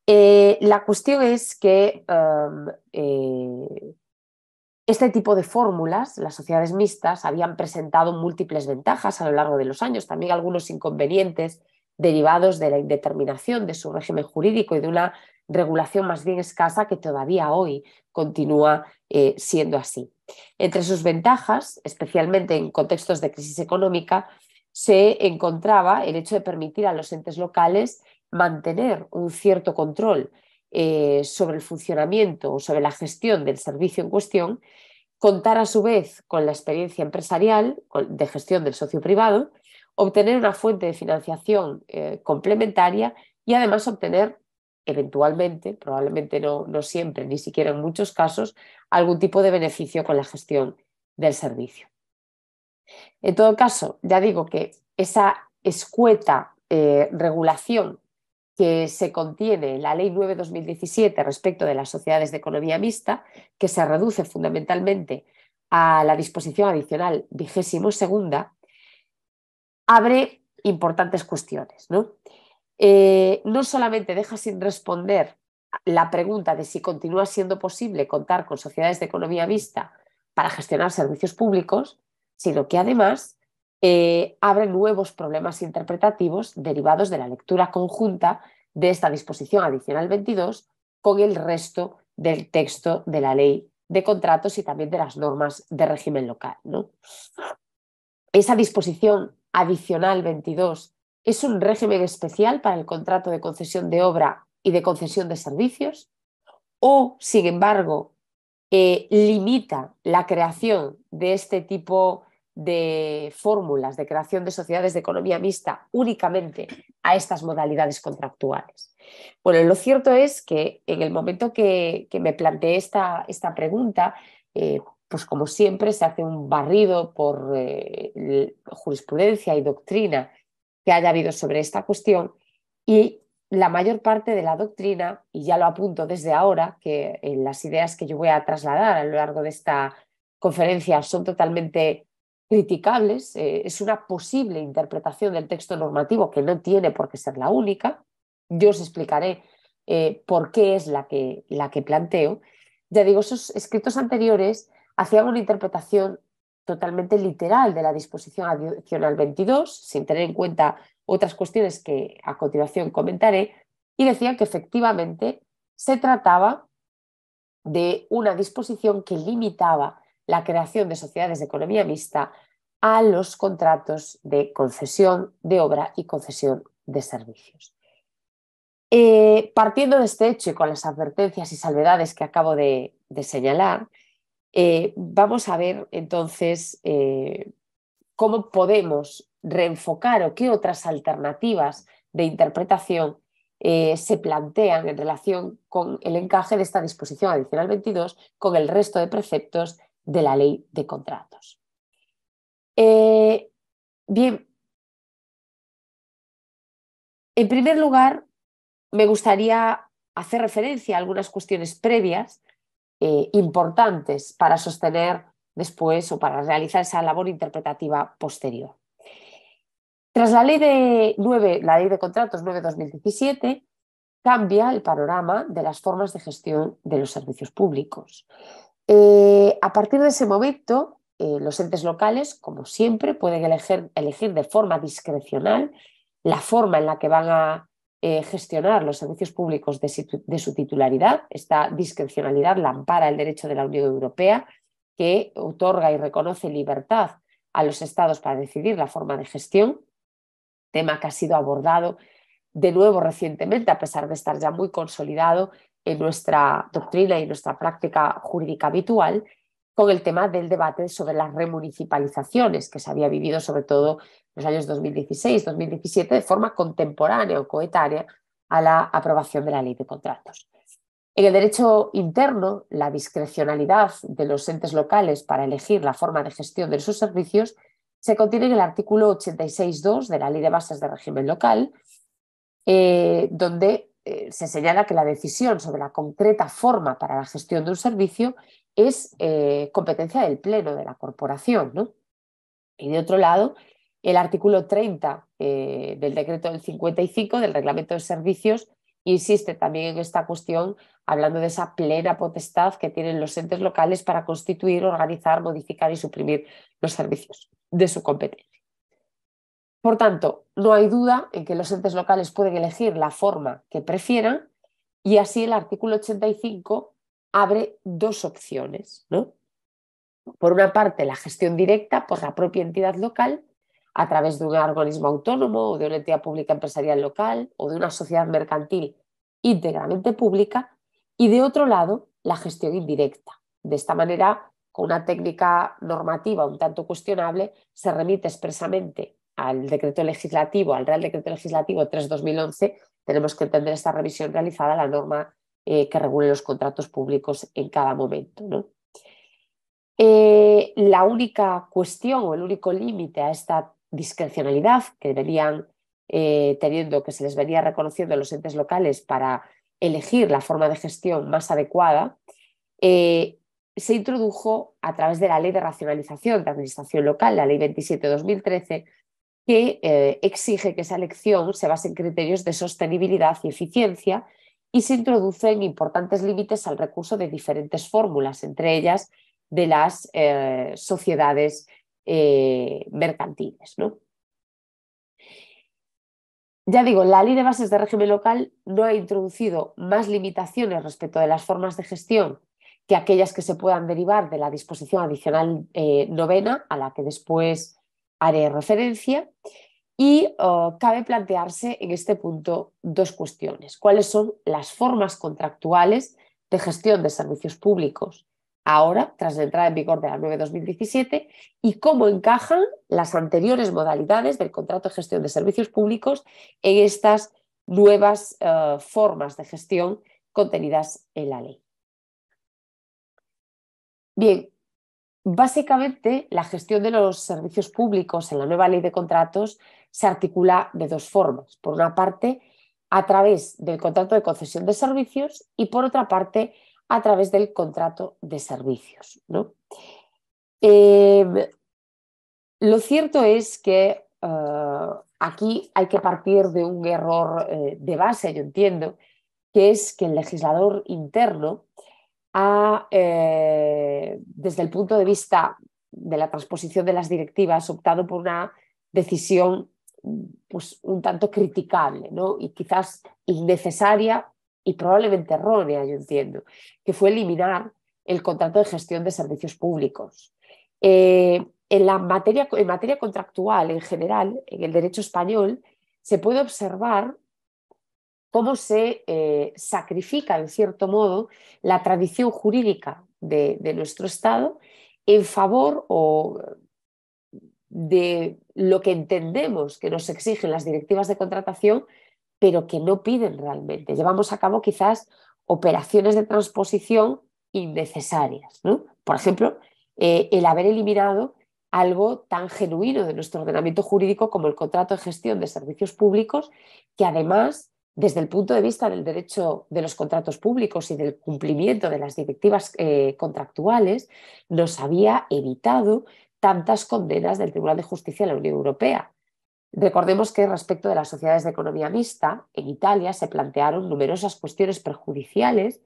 D: Eh, la cuestión es que em, eh, este tipo de fórmulas, las sociedades mixtas, habían presentado múltiples ventajas a lo largo de los años, también algunos inconvenientes derivados de la indeterminación de su régimen jurídico y de una regulación más bien escasa que todavía hoy continúa eh, siendo así. Entre sus ventajas, especialmente en contextos de crisis económica, se encontraba el hecho de permitir a los entes locales mantener un cierto control eh, sobre el funcionamiento o sobre la gestión del servicio en cuestión, contar a su vez con la experiencia empresarial de gestión del socio privado, obtener una fuente de financiación eh, complementaria y además obtener eventualmente, probablemente no, siempre, ni siquiera en muchos casos, algún tipo de beneficio con la gestión del servicio. En todo caso, ya digo que esa escueta eh, regulación que se contiene en la Ley 9-2017 respecto de las sociedades de economía mixta, que se reduce fundamentalmente a la disposición adicional vigésimo segunda, abre importantes cuestiones. Eh, no solamente deja sin responder la pregunta de si continúa siendo posible contar con sociedades de economía vista para gestionar servicios públicos, sino que además eh, abre nuevos problemas interpretativos derivados de la lectura conjunta de esta disposición adicional 22 con el resto del texto de la ley de contratos y también de las normas de régimen local. Esa disposición adicional 22 es un régimen especial para el contrato de concesión de obra y de concesión de servicios, o, sin embargo, eh, limita la creación de este tipo de fórmulas de creación de sociedades de economía mixta únicamente a estas modalidades contractuales. Bueno, lo cierto es que en el momento que, me planteé esta, pregunta, eh, pues como siempre se hace un barrido por eh, jurisprudencia y doctrina que haya habido sobre esta cuestión y la mayor parte de la doctrina, y ya lo apunto desde ahora, que eh, las ideas que yo voy a trasladar a lo largo de esta conferencia son totalmente criticables, eh, es una posible interpretación del texto normativo que no tiene por qué ser la única. Yo os explicaré eh, por qué es la que, la que planteo. Ya digo, esos escritos anteriores hacían una interpretación totalmente literal de la disposición adicional 22, sin tener en cuenta otras cuestiones que a continuación comentaré, y decía que efectivamente se trataba de una disposición que limitaba la creación de sociedades de economía mixta a los contratos de concesión de obra y concesión de servicios. Eh, partiendo de este hecho y con las advertencias y salvedades que acabo de señalar, eh, vamos a ver entonces eh, cómo podemos reenfocar o qué otras alternativas de interpretación eh, se plantean en relación con el
E: encaje de esta disposición adicional 22 con el resto de preceptos de la ley de contratos. bien, en primer lugar, me gustaría hacer referencia a algunas
D: cuestiones previas eh, importantes para sostener después o para realizar esa labor interpretativa posterior. Tras la ley de 9, la ley de contratos 9-2017, cambia el panorama de las formas de gestión de los servicios públicos. Eh, a partir de ese momento, eh, los entes locales, como siempre, pueden elegir, elegir de forma discrecional la forma en la que van a eh, gestionar los servicios públicos de, de, su titularidad. Esta discrecionalidad la ampara el derecho de la Unión Europea, que otorga y reconoce libertad a los estados para decidir la forma de gestión, tema que ha sido abordado de nuevo recientemente, a pesar de estar ya muy consolidado en nuestra doctrina y nuestra práctica jurídica habitual, con el tema del debate sobre las remunicipalizaciones que se había vivido sobre todo en los años 2016-2017 de forma contemporánea o coetánea a la aprobación de la ley de contratos. En el derecho interno, la discrecionalidad de los entes locales para elegir la forma de gestión de sus servicios se contiene en el artículo 86.2 de la Ley de Bases de Régimen Local, eh, donde eh, se señala que la decisión sobre la concreta forma para la gestión de un servicio es eh, competencia del Pleno de la Corporación. Y de otro lado, el artículo 30 eh, del decreto del 55 del Reglamento de Servicios insiste también en esta cuestión, hablando de esa plena potestad que tienen los entes locales para constituir, organizar, modificar y suprimir los servicios de su competencia. Por tanto, no hay duda en que los entes locales pueden elegir la forma que prefieran y así el artículo 85 abre dos opciones. ¿no? Por una parte, la gestión directa por la propia entidad local a través de un organismo autónomo o de una entidad pública empresarial local o de una sociedad mercantil íntegramente pública y de otro lado, la gestión indirecta. De esta manera, con una técnica normativa un tanto cuestionable, se remite expresamente al decreto legislativo, al Real Decreto Legislativo 3-2011, tenemos que entender esta revisión realizada la norma eh, que regule los contratos públicos en cada momento. Eh, la única cuestión o el único límite a esta discrecionalidad que venían eh, teniendo, que se les venía reconociendo a los entes locales para elegir la forma de gestión más adecuada, se introdujo a través de la Ley de Racionalización de Administración Local, la Ley 27-2013, que exige que esa elección se base en criterios de sostenibilidad y eficiencia y se introducen importantes límites al recurso de diferentes fórmulas, entre ellas de las eh, sociedades eh, mercantiles. ¿no? Ya digo, la ley de bases de régimen local no ha introducido más limitaciones respecto de las formas de gestión que aquellas que se puedan derivar de la disposición adicional eh, novena, a la que después haré referencia, y oh, cabe plantearse en este punto dos cuestiones. ¿Cuáles son las formas contractuales de gestión de servicios públicos ahora, tras la entrada en vigor de la 9-2017, y cómo encajan las anteriores modalidades del contrato de gestión de servicios públicos en estas nuevas eh, formas de gestión contenidas en la ley?
E: Bien, Básicamente,
D: la gestión de los servicios públicos en la nueva ley de contratos se articula de dos formas. Por una parte, a través del contrato de concesión de servicios y por otra parte, a través del contrato de servicios. ¿no? Em, lo cierto es que eh, aquí hay que partir de un error eh, de base, yo entiendo, que es que el legislador interno a, eh, desde el punto de vista de la transposición de las directivas, optado por una decisión pues, un tanto criticable ¿no? y quizás innecesaria y probablemente errónea, yo entiendo, que fue eliminar el contrato de gestión de servicios públicos. Eh, en, la materia, en materia contractual, en general, en el derecho español, se puede observar cómo se eh, sacrifica, en cierto modo, la tradición jurídica de, nuestro Estado en favor o de lo que entendemos que nos exigen las directivas de contratación, pero que no piden realmente. Llevamos a cabo quizás operaciones de transposición innecesarias. ¿no? Por ejemplo, eh, el haber eliminado algo tan genuino de nuestro ordenamiento jurídico como el contrato de gestión de servicios públicos, que además desde el punto de vista del derecho de los contratos públicos y del cumplimiento de las directivas eh, contractuales, nos había evitado tantas condenas del Tribunal de Justicia de la Unión Europea. Recordemos que respecto de las sociedades de economía mixta, en Italia se plantearon numerosas cuestiones perjudiciales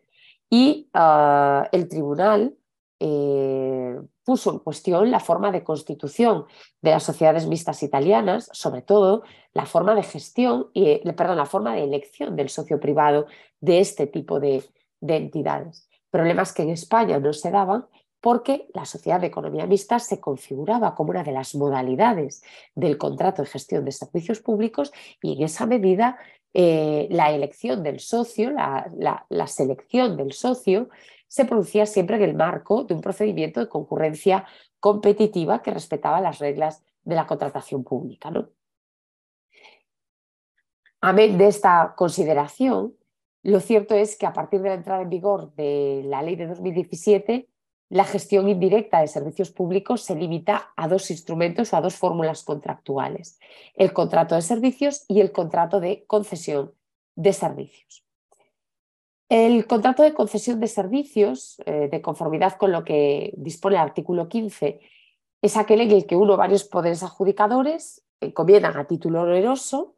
D: y ah, el tribunal eh, puso en cuestión la forma de constitución de las sociedades mixtas italianas, sobre todo la forma de gestión y eh, perdón, la forma de elección del socio privado de este tipo de, entidades. Problemas que en España no se daban porque la sociedad de economía mixta se configuraba como una de las modalidades del contrato de gestión de servicios públicos y en esa medida eh, la elección del socio, la selección del socio, se producía siempre en el marco de un procedimiento de concurrencia competitiva que respetaba las reglas de la contratación pública. A Amén de esta consideración, lo cierto es que a partir de la entrada en vigor de la ley de 2017, la gestión indirecta de servicios públicos se limita a dos instrumentos o a dos fórmulas contractuales, el contrato de servicios y el contrato de concesión de servicios. El contrato de concesión de servicios, eh, de conformidad con lo que dispone el artículo 15, es aquel en el que uno o varios poderes adjudicadores encomiendan eh, a título oneroso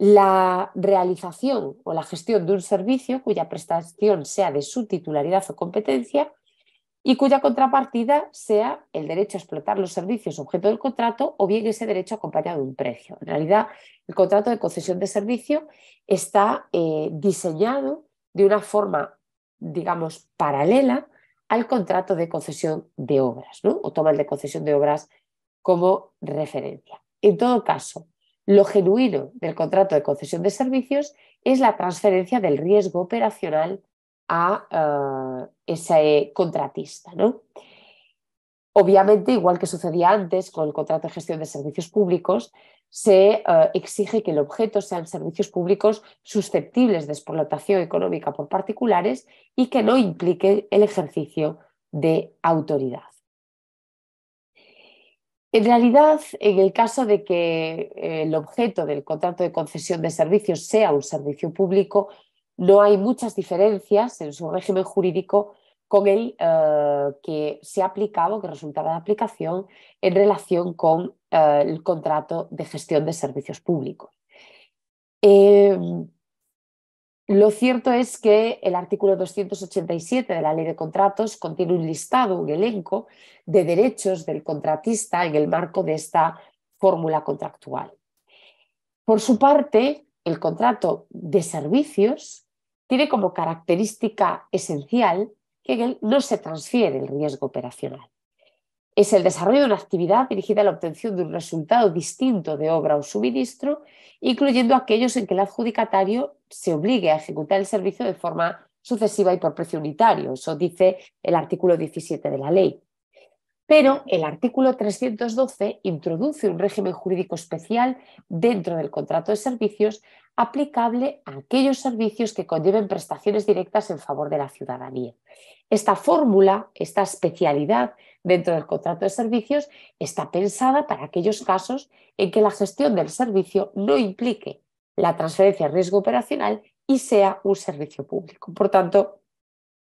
D: la realización o la gestión de un servicio cuya prestación sea de su titularidad o competencia y cuya contrapartida sea el derecho a explotar los servicios objeto del contrato o bien ese derecho acompañado de un precio. En realidad, el contrato de concesión de servicio está eh, diseñado de una forma, digamos, paralela al contrato de concesión de obras, ¿no? o toma el de concesión de obras como referencia. En todo caso, lo genuino del contrato de concesión de servicios es la transferencia del riesgo operacional a eh, ese contratista. ¿no? Obviamente, igual que sucedía antes con el contrato de gestión de servicios públicos, se eh, exige que el objeto sean servicios públicos susceptibles de explotación económica por particulares y que no implique el ejercicio de autoridad. En realidad, en el caso de que eh, el objeto del contrato de concesión de servicios sea un servicio público, no hay muchas diferencias en su régimen jurídico con el eh, que se ha aplicado, que resultaba de aplicación en relación con eh, el contrato de gestión de servicios públicos. Em, lo cierto es que el artículo 287 de la Ley de Contratos contiene un listado, un elenco de derechos del contratista en el marco de esta fórmula contractual. Por su parte, el contrato de servicios tiene como característica esencial que no se transfiere el riesgo operacional. Es el desarrollo de una actividad dirigida a la obtención de un resultado distinto de obra o suministro, incluyendo aquellos en que el adjudicatario se obligue a ejecutar el servicio de forma sucesiva y por precio unitario. Eso dice el artículo 17 de la ley. Pero el artículo 312 introduce un régimen jurídico especial dentro del contrato de servicios aplicable a aquellos servicios que conlleven prestaciones directas en favor de la ciudadanía. Esta fórmula, esta especialidad dentro del contrato de servicios está pensada para aquellos casos en que la gestión del servicio no implique la transferencia de riesgo operacional y sea un servicio público. Por tanto,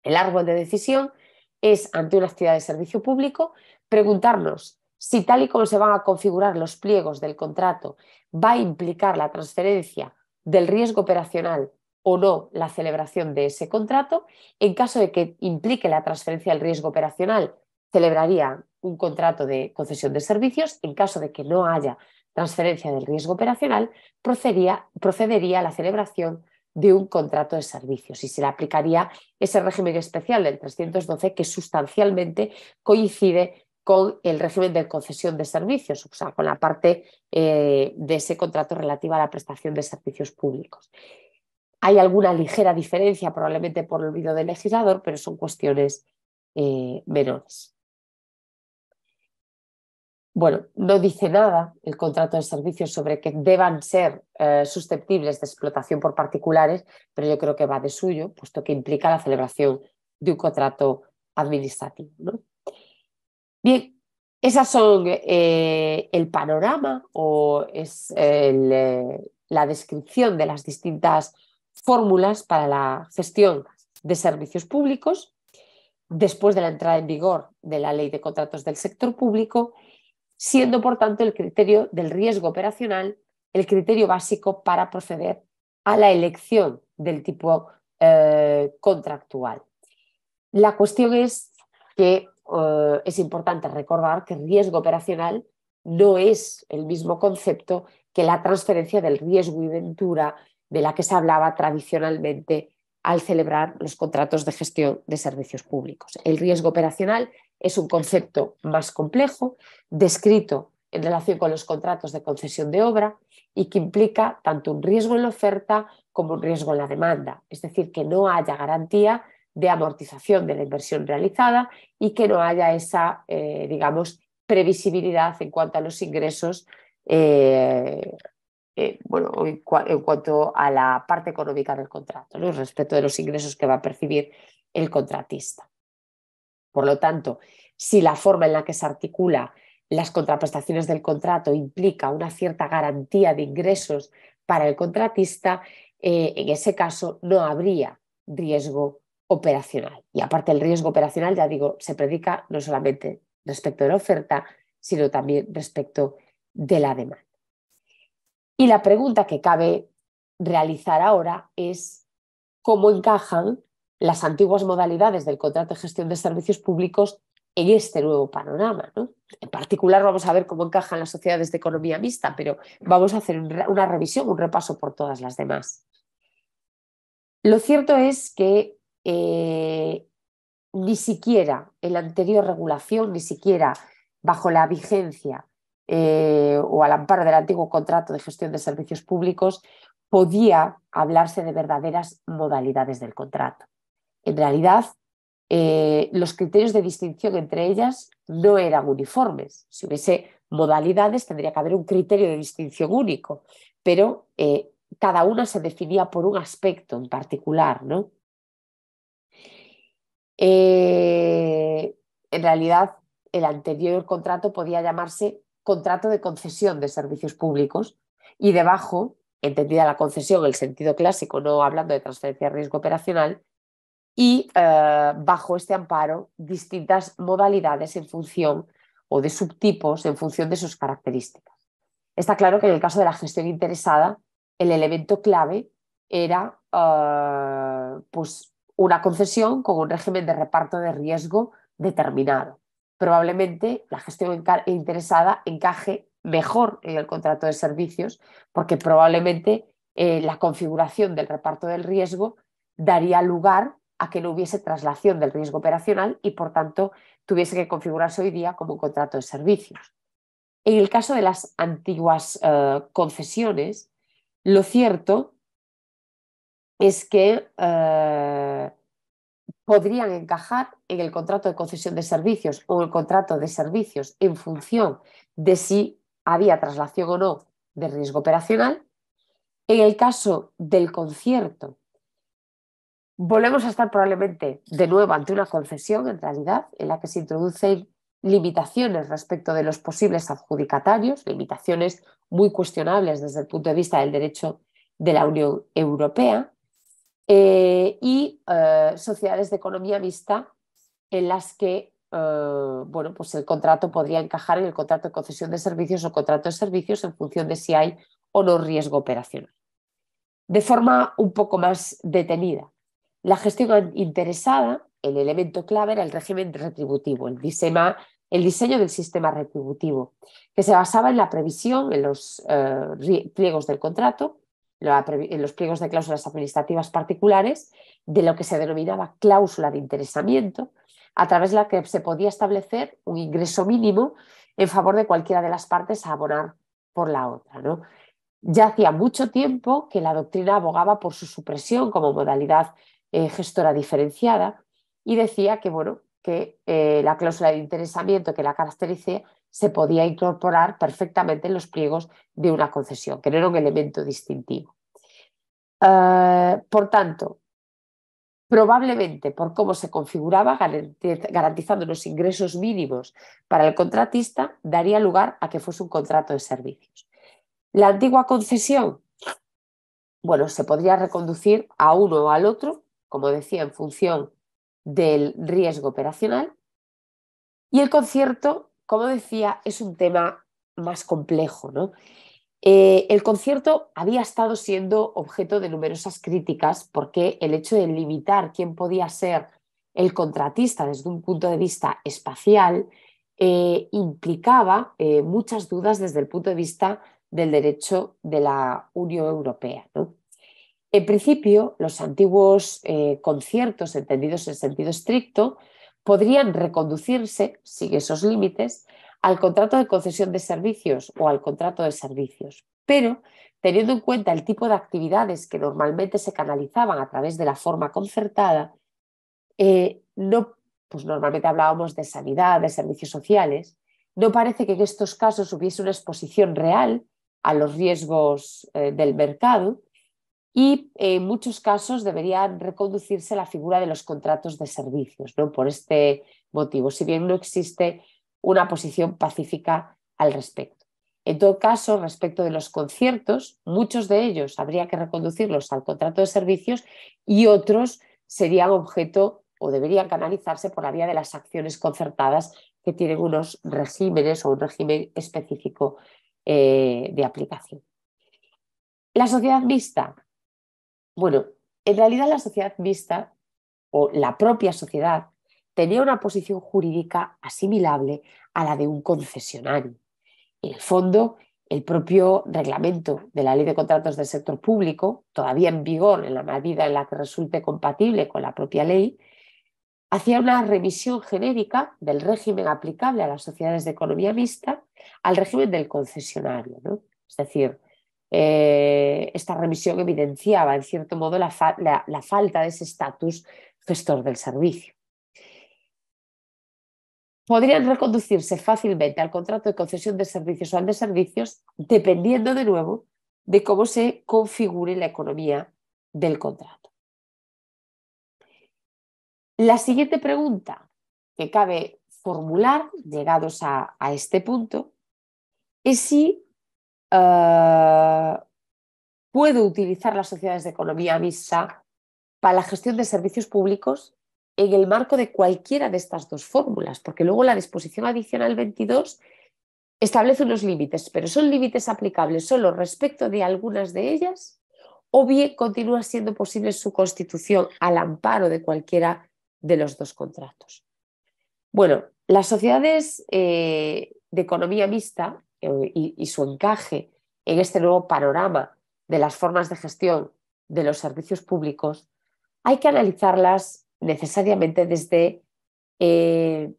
D: el árbol de decisión es ante una actividad de servicio público preguntarnos si tal y como se van a configurar los pliegos del contrato va a implicar la transferencia del riesgo operacional o no la celebración de ese contrato. En caso de que implique la transferencia del riesgo operacional, celebraría un contrato de concesión de servicios. En caso de que no haya transferencia del riesgo operacional, procedería, procedería a la celebración de un contrato de servicios y se le aplicaría ese régimen especial del 312 que sustancialmente coincide con el régimen de concesión de servicios, o sea, con la parte eh, de ese contrato relativa a la prestación de
E: servicios públicos.
D: Hay alguna ligera diferencia, probablemente por el olvido del legislador, pero son cuestiones eh, menores bueno, no dice nada el contrato de servicios sobre que deban ser eh, susceptibles de explotación por particulares, pero yo creo que va de suyo, puesto que implica la celebración de un contrato administrativo. Bien, esas son eh, el panorama o es eh, la descripción de las distintas fórmulas para la gestión de servicios públicos después de la entrada en vigor de la Ley de Contratos del Sector Público siendo por tanto el criterio del riesgo operacional el criterio básico para proceder a la elección del tipo eh, contractual. La cuestión es que eh, es importante recordar que riesgo operacional no es el mismo concepto que la transferencia del riesgo y ventura de la que se hablaba tradicionalmente al celebrar los contratos de gestión de servicios públicos. El riesgo operacional es un concepto más complejo, descrito en relación con los contratos de concesión de obra y que implica tanto un riesgo en la oferta como un riesgo en la demanda, es decir, que no haya garantía de amortización de la inversión realizada y que no haya esa, eh, digamos, previsibilidad en cuanto a los ingresos, eh, eh, bueno, en, cuanto a la parte económica del contrato, respecto de los ingresos que va a percibir el contratista. Por lo tanto, si la forma en la que se articula las contraprestaciones del contrato implica una cierta garantía de ingresos para el contratista, eh, en ese caso no habría riesgo operacional. Y aparte el riesgo operacional, ya digo, se predica no solamente respecto de la oferta, sino también respecto de la demanda. Y la pregunta que cabe realizar ahora es cómo encajan las antiguas modalidades del contrato de gestión de servicios públicos en este nuevo panorama. ¿no? En particular vamos a ver cómo encajan las sociedades de economía mixta, pero vamos a hacer una revisión, un repaso por todas las demás. Lo cierto es que eh, ni siquiera en la anterior regulación, ni siquiera bajo la vigencia eh, o al amparo del antiguo contrato de gestión de servicios públicos, podía hablarse de verdaderas modalidades del contrato. En realidad, eh, los criterios de distinción entre ellas no eran uniformes. Si hubiese modalidades, tendría que haber un criterio de distinción único, pero eh, cada una se definía por un aspecto en particular, ¿no? Eh, en realidad, el anterior contrato podía llamarse contrato de concesión de servicios públicos y debajo, entendida la concesión en el sentido clásico, no hablando de transferencia de riesgo operacional, y eh, bajo este amparo distintas modalidades en función o de subtipos en función de sus características. Está claro que en el caso de la gestión interesada, el elemento clave era eh, pues una concesión con un régimen de reparto de riesgo determinado. Probablemente la gestión interesada encaje mejor en el contrato de servicios porque probablemente eh, la configuración del reparto del riesgo daría lugar a que no hubiese traslación del riesgo operacional y, por tanto, tuviese que configurarse hoy día como un contrato de servicios. En el caso de las antiguas eh, concesiones, lo cierto es que eh, podrían encajar en el contrato de concesión de servicios o el contrato de servicios en función de si había traslación o no de riesgo operacional. En el caso del concierto, volvemos a estar probablemente de nuevo ante una concesión, en realidad, en la que se introducen limitaciones respecto de los posibles adjudicatarios, limitaciones muy cuestionables desde el punto de vista del derecho de la Unión Europea, eh, y eh, sociedades de economía mixta en las que eh, bueno, pues el contrato podría encajar en el contrato de concesión de servicios o contrato de servicios en función de si hay o no riesgo operacional. De forma un poco más detenida, la gestión interesada, el elemento clave era el régimen retributivo, el, el diseño del sistema retributivo, que se basaba en la previsión, en los eh, pliegos del contrato, en los pliegos de cláusulas administrativas particulares, de lo que se denominaba cláusula de interesamiento, a través de la que se podía establecer un ingreso mínimo en favor de cualquiera de las partes a abonar por la otra. Ya hacía mucho tiempo que la doctrina abogaba por su supresión como modalidad eh, gestora diferenciada, y decía que, bueno, que eh, la cláusula de interesamiento que la caracterice se podía incorporar perfectamente en los pliegos de una concesión, que no era un elemento distintivo. Eh, por tanto, probablemente por cómo se configuraba, garantizando los ingresos mínimos para el contratista, daría lugar a que fuese un contrato de servicios. La antigua concesión, bueno, se podría reconducir a uno o al otro como decía, en función del riesgo operacional. Y el concierto, como decía, es un tema más complejo. ¿no? Eh, el concierto había estado siendo objeto de numerosas críticas porque el hecho de limitar quién podía ser el contratista desde un punto de vista espacial eh, implicaba eh, muchas dudas desde el punto de vista del derecho de la Unión Europea. ¿no? En principio, los antiguos eh, conciertos, entendidos en sentido estricto, podrían reconducirse, sigue esos límites, al contrato de concesión de servicios o al contrato de servicios. Pero, teniendo en cuenta el tipo de actividades que normalmente se canalizaban a través de la forma concertada, eh, no, pues normalmente hablábamos de sanidad, de servicios sociales, no parece que en estos casos hubiese una exposición real a los riesgos eh, del mercado y eh, en muchos casos debería reconducirse la figura de los contratos de servicios, ¿no? Por este motivo, si bien no existe una posición pacífica al respecto. En todo caso, respecto de los conciertos, muchos de ellos habría que reconducirlos al contrato de servicios y otros serían objeto o deberían canalizarse por la vía de las acciones concertadas que tienen unos regímenes o un régimen específico eh, de aplicación. La sociedad mixta bueno, en realidad la sociedad mixta o la propia sociedad tenía una posición jurídica asimilable a la de un concesionario. En el fondo, el propio reglamento de la Ley de Contratos del Sector Público, todavía en vigor en la medida en la que resulte compatible con la propia ley, hacía una revisión genérica del régimen aplicable a las sociedades de economía mixta al régimen del concesionario. ¿no? Es decir, eh, esta remisión evidenciaba, en cierto modo, la, falta de ese estatus gestor del servicio. Podrían reconducirse fácilmente al contrato de
E: concesión de servicios o al de servicios, dependiendo de nuevo de cómo se configure la economía del contrato. La siguiente pregunta que cabe formular, llegados a este punto,
D: es si eh, puedo utilizar las sociedades de economía mixta para la gestión de servicios públicos en el marco de cualquiera de estas dos fórmulas, porque luego la disposición adicional 22 establece unos límites, pero son límites aplicables solo respecto de algunas de ellas o bien continúa siendo posible su constitución al amparo de cualquiera de los dos contratos. Bueno, las sociedades eh, de economía mixta eh, y, su encaje en este nuevo panorama de las formas de gestión de los servicios públicos, hay que analizarlas necesariamente desde eh,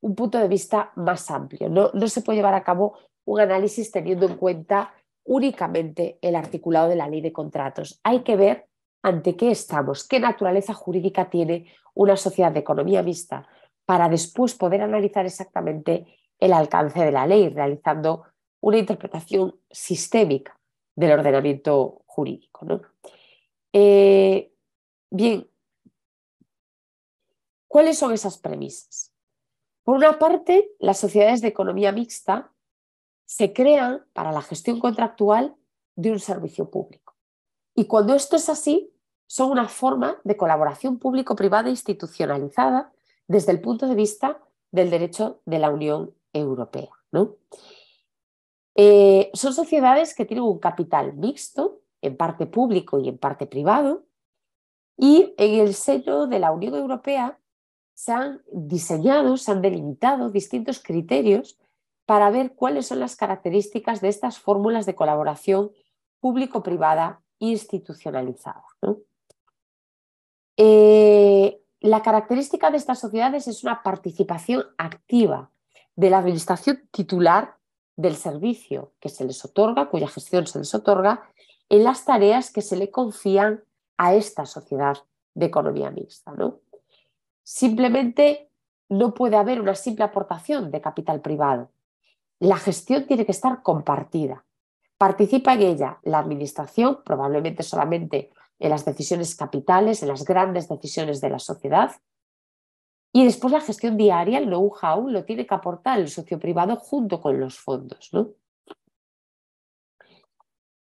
D: un punto de vista más amplio. No, se puede llevar a cabo un análisis teniendo en cuenta únicamente el articulado de la ley de contratos. Hay que ver ante qué estamos, qué naturaleza jurídica tiene una sociedad de economía vista, para después poder analizar exactamente el alcance de la ley, realizando una interpretación sistémica del ordenamiento jurídico. Eh, bien, ¿cuáles son esas premisas? Por una parte, las sociedades de economía mixta se crean para la gestión contractual de un servicio público. Y cuando esto es así, son una forma de colaboración público-privada institucionalizada desde el punto de vista del derecho de la Unión Europea. ¿no? Eh, son sociedades que tienen un capital mixto, en parte público y en parte privado, y en el seno de la Unión Europea se han diseñado, se han delimitado distintos criterios para ver cuáles son las características de estas fórmulas de colaboración público-privada institucionalizadas. Eh, la característica de estas sociedades es una participación activa de la administración titular del servicio que se les otorga, cuya gestión se les otorga, en las tareas que se le confían a esta sociedad de economía mixta. ¿no? Simplemente no puede haber una simple aportación de capital privado. La gestión tiene que estar compartida. Participa en ella la administración, probablemente solamente en las decisiones capitales, en las grandes decisiones de la sociedad, y después la gestión diaria, el know-how, lo tiene que aportar el socio privado junto con los fondos.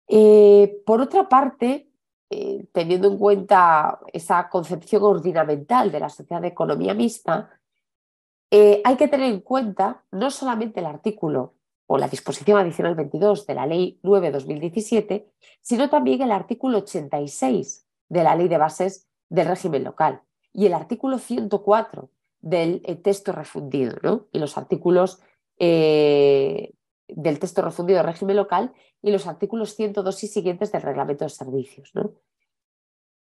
D: Eh, por otra parte, eh, teniendo en cuenta esa concepción ordinamental de la sociedad de economía mixta, eh, hay que tener en cuenta no solamente el artículo o la disposición adicional 22 de la Ley 9-2017, sino también el artículo 86 de la Ley de Bases del Régimen Local, y el artículo 104 eh, eh, del texto refundido, y los artículos del texto refundido del régimen local y los artículos 102 y siguientes del reglamento de servicios.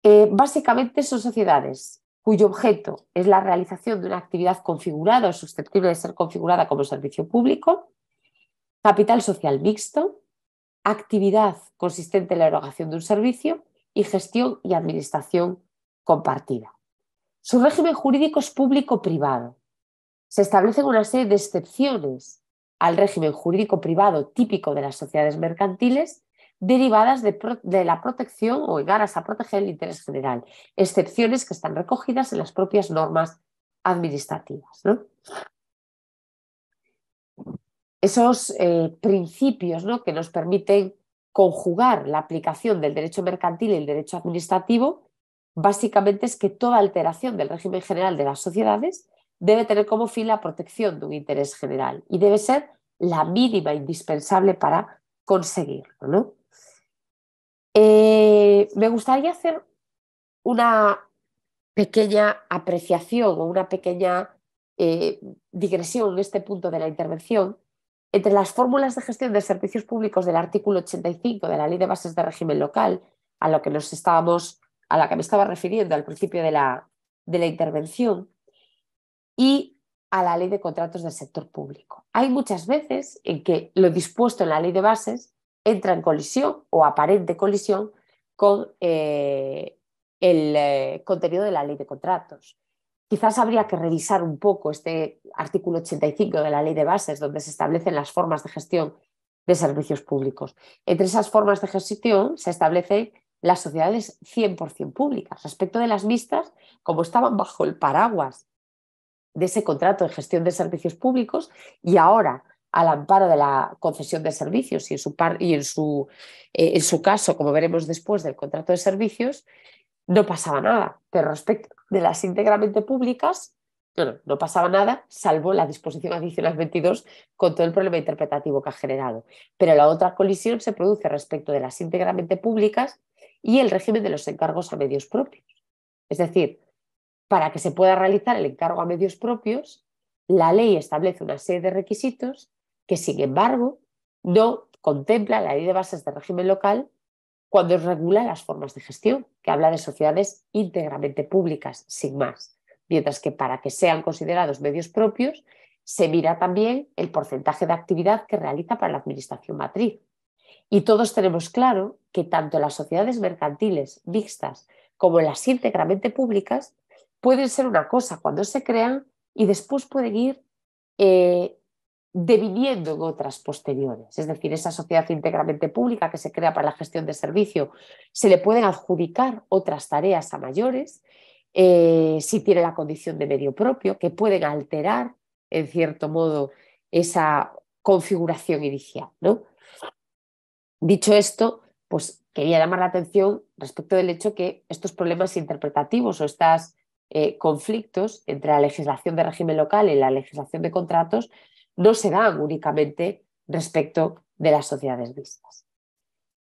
D: Eh, básicamente son sociedades cuyo objeto es la realización de una actividad configurada o susceptible de ser configurada como servicio público, capital social mixto, actividad consistente en la erogación de un servicio y gestión y administración compartida. Su régimen jurídico es público-privado. Se establecen una serie de excepciones al régimen jurídico privado típico de las sociedades mercantiles derivadas de, la protección o ganas a proteger el interés general, excepciones que están recogidas en las propias normas administrativas. Esos eh, principios ¿no? que nos permiten conjugar la aplicación del derecho mercantil y el derecho administrativo básicamente es que toda alteración del régimen general de las sociedades debe tener como fin la protección de un interés general y debe ser la mínima indispensable para conseguirlo. Eh, me gustaría hacer una pequeña apreciación o una pequeña eh, digresión en este punto de la intervención entre las fórmulas de gestión de servicios públicos del artículo 85 de la Ley de Bases de Régimen Local, a lo que nos estábamos a la que me estaba refiriendo al principio de la, de la intervención, y a la ley de contratos del sector público. Hay muchas veces en que lo dispuesto en la ley de bases entra en colisión o aparente colisión con eh, el eh, contenido de la ley de contratos. Quizás habría que revisar un poco este artículo 85 de la ley de bases, donde se establecen las formas de gestión de servicios públicos. Entre esas formas de gestión se establece las sociedades 100% públicas. Respecto de las vistas como estaban bajo el paraguas de ese contrato de gestión de servicios públicos y ahora al amparo de la concesión de servicios y en su, par, y en su, eh, en su caso, como veremos después del contrato de servicios, no pasaba nada. Pero respecto de las íntegramente públicas, bueno no, pasaba nada, salvo la disposición adicional 22 con todo el problema interpretativo que ha generado. Pero la otra colisión se produce respecto de las íntegramente públicas, y el régimen de los encargos a medios propios. Es decir, para que se pueda realizar el encargo a medios propios, la ley establece una serie de requisitos que, sin embargo, no contempla la ley de bases de régimen local cuando regula las formas de gestión, que habla de sociedades íntegramente públicas, sin más. Mientras que para que sean considerados medios propios, se mira también el porcentaje de actividad que realiza para la administración matriz. Y todos tenemos claro que tanto las sociedades mercantiles mixtas como las íntegramente públicas pueden ser una cosa cuando se crean y después pueden ir eh, deviniendo en otras posteriores. Es decir, esa sociedad íntegramente pública que se crea para la gestión de servicio, se le pueden adjudicar otras tareas a mayores eh, si tiene la condición de medio propio, que pueden alterar, en cierto modo, esa configuración inicial. ¿no? Dicho esto, pues quería llamar la atención respecto del hecho que estos problemas interpretativos o estos eh, conflictos entre la legislación de régimen local y la legislación de contratos no se dan únicamente respecto de las sociedades vistas.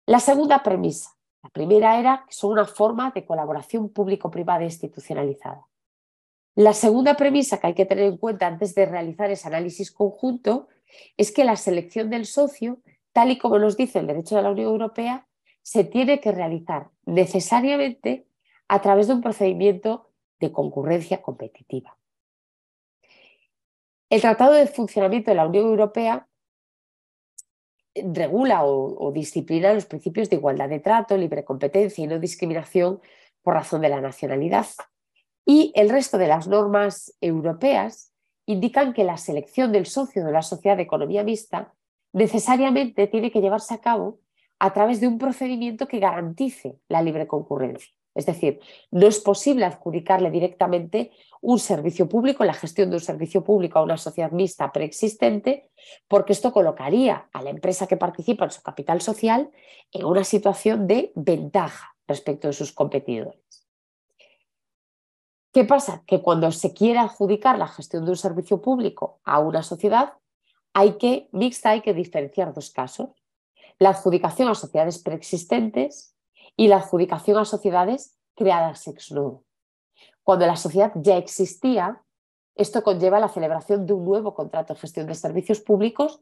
D: La segunda premisa, la primera era que son una forma de colaboración público-privada institucionalizada. La segunda premisa que hay que tener en cuenta antes de realizar ese análisis conjunto es que la selección del socio tal y como nos dice el derecho de la Unión Europea, se tiene que realizar necesariamente a través de un procedimiento de concurrencia competitiva.
E: El Tratado de Funcionamiento de la Unión Europea regula o, disciplina los principios de igualdad de trato, libre competencia
D: y no discriminación por razón de la nacionalidad. Y el resto de las normas europeas indican que la selección del socio de la sociedad de economía mixta necesariamente tiene que llevarse a cabo a través de un procedimiento que garantice la libre concurrencia. Es decir, no es posible adjudicarle directamente un servicio público, la gestión de un servicio público a una sociedad mixta preexistente, porque esto colocaría a la empresa que participa en su capital social en una situación de ventaja respecto de sus competidores. ¿Qué pasa? Que cuando se quiere adjudicar la gestión de un servicio público a una sociedad, hay que, mixta, hay que diferenciar dos casos. La adjudicación a sociedades preexistentes y la adjudicación a sociedades creadas ex novo. Cuando la sociedad ya existía, esto conlleva la celebración de un nuevo contrato de gestión de servicios públicos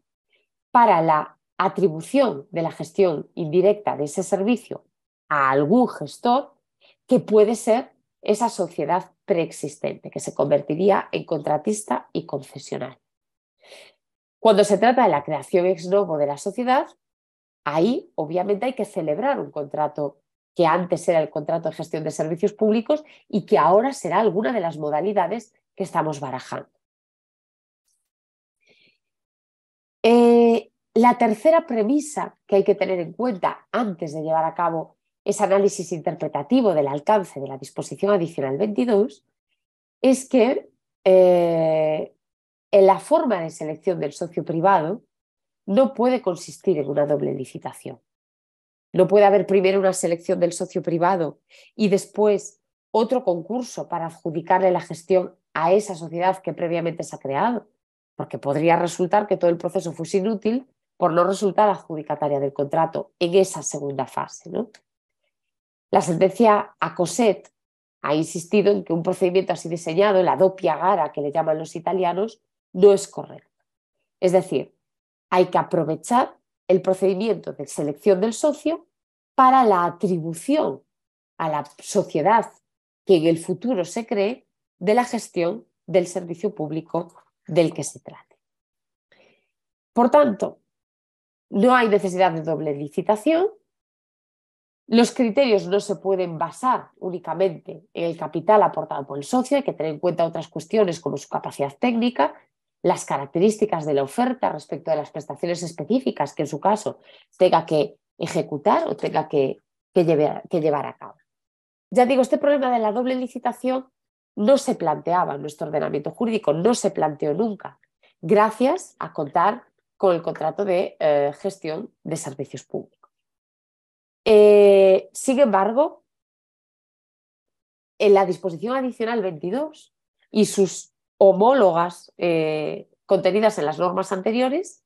D: para la atribución de la gestión indirecta de ese servicio a algún gestor que puede ser esa sociedad preexistente, que se convertiría en contratista y concesional. Cuando se trata de la creación ex novo de la sociedad, ahí obviamente hay que celebrar un contrato que antes era el contrato de gestión de servicios públicos y que ahora será alguna de las modalidades que estamos barajando. Eh, la tercera premisa que hay que tener en cuenta antes de llevar a cabo ese análisis interpretativo del alcance de la disposición adicional 22 es que eh, en la forma de selección del socio privado no puede consistir en una doble licitación. No puede haber primero una selección del socio privado y después otro concurso para adjudicarle la gestión a esa sociedad que previamente se ha creado, porque podría resultar que todo el proceso fuese inútil por no resultar adjudicataria del contrato en esa segunda fase. La sentencia a Coset ha insistido en que un procedimiento así diseñado, la doppia gara que le llaman los italianos, no es correcto. Es decir, hay que aprovechar el procedimiento de selección del socio para la atribución a la sociedad que en el futuro se cree de la gestión
E: del servicio público del que se trate. Por tanto, no hay necesidad de doble licitación, los criterios
D: no se pueden basar únicamente en el capital aportado por el socio, hay que tener en cuenta otras cuestiones como su capacidad técnica, las características de la oferta respecto a las prestaciones específicas que en su caso tenga que ejecutar o tenga que, que, llevar, a cabo. Ya digo, este problema de la doble licitación no se planteaba en nuestro ordenamiento jurídico, no se planteó nunca, gracias a contar con el contrato de eh, gestión
E: de servicios públicos.
D: Eh, sin embargo, en la disposición adicional 22 y sus homólogas eh, contenidas en las normas anteriores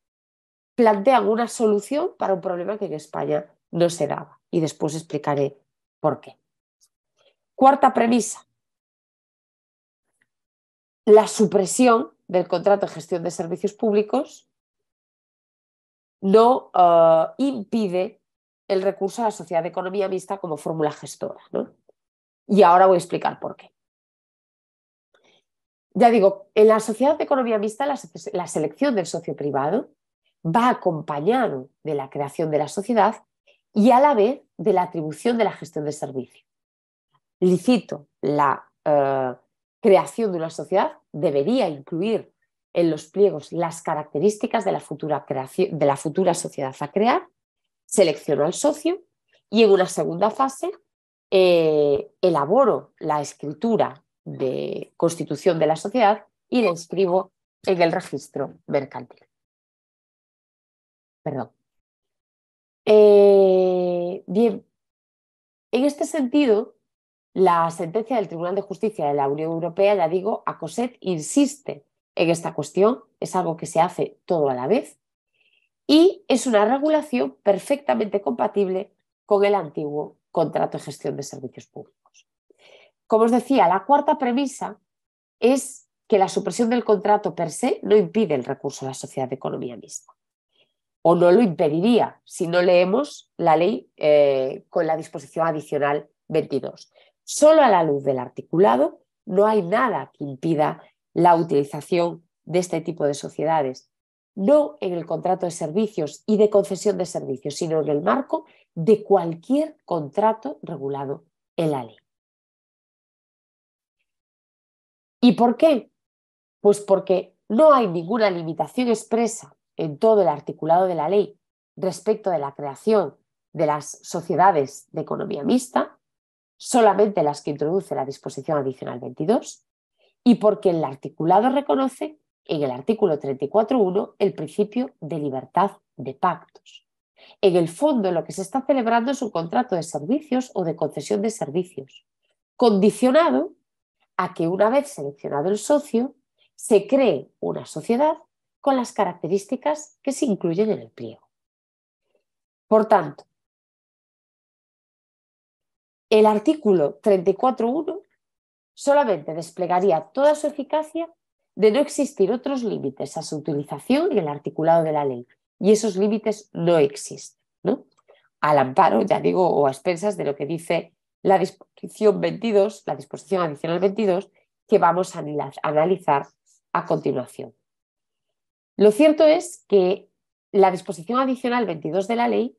D: plantean una solución para un problema que en España
E: no se daba. Y después explicaré por qué. Cuarta premisa. La supresión del contrato de gestión de servicios públicos no eh, impide el recurso a la sociedad de economía mixta como fórmula gestora. Y ahora voy a explicar por qué
D: ya digo, en la sociedad de economía mixta, la, selección del socio privado va acompañado de la creación de la sociedad y a la vez de la atribución de la gestión de servicio. Licito, la eh, creación de una sociedad debería incluir en los pliegos las características de la futura, sociedad a crear, selecciono al socio y en una segunda fase eh, elaboro la escritura de constitución de la
E: sociedad y la inscribo en el registro mercantil. Perdón. Eh, bien,
D: en este sentido, la sentencia del Tribunal de Justicia de la Unión Europea, ya digo, a COSET insiste en esta cuestión, es algo que se hace todo a la vez y es una regulación perfectamente compatible con el antiguo contrato de gestión de servicios públicos. Como os decía, la cuarta premisa es que la supresión del contrato per se no impide el recurso a la sociedad de economía mixta. O no lo impediría si no leemos la ley eh, con la disposición adicional 22. Solo a la luz del articulado no hay nada que impida la utilización de este tipo de sociedades, no en el contrato de
E: servicios y de concesión de servicios, sino en el marco de cualquier contrato regulado en la ley. ¿Y por qué? Pues porque no hay ninguna limitación expresa en todo el articulado
D: de la ley respecto de la creación de las sociedades de economía mixta, solamente las que introduce la disposición adicional 22, y porque el articulado reconoce en el artículo 34.1 el principio de libertad de pactos. En el fondo, lo que se está celebrando es un contrato de servicios o de concesión de servicios, condicionado a que una vez seleccionado el
E: socio, se cree una sociedad con las características que se incluyen en el pliego. Por tanto, el artículo 34.1 solamente desplegaría toda su
D: eficacia de no existir otros límites a su utilización y el articulado de la ley. Y esos límites no existen, ¿no? Al amparo, ya digo, o a expensas de lo que dice la disposición 22, la disposición adicional 22, que vamos a analizar a continuación. Lo cierto es que la disposición adicional 22 de la ley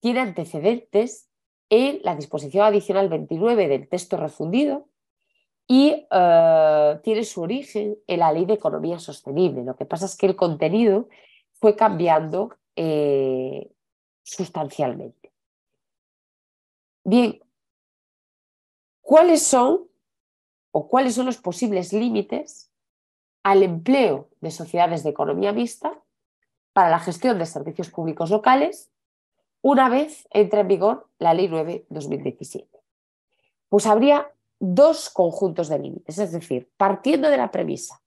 D: tiene antecedentes en la disposición adicional 29 del texto refundido y eh, tiene su origen en la ley de economía sostenible. Lo que pasa es que el contenido fue cambiando
E: eh, sustancialmente. Bien, cuáles son o cuáles son los posibles límites al empleo de sociedades de economía mixta para la gestión de
D: servicios públicos locales una vez entra en vigor la Ley 9-2017. Pues habría dos conjuntos de límites, es decir, partiendo de la premisa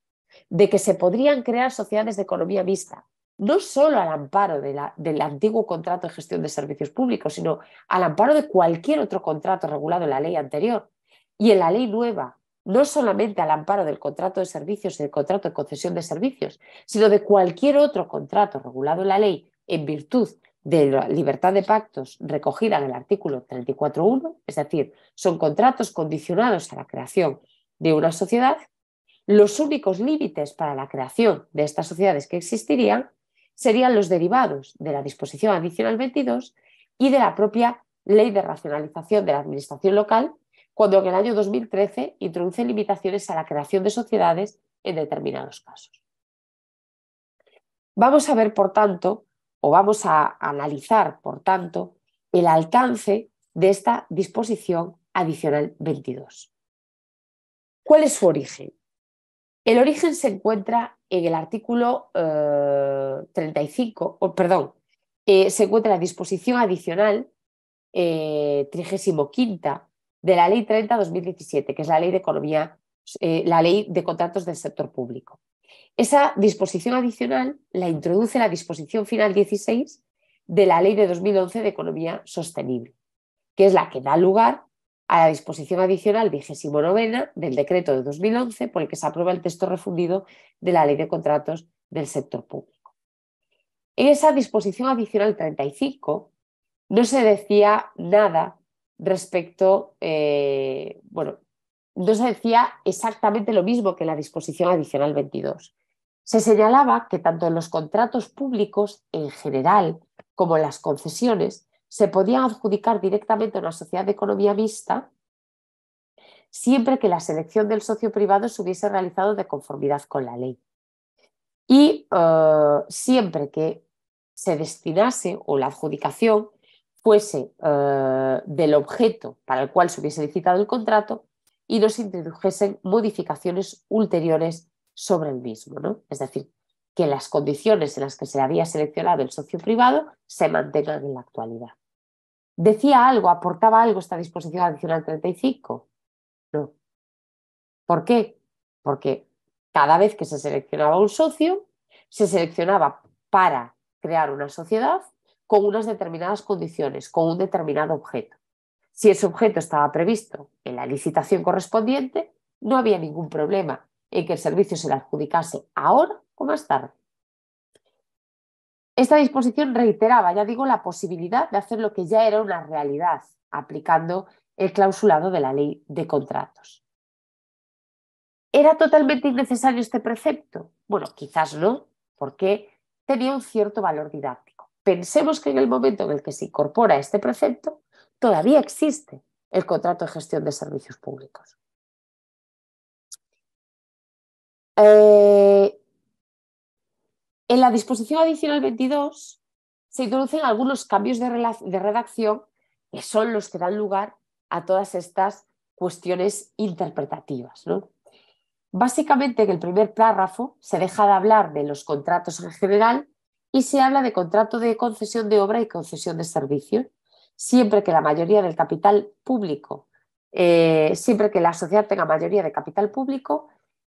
D: de que se podrían crear sociedades de economía vista no solo al amparo del antiguo contrato de gestión de servicios públicos, sino al amparo de cualquier otro contrato regulado en la ley anterior, y en la ley nueva, no solamente al amparo del contrato de servicios y del contrato de concesión de servicios, sino de cualquier otro contrato regulado en la ley en virtud de la libertad de pactos recogida en el artículo 34.1, es decir, son contratos condicionados a la creación de una sociedad, los únicos límites para la creación de estas sociedades que existirían serían los derivados de la disposición adicional 22 y de la propia ley de racionalización de la administración local cuando en el año 2013 introduce limitaciones a la creación de sociedades en determinados casos. Vamos a ver, por tanto, o vamos a analizar, por tanto, el alcance de esta disposición adicional 22. ¿Cuál es su origen? El origen se encuentra en el artículo 35, eh, o perdón, eh, se encuentra la disposición adicional eh, 35 de la Ley 30-2017, que es la ley de economía, eh, la ley de contratos del sector público. Esa disposición adicional la introduce la disposición final 16 de la Ley de 2011 de Economía Sostenible, que es la que da lugar a la disposición adicional 29 del decreto de 2011 por el que se aprueba el texto refundido de la Ley de Contratos del Sector Público. En esa disposición adicional 35 no se decía nada respecto, eh, bueno, no decía exactamente lo mismo que la disposición adicional 22. Se señalaba que tanto en los contratos públicos en general como en las concesiones se podían adjudicar directamente a una sociedad de economía mixta siempre que la selección del socio privado se hubiese realizado de conformidad con la ley.
E: Y eh, siempre que
D: se destinase o la adjudicación fuese eh, del objeto para el cual se hubiese licitado el contrato y no se introdujesen modificaciones ulteriores sobre el mismo. Es decir, que las condiciones en las que se había seleccionado el socio privado se mantengan en la actualidad. ¿Decía algo, aportaba algo esta disposición adicional 35? No. ¿Por qué? Porque cada vez que se seleccionaba un socio, se seleccionaba para crear una sociedad con unas determinadas condiciones, con un determinado objeto. Si ese objeto estaba previsto en la licitación correspondiente, no había ningún problema en que el servicio se le adjudicase ahora o más tarde. Esta disposición reiteraba, ya digo, la posibilidad de hacer lo que ya era una realidad, aplicando el clausulado de la ley de contratos. ¿Era totalmente innecesario este precepto? Bueno, quizás no, porque tenía un cierto valor didáctico.
E: Pensemos que en el momento en el que se incorpora este precepto, todavía existe el contrato de gestión de servicios públicos. Eh, en la disposición adicional 22
D: se introducen algunos cambios de, redacción que son los que dan lugar a todas estas cuestiones interpretativas. Básicamente en el primer párrafo se deja de hablar de los contratos en general y se habla de contrato de concesión de obra y concesión de servicios, siempre que la mayoría del capital público, eh, siempre que la sociedad tenga mayoría de capital público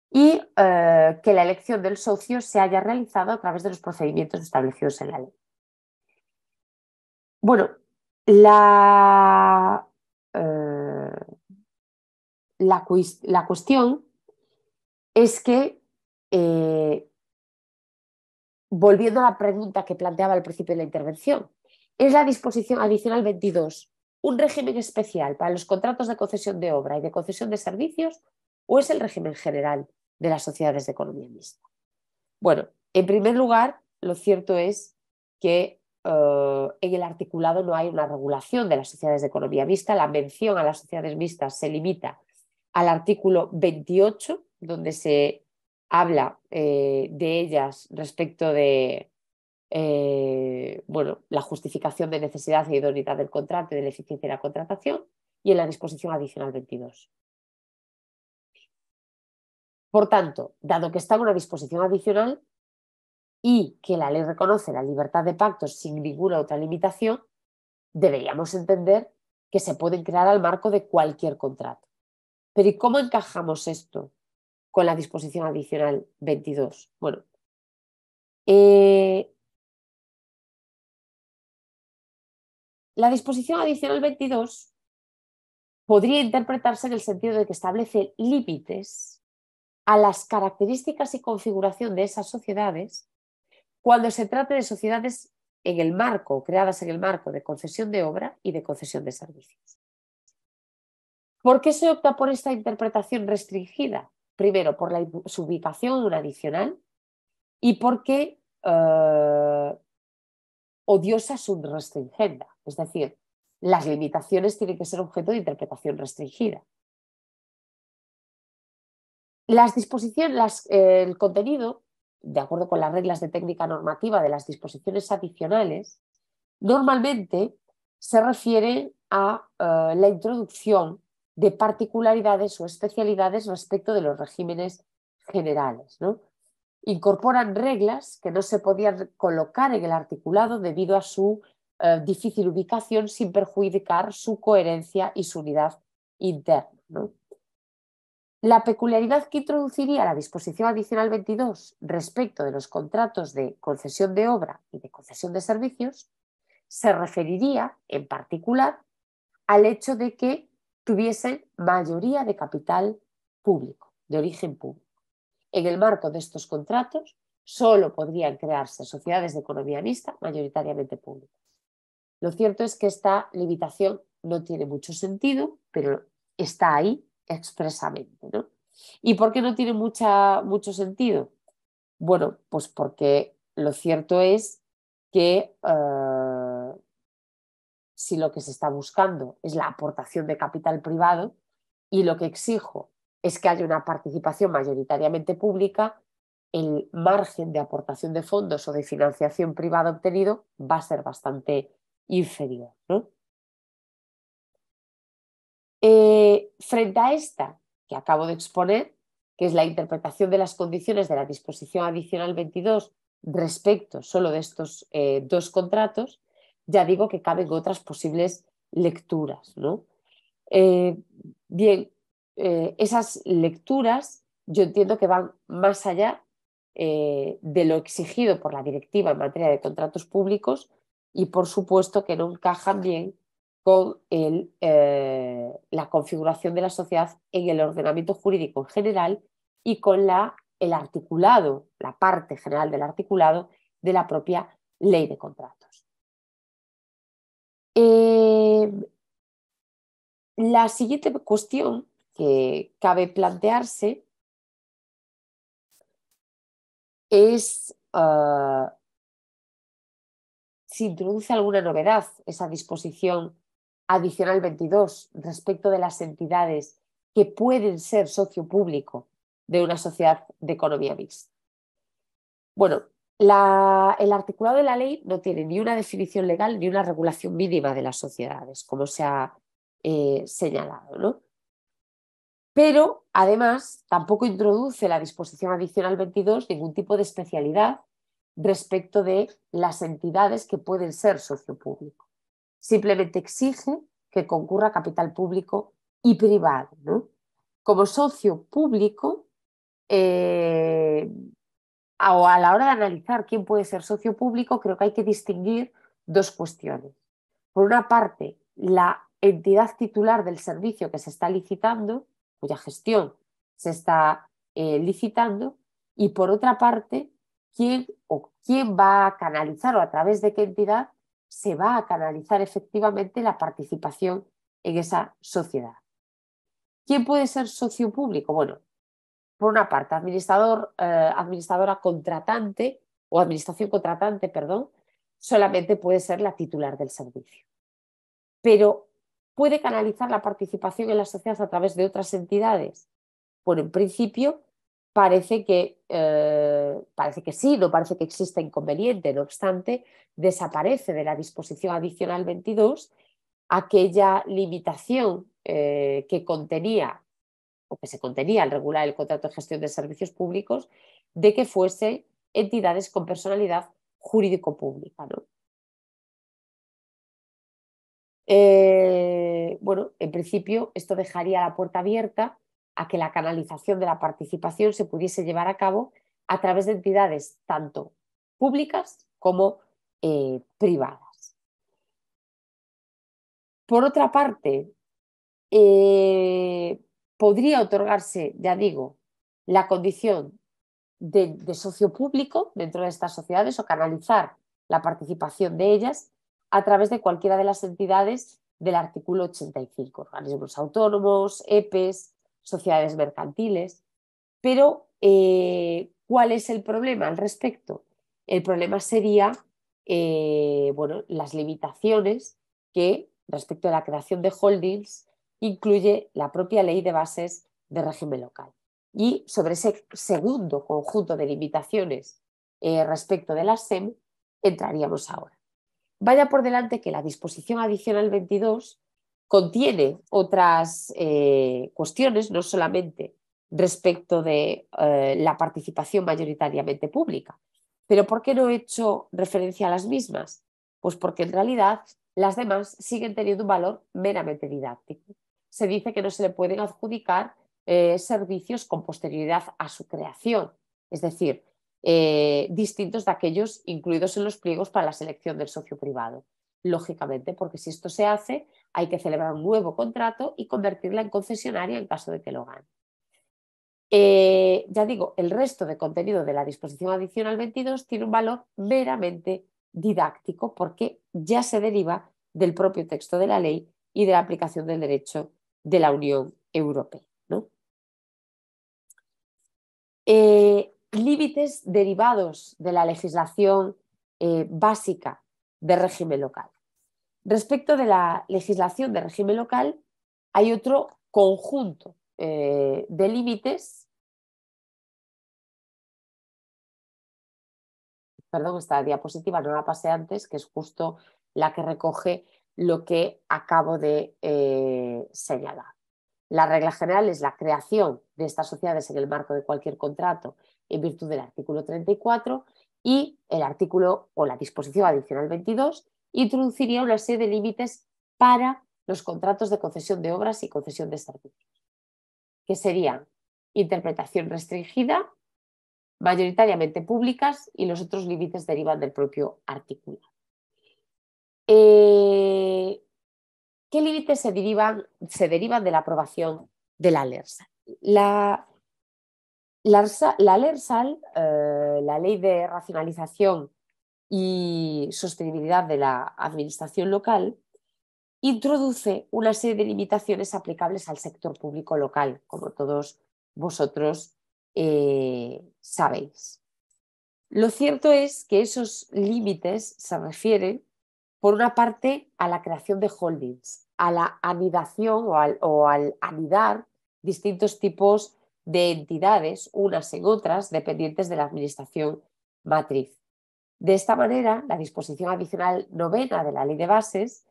D: y eh, que la elección del socio se haya realizado a través de los procedimientos
E: establecidos en la ley. Bueno, la, eh, la, cuestión es que volviendo a la pregunta que planteaba al
D: principio de la intervención, es la disposición adicional 22 un régimen especial para los contratos de concesión de obra y de concesión de servicios o es el régimen general de las sociedades de economía mixta? Bueno, en primer lugar, lo cierto es que eh, en el articulado no hay una regulación de las sociedades de economía mixta. La mención a las sociedades mixtas se limita al artículo 28, donde se habla eh, de ellas respecto de eh, la justificación de necesidad e idoneidad del contrato y de la eficiencia de la contratación y en la
E: disposición adicional 22. Por tanto, dado que está en una disposición adicional y que la ley reconoce la libertad de
D: pactos sin ninguna otra limitación, deberíamos entender que se pueden crear al marco
E: de cualquier contrato. Pero ¿y cómo encajamos esto con la disposición adicional 22. Bueno, eh, la disposición adicional 22 podría interpretarse en el sentido de que establece límites a las
D: características y configuración de esas sociedades cuando se trate de sociedades en el marco, creadas en el marco de concesión de obra y de concesión de servicios. ¿Por qué se opta por esta interpretación restringida? primero por la ubicación de adicional y porque es eh,
E: odiosa restringenda. es decir, las limitaciones tienen que ser objeto de interpretación restringida. Las disposiciones, el contenido, de acuerdo con las reglas de técnica normativa de las disposiciones
D: adicionales, normalmente se refiere a eh, la introducción de particularidades o especialidades respecto de los regímenes generales. Incorporan reglas que no se podían colocar en el articulado debido a su eh, difícil ubicación sin perjudicar su coherencia y su unidad interna. La peculiaridad que introduciría la disposición adicional 22 respecto de los contratos de concesión de obra y de concesión de servicios se referiría, en particular, al hecho de que tuviesen mayoría de capital público, de origen público. En el marco de estos contratos, solo podrían crearse sociedades de economía mixta mayoritariamente públicas. Lo cierto es que esta limitación no tiene mucho sentido, pero está ahí expresamente. ¿no? ¿Y por qué no tiene mucha, mucho sentido? Bueno, pues porque lo cierto es que eh, si lo que se está buscando es la aportación de capital privado y lo que exijo es que haya una participación mayoritariamente pública, el margen de aportación de fondos o de financiación privada obtenido
E: va a ser bastante inferior. Eh, frente a esta que acabo de exponer, que es la interpretación de las
D: condiciones de la disposición adicional 22 respecto solo de estos eh, dos contratos, ya digo que caben otras posibles lecturas. ¿no? Eh, bien, eh, esas lecturas yo entiendo que van más allá eh, de lo exigido por la directiva en materia de contratos públicos y por supuesto que no encajan bien con la configuración de la sociedad en el ordenamiento jurídico en general y con la,
E: el articulado, la parte general del articulado de la propia ley de contratos. Eh, la siguiente cuestión que cabe plantearse es ah, si introduce alguna novedad esa disposición adicional 22 respecto
D: de las entidades que pueden ser socio público de una sociedad de economía mixta. Bueno, el articulado de la ley no tiene ni una definición legal ni una regulación mínima de las sociedades, como se ha eh, señalado. Pero, además, tampoco introduce la disposición adicional 22 ningún tipo de especialidad respecto de las entidades que pueden ser socio público. Simplemente exige que concurra capital público y privado. Como socio público, eh, a la hora de analizar quién puede ser socio público, creo que hay que distinguir dos cuestiones. Por una parte, la entidad titular del servicio que se está licitando, cuya gestión se está eh, licitando, y por otra parte, quién o quién va a canalizar o a través de qué entidad se va a canalizar efectivamente la participación en esa sociedad. ¿Quién puede ser socio público? Bueno, por una parte, administrador, eh, administradora contratante o administración contratante, perdón, solamente puede ser la titular del servicio. Pero puede canalizar la participación en las sociedades a través de otras entidades. Bueno, en principio parece que, eh, parece que sí, no parece que exista inconveniente, no obstante, desaparece de la disposición adicional 22 aquella limitación eh, que contenía o que se contenía al regular el contrato de gestión de servicios públicos,
E: de que fuesen entidades con personalidad jurídico-pública. ¿no? Eh, bueno, en principio
D: esto dejaría la puerta abierta a que la canalización de la participación se pudiese llevar a
E: cabo a través de entidades tanto públicas como eh, privadas. Por otra parte, eh, podría otorgarse, ya digo, la condición
D: de, socio público dentro de estas sociedades o canalizar la participación de ellas a través de cualquiera de las entidades del artículo 85, organismos autónomos, EPEs, sociedades mercantiles. Pero, eh, ¿cuál es el problema al respecto? El problema sería eh, bueno, las limitaciones que, respecto a la creación de holdings, incluye la propia ley de bases de régimen local. Y sobre ese segundo conjunto de limitaciones eh, respecto de la SEM entraríamos ahora. Vaya por delante que la disposición adicional 22 contiene otras eh, cuestiones, no solamente respecto de eh, la participación mayoritariamente pública. Pero ¿por qué no he hecho referencia a las mismas? Pues porque en realidad las demás siguen teniendo un valor meramente didáctico se dice que no se le pueden adjudicar eh, servicios con posterioridad a su creación, es decir, eh, distintos de aquellos incluidos en los pliegos para la selección del socio privado. Lógicamente, porque si esto se hace, hay que celebrar un nuevo contrato y convertirla en concesionaria en caso de que lo gane. Eh, ya digo, el resto de contenido de la disposición adicional 22 tiene un valor meramente didáctico porque ya se deriva del propio texto de la ley y de la aplicación del derecho
E: de la Unión Europea.
D: Eh, límites derivados de la legislación eh, básica de régimen local. Respecto de la legislación de régimen local, hay
E: otro conjunto eh, de límites. Perdón, esta diapositiva no la pasé antes, que es
D: justo la que recoge lo que acabo de eh, señalar. La regla general es la creación de estas sociedades en el marco de cualquier contrato en virtud del artículo 34 y el artículo o la disposición adicional 22 introduciría una serie de límites para los contratos de concesión de obras y concesión de servicios, que serían interpretación restringida, mayoritariamente públicas y los otros límites derivan del propio artículo. Eh, ¿Qué límites se derivan, se derivan de la aprobación de la Lersa. La, la, la LERSAL, eh, la Ley de Racionalización y Sostenibilidad de la Administración Local, introduce una serie de limitaciones aplicables al sector público local, como todos vosotros eh, sabéis. Lo cierto es que esos límites se refieren por una parte, a la creación de holdings, a la anidación o al, anidar distintos tipos de entidades, unas en otras, dependientes de la administración matriz. De esta manera, la disposición adicional novena de la Ley de Bases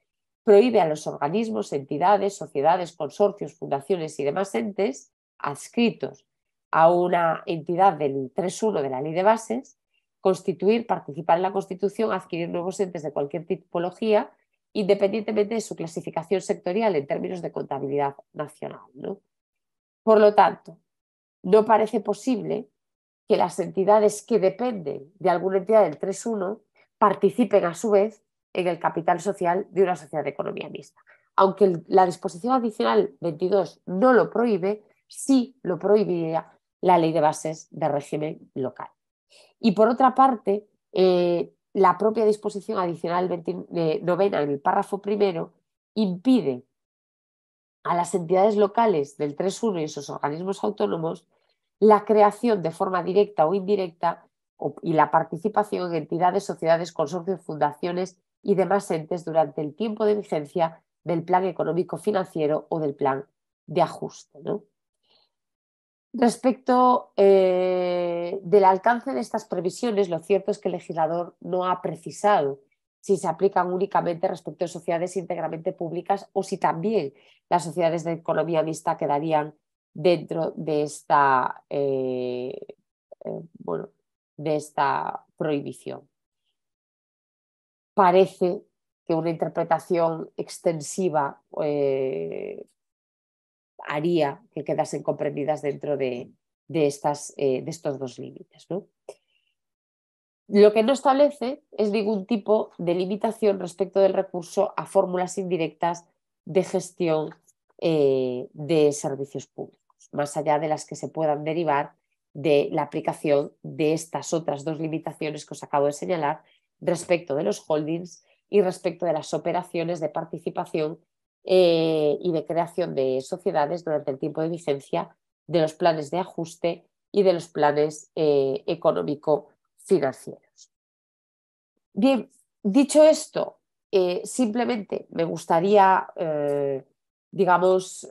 D: prohíbe a los organismos, entidades, sociedades, consorcios, fundaciones y demás entes adscritos a una entidad del 3.1 de la Ley de Bases constituir, participar en la constitución, adquirir nuevos entes de cualquier tipología, independientemente de su clasificación sectorial en términos de contabilidad nacional. Por lo tanto, no parece posible que las entidades que dependen de alguna entidad del 3.1 participen a su vez en el capital social de una sociedad de economía mixta. Aunque la disposición adicional 22 no lo prohíbe, sí lo prohibiría la ley de bases de régimen local. Y por otra parte, eh, la propia disposición adicional 29 en el párrafo primero impide a las entidades locales del 3.1 y sus organismos autónomos la creación de forma directa o indirecta y la participación en entidades, sociedades, consorcios, fundaciones y demás entes durante el tiempo de vigencia del plan económico financiero o del plan de ajuste. ¿no? Respecto eh, del alcance de estas previsiones, lo cierto es que el legislador no ha precisado si se aplican únicamente respecto a sociedades íntegramente públicas o si también las sociedades de economía mixta quedarían dentro de esta, eh, eh, bueno, de esta prohibición. Parece que una interpretación extensiva haría que quedasen comprendidas dentro de, estas, eh, de estos dos límites. Lo que no establece es ningún tipo de limitación respecto del recurso a fórmulas indirectas de gestión eh, de servicios públicos, más allá de las que se puedan derivar de la aplicación de estas otras dos limitaciones que os acabo de señalar respecto de los holdings y respecto de las operaciones de participación eh, y de creación de sociedades durante el tiempo de vigencia de los planes de ajuste y de los planes eh, económico-financieros.
E: Bien, dicho
D: esto, eh, simplemente me gustaría, digamos,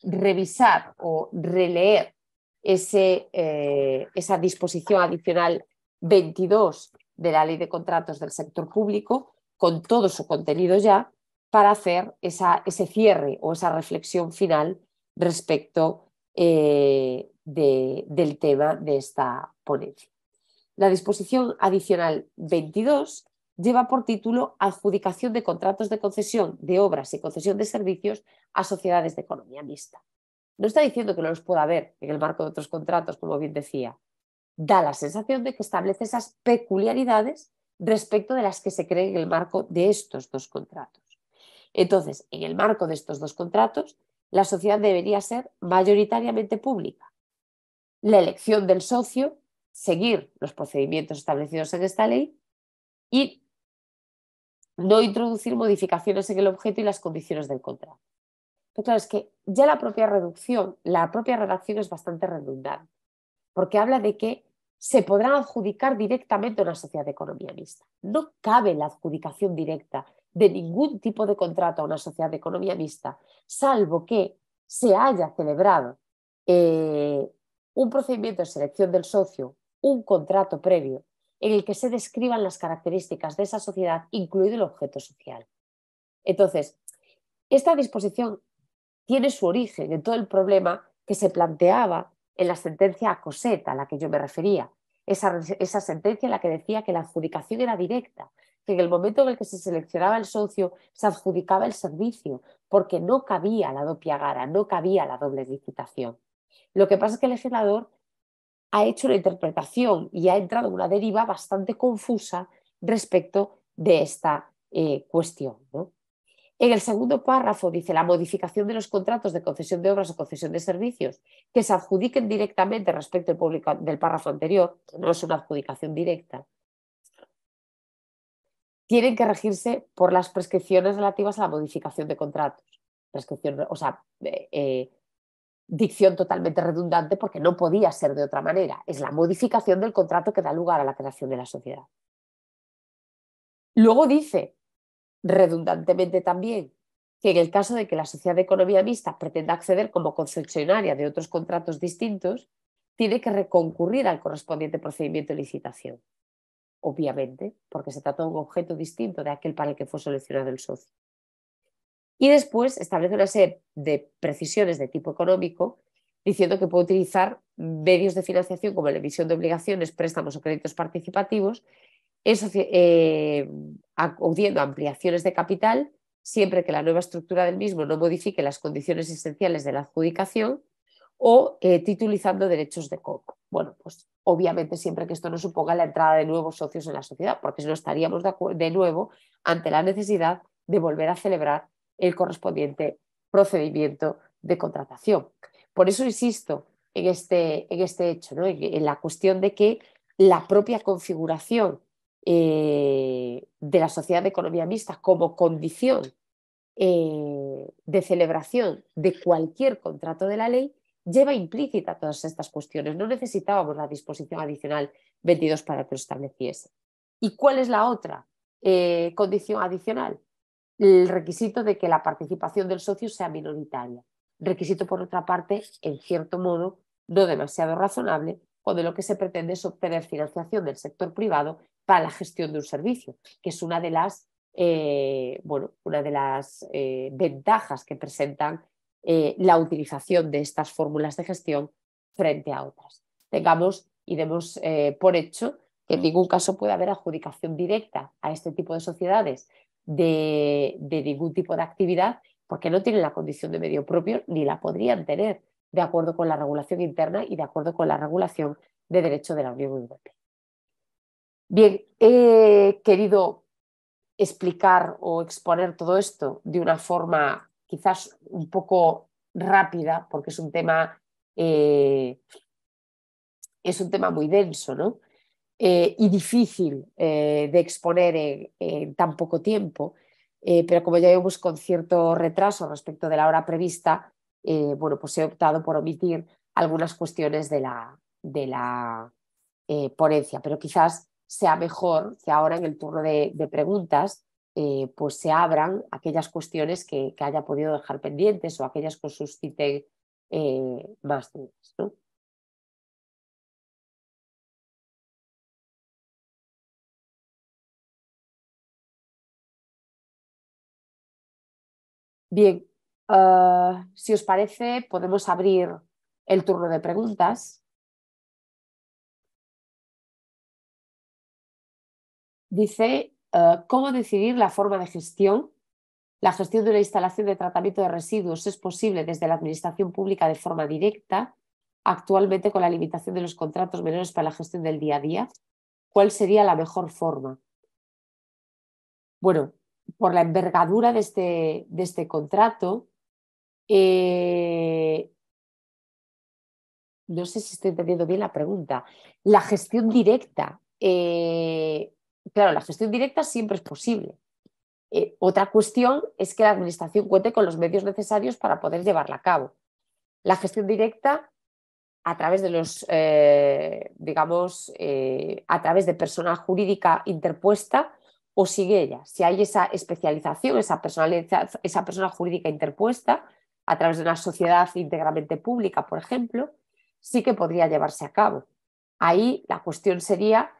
D: revisar o releer esa disposición adicional 22 de la Ley de Contratos del Sector Público, con todo su contenido ya, para hacer ese cierre o esa reflexión final respecto eh, del tema de esta ponencia. La disposición adicional 22 lleva por título Adjudicación de contratos de concesión de obras y concesión de servicios a sociedades de economía mixta. No está diciendo que no los pueda haber en el marco de otros contratos, como bien decía. Da la sensación de que establece esas peculiaridades respecto de las que se creen en el marco de estos dos contratos. Entonces, en el marco de estos dos contratos, la sociedad debería ser mayoritariamente pública. La elección del socio, seguir los procedimientos establecidos en esta ley y no introducir modificaciones en el objeto y las condiciones del contrato. Pero claro, es que ya la propia reducción, la propia redacción es bastante redundante, porque habla de que se podrán adjudicar directamente a una sociedad de economía mixta. No cabe la adjudicación directa de ningún tipo de contrato a una sociedad de economía mixta, salvo que se haya celebrado eh, un procedimiento de selección del socio, un contrato previo, en el que se describan las características de esa sociedad, incluido el objeto social. Entonces, esta disposición tiene su origen en todo el problema que se planteaba en la sentencia a Coseta, a la que yo me refería. Esa, esa sentencia en la que decía que la adjudicación era directa que en el momento en el que se seleccionaba el socio se adjudicaba el servicio, porque no cabía la doble gara, no cabía la doble licitación. Lo que pasa es que el legislador ha hecho una interpretación y ha entrado en una deriva bastante confusa respecto de esta eh, cuestión. En el segundo párrafo dice la modificación de los contratos de concesión de obras o concesión de servicios que se adjudiquen directamente respecto público, del párrafo anterior, no es una adjudicación directa, tienen que regirse por las prescripciones relativas a la modificación de contratos. Prescripción, o sea, eh, eh, dicción totalmente redundante porque no podía ser de otra manera. Es la modificación del contrato que da lugar a la creación de la sociedad.
E: Luego dice,
D: redundantemente también, que en el caso de que la sociedad de economía mixta pretenda acceder como concesionaria de otros contratos distintos, tiene que reconcurrir al correspondiente procedimiento de licitación obviamente, porque se trata de un objeto distinto de aquel para el que fue seleccionado el socio. Y después establece una serie de precisiones de tipo económico, diciendo que puede utilizar medios de financiación como la emisión de obligaciones, préstamos o créditos participativos, eh, acudiendo a ampliaciones de capital, siempre que la nueva estructura del mismo no modifique las condiciones esenciales de la adjudicación, o eh, titulizando derechos de coco. Bueno, pues obviamente siempre que esto no suponga la entrada de nuevos socios en la sociedad, porque si no estaríamos de, nuevo ante la necesidad de volver a celebrar el correspondiente procedimiento de contratación. Por eso insisto en este, este hecho, ¿no? en, la cuestión de que la propia configuración eh, de la sociedad de economía mixta como condición eh, de celebración de cualquier contrato de la ley lleva implícita todas estas cuestiones. No necesitábamos la disposición adicional 22 para que lo estableciese. ¿Y cuál es la otra eh, condición adicional? El requisito de que la participación del socio sea minoritaria. Requisito, por otra parte, en cierto modo, no demasiado razonable, cuando lo que se pretende es obtener financiación del sector privado para la gestión de un servicio, que es una de las, eh, bueno, una de las eh, ventajas que presentan eh, la utilización de estas fórmulas de gestión frente a otras. Tengamos y demos eh, por hecho que en mm. ningún caso puede haber adjudicación directa a este tipo de sociedades de, de ningún tipo de actividad porque no tienen la condición de medio propio ni la podrían tener de acuerdo con la regulación interna y de acuerdo con la regulación de derecho de la Unión Europea. Bien, he querido explicar o exponer todo esto de una forma quizás un poco rápida, porque es un tema, eh, es un tema muy denso, ¿no? Eh, y difícil eh, de exponer en, tan poco tiempo, pero como ya vemos con cierto retraso respecto de la hora prevista, bueno, pues he optado por omitir algunas cuestiones de la, ponencia, pero quizás sea mejor que ahora en el turno de preguntas eh, pues se abran aquellas cuestiones que, haya podido dejar pendientes o aquellas que susciten eh, más dudas.
E: Bien, ah, si os parece, podemos abrir el turno de preguntas. Dice eh, cómo decidir la forma de gestión. La gestión de una instalación de tratamiento de residuos es posible desde la
D: Administración Pública de forma directa, actualmente con la limitación de los contratos menores para la
E: gestión del día a día. ¿Cuál sería la mejor forma? Bueno, por la envergadura de este, de este contrato,
D: eh, no sé si estoy entendiendo bien la pregunta, la gestión directa, eh, claro, la gestión directa siempre es posible. Eh, otra cuestión es que la Administración cuente con los medios necesarios para poder llevarla a cabo. La gestión directa a través de los, eh, digamos, eh, a través de persona jurídica interpuesta o sigue ella. Si hay esa especialización, esa, esa persona jurídica interpuesta, a través de una sociedad íntegramente pública, por ejemplo, sí que podría llevarse a cabo. Ahí la cuestión sería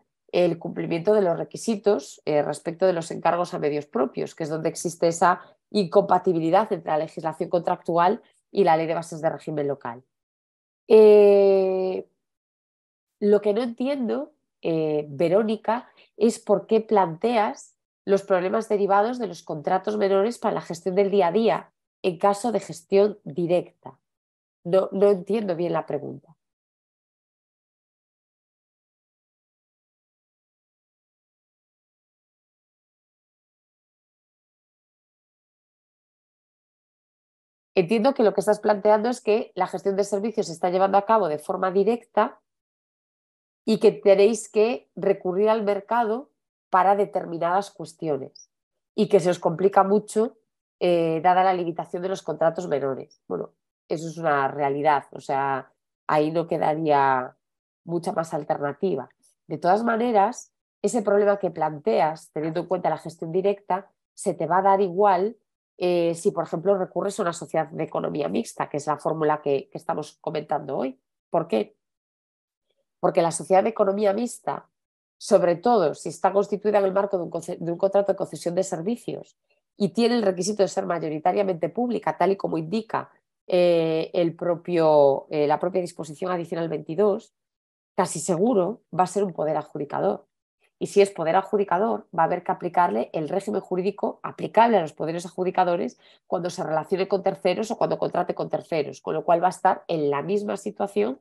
D: el cumplimiento de los requisitos eh, respecto de los encargos a medios propios, que es donde existe esa incompatibilidad entre la legislación contractual y la ley de bases de régimen local. Eh, lo que no entiendo, eh, Verónica, es por qué planteas los problemas
E: derivados de los contratos menores para la gestión del día a día en caso de gestión directa. no entiendo bien la pregunta. Entiendo que lo que estás planteando es que la gestión de servicios se está llevando a cabo de forma directa
D: y que tenéis que recurrir al mercado para determinadas cuestiones y que se os complica mucho eh, dada la limitación de los contratos menores. Bueno, eso es una realidad, o sea, ahí no quedaría mucha más alternativa. De todas maneras, ese problema que planteas, teniendo en cuenta la gestión directa, se te va a dar igual eh, si, por ejemplo, recurres a una sociedad de economía mixta, que es la fórmula que, estamos comentando hoy. ¿Por qué? Porque la sociedad de economía mixta, sobre todo si está constituida en el marco de un, contrato de concesión de servicios y tiene el requisito de ser mayoritariamente pública, tal y como indica eh, eh, la propia disposición adicional 22, casi seguro va a ser un poder adjudicador y si es poder adjudicador, va a haber que aplicarle el régimen jurídico aplicable a los poderes adjudicadores cuando se relacione con terceros o cuando contrate con terceros, con lo cual va a estar en la misma situación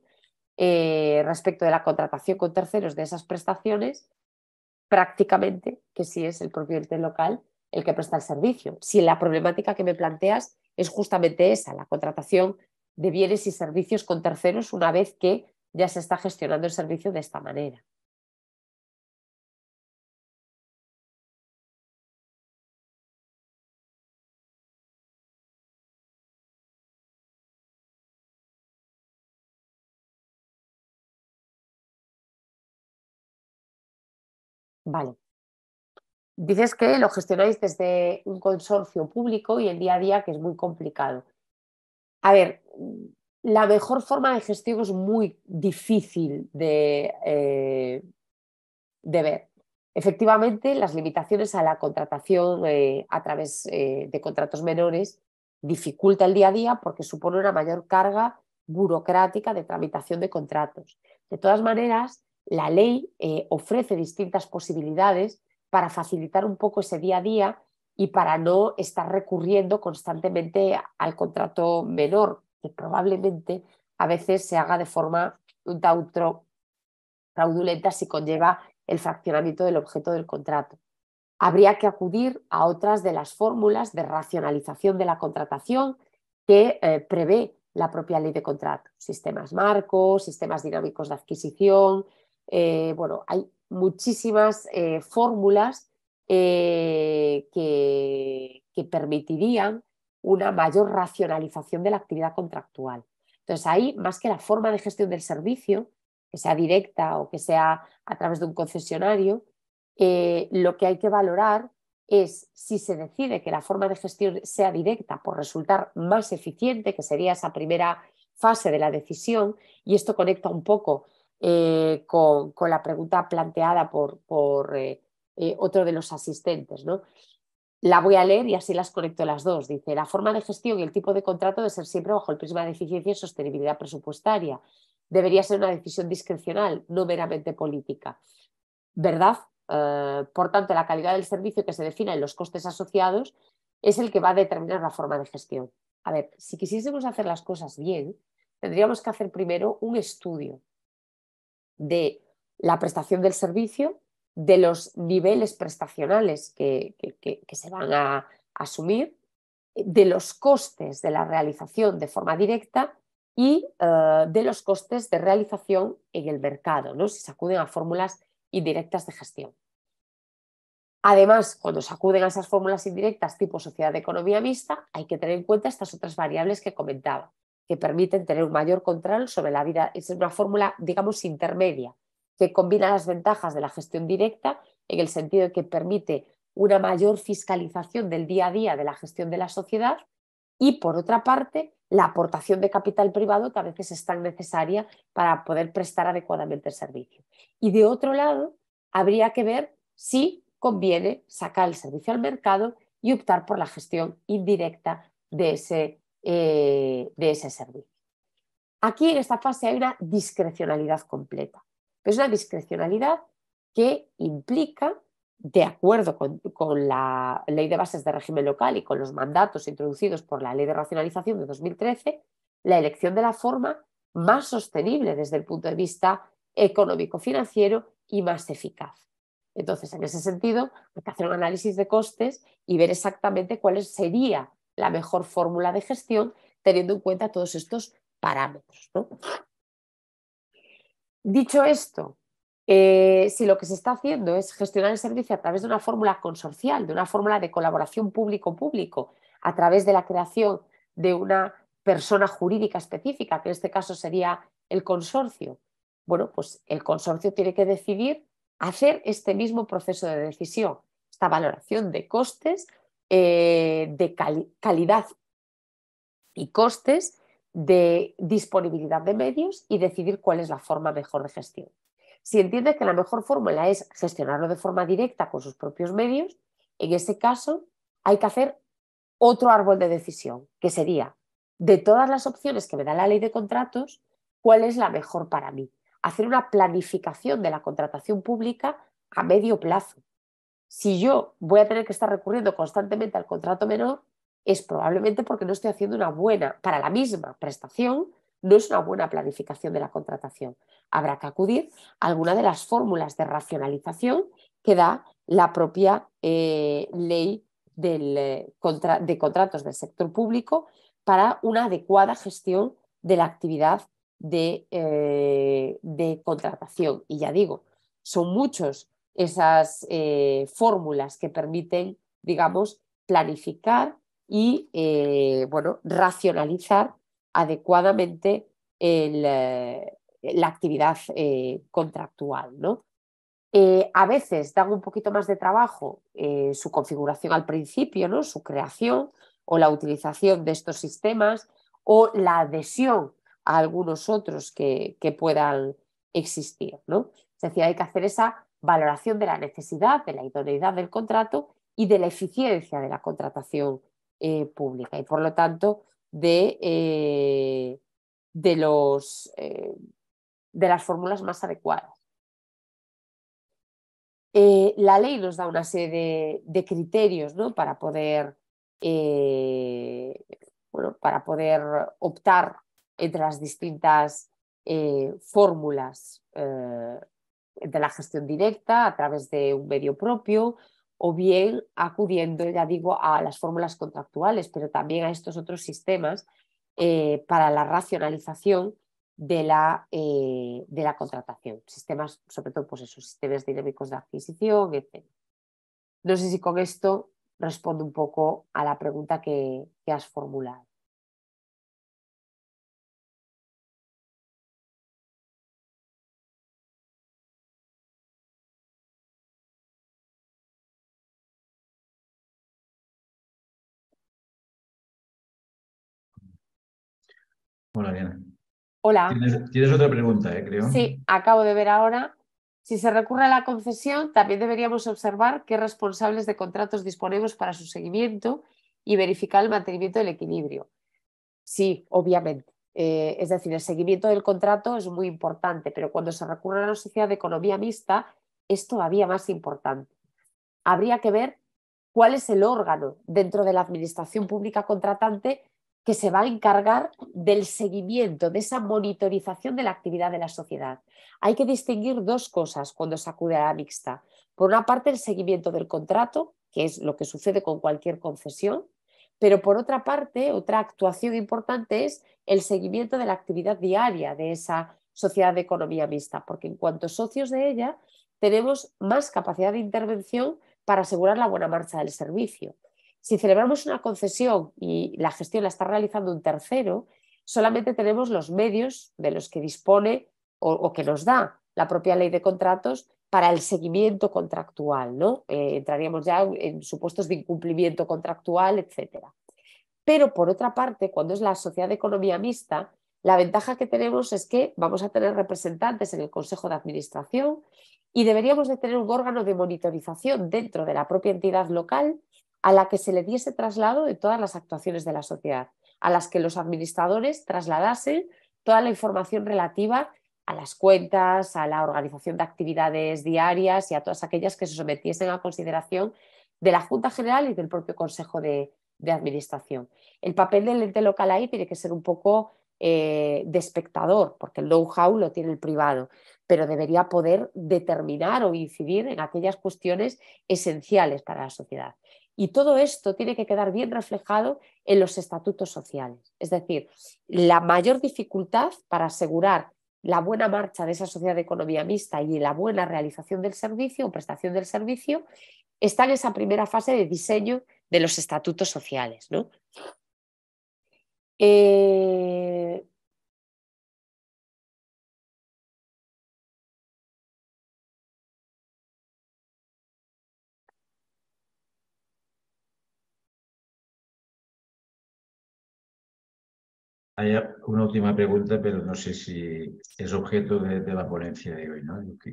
D: eh, respecto de la contratación con terceros de esas prestaciones prácticamente que si es el propio local el que presta el servicio. Si la problemática que me planteas es justamente esa, la contratación
E: de bienes y servicios con terceros una vez que ya se está gestionando el servicio de esta manera. Vale. Dices que lo gestionáis desde un consorcio público y el día a día que es muy complicado. A ver,
D: la mejor forma de gestión es muy difícil de, eh, ver. Efectivamente, las limitaciones a la contratación eh, a través eh, de contratos menores dificulta el día a día porque supone una mayor carga burocrática de tramitación de contratos. De todas maneras, la ley eh, ofrece distintas posibilidades para facilitar un poco ese día a día y para no estar recurriendo constantemente al contrato menor, que probablemente a veces se haga de forma un tautro fraudulenta si conlleva el fraccionamiento del objeto del contrato. Habría que acudir a otras de las fórmulas de racionalización de la contratación que eh, prevé la propia ley de contrato, sistemas marcos, sistemas dinámicos de adquisición, eh, bueno, hay muchísimas eh, fórmulas eh, que, que, permitirían una mayor racionalización de la actividad contractual. Entonces, ahí, más que la forma de gestión del servicio, que sea directa o que sea a través de un concesionario, lo que hay que valorar es si se decide que la forma de gestión sea directa por resultar más eficiente, que sería esa primera fase de la decisión, y esto conecta un poco eh, con, la pregunta planteada por, eh, eh, otro de los asistentes. ¿no? La voy a leer y así las conecto las dos. Dice, la forma de gestión y el tipo de contrato debe ser siempre bajo el prisma de eficiencia y sostenibilidad presupuestaria. Debería ser una decisión discrecional, no meramente política. ¿Verdad? por tanto, la calidad del servicio que se defina en los costes asociados es el que va a determinar la forma de gestión. A ver, si quisiésemos hacer las cosas bien, tendríamos que hacer primero un estudio de la prestación del servicio, de los niveles prestacionales que, se van a, asumir, de los costes de la realización de forma directa y eh, de los costes de realización en el mercado, si se acuden a fórmulas indirectas de gestión. Además, cuando se acuden a esas fórmulas indirectas tipo sociedad de economía mixta, hay que tener en cuenta estas otras variables que comentaba que permiten tener un mayor control sobre la vida. Es una fórmula, digamos, intermedia, que combina las ventajas de la gestión directa en el sentido de que permite una mayor fiscalización del día a día de la gestión de la sociedad y, por otra parte, la aportación de capital privado que a veces es tan necesaria para poder prestar adecuadamente el servicio. Y de otro lado, habría que ver si conviene sacar el servicio al mercado y optar por la gestión indirecta de ese eh, de ese servicio. Aquí en esta fase hay una discrecionalidad completa, es una discrecionalidad que implica, de acuerdo con, con la ley de bases de régimen local y con los mandatos introducidos por la ley de racionalización de 2013, la elección de la forma más sostenible desde el punto de vista económico-financiero y más eficaz. Entonces, en ese sentido, hay que hacer un análisis de costes y ver exactamente cuál sería la mejor fórmula de gestión teniendo en cuenta todos estos parámetros. Dicho esto, eh, si lo que se está haciendo es gestionar el servicio a través de una fórmula consorcial, de una fórmula de colaboración público-público, a través de la creación de una persona jurídica específica, que en este caso sería el consorcio, bueno, pues el consorcio tiene que decidir hacer este mismo proceso de decisión, esta valoración de costes eh, de calidad y costes, de disponibilidad de medios y decidir cuál es la forma mejor de gestión. Si entiende que la mejor fórmula es gestionarlo de forma directa con sus propios medios, en ese caso hay que hacer otro árbol de decisión, que sería, de todas las opciones que me da la ley de contratos, ¿cuál es la mejor para mí? Hacer una planificación de la contratación pública a medio plazo, si yo voy a tener que estar recurriendo constantemente al contrato menor, es probablemente porque no estoy haciendo una buena, para la misma prestación, no es una buena planificación de la contratación. Habrá que acudir a alguna de las fórmulas de racionalización que da la propia eh, ley eh, de contratos del sector público para una adecuada gestión de la actividad de eh, contratación. Y ya digo, son muchos esas eh, fórmulas que permiten, digamos, planificar y eh, bueno, racionalizar adecuadamente eh, la actividad contractual. ¿no? a veces dan un poquito más de trabajo su configuración al principio, ¿no? su creación o la utilización de estos sistemas o la adhesión a algunos otros que, que puedan existir. ¿no? Es decir, hay que hacer esa valoración de la necesidad, de la idoneidad del contrato y de la eficiencia de la contratación eh, pública y por lo tanto de, eh,
E: los, eh, de las fórmulas más adecuadas. la ley nos da una serie de, criterios
D: para, poder, para poder optar entre las distintas fórmulas de la gestión directa a través de un medio propio o bien acudiendo, ya digo, a las fórmulas contractuales, pero también a estos otros sistemas eh, para la racionalización de la, eh, de la contratación. Sistemas, sobre todo, pues esos sistemas dinámicos de adquisición, etc. No sé si con esto respondo un poco a la pregunta que has formulado.
B: Hola, Diana. Hola. Tienes, otra pregunta, eh, creo.
E: Sí, acabo de ver ahora.
D: Si se recurre a la concesión, también deberíamos observar qué responsables de contratos disponemos para su seguimiento y verificar el mantenimiento del equilibrio. Sí, obviamente. Eh, es decir, el seguimiento del contrato es muy importante, pero cuando se recurre a una sociedad de economía mixta es todavía más importante. Habría que ver cuál es el órgano dentro de la administración pública contratante que se va a encargar del seguimiento, de esa monitorización de la actividad de la sociedad. Hay que distinguir dos cosas cuando se acude a la mixta. Por una parte, el seguimiento del contrato, que es lo que sucede con cualquier concesión, pero por otra parte, otra actuación importante es el seguimiento de la actividad diaria de esa sociedad de economía mixta, porque en cuanto socios de ella, tenemos más capacidad de intervención para asegurar la buena marcha del servicio. Si celebramos una concesión y la gestión la está realizando un tercero, solamente tenemos los medios de los que dispone o, que nos da la propia ley de contratos para el seguimiento contractual, ¿no? Eh, entraríamos ya en supuestos de incumplimiento contractual, etcétera. Pero por otra parte, cuando es la sociedad de economía mixta, la ventaja que tenemos es que vamos a tener representantes en el Consejo de Administración y deberíamos de tener un órgano de monitorización dentro de la propia entidad local a la que se le diese traslado de todas las actuaciones de la sociedad, a las que los administradores trasladasen toda la información relativa a las cuentas, a la organización de actividades diarias y a todas aquellas que se sometiesen a consideración de la Junta General y del propio Consejo de, Administración. El papel del ente local ahí tiene que ser un poco eh, de espectador, porque el know-how lo tiene el privado, pero debería poder determinar o incidir en aquellas cuestiones esenciales para la sociedad. Y todo esto tiene que quedar bien reflejado en los estatutos sociales. Es decir, la mayor dificultad para asegurar la buena marcha de esa sociedad de economía mixta y la buena realización del servicio o prestación del servicio está en esa primera fase de diseño de los estatutos sociales. ¿no? Eh,
A: Hay una
B: última pregunta, pero no sé si es objeto de, la ponencia de hoy.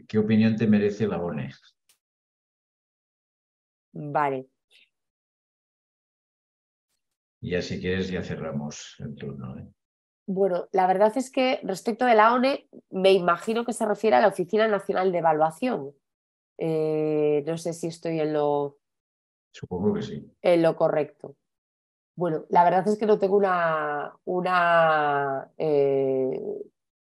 B: ¿Qué, opinión te merece la ONE? Vale. Ya si quieres, ya cerramos el turno. ¿eh?
D: Bueno, la verdad es que respecto de la ONE, me imagino que se refiere a la Oficina Nacional de Evaluación. Eh, no sé si estoy en lo... Supongo que sí. En lo correcto. Bueno, la verdad es que no tengo una, una eh,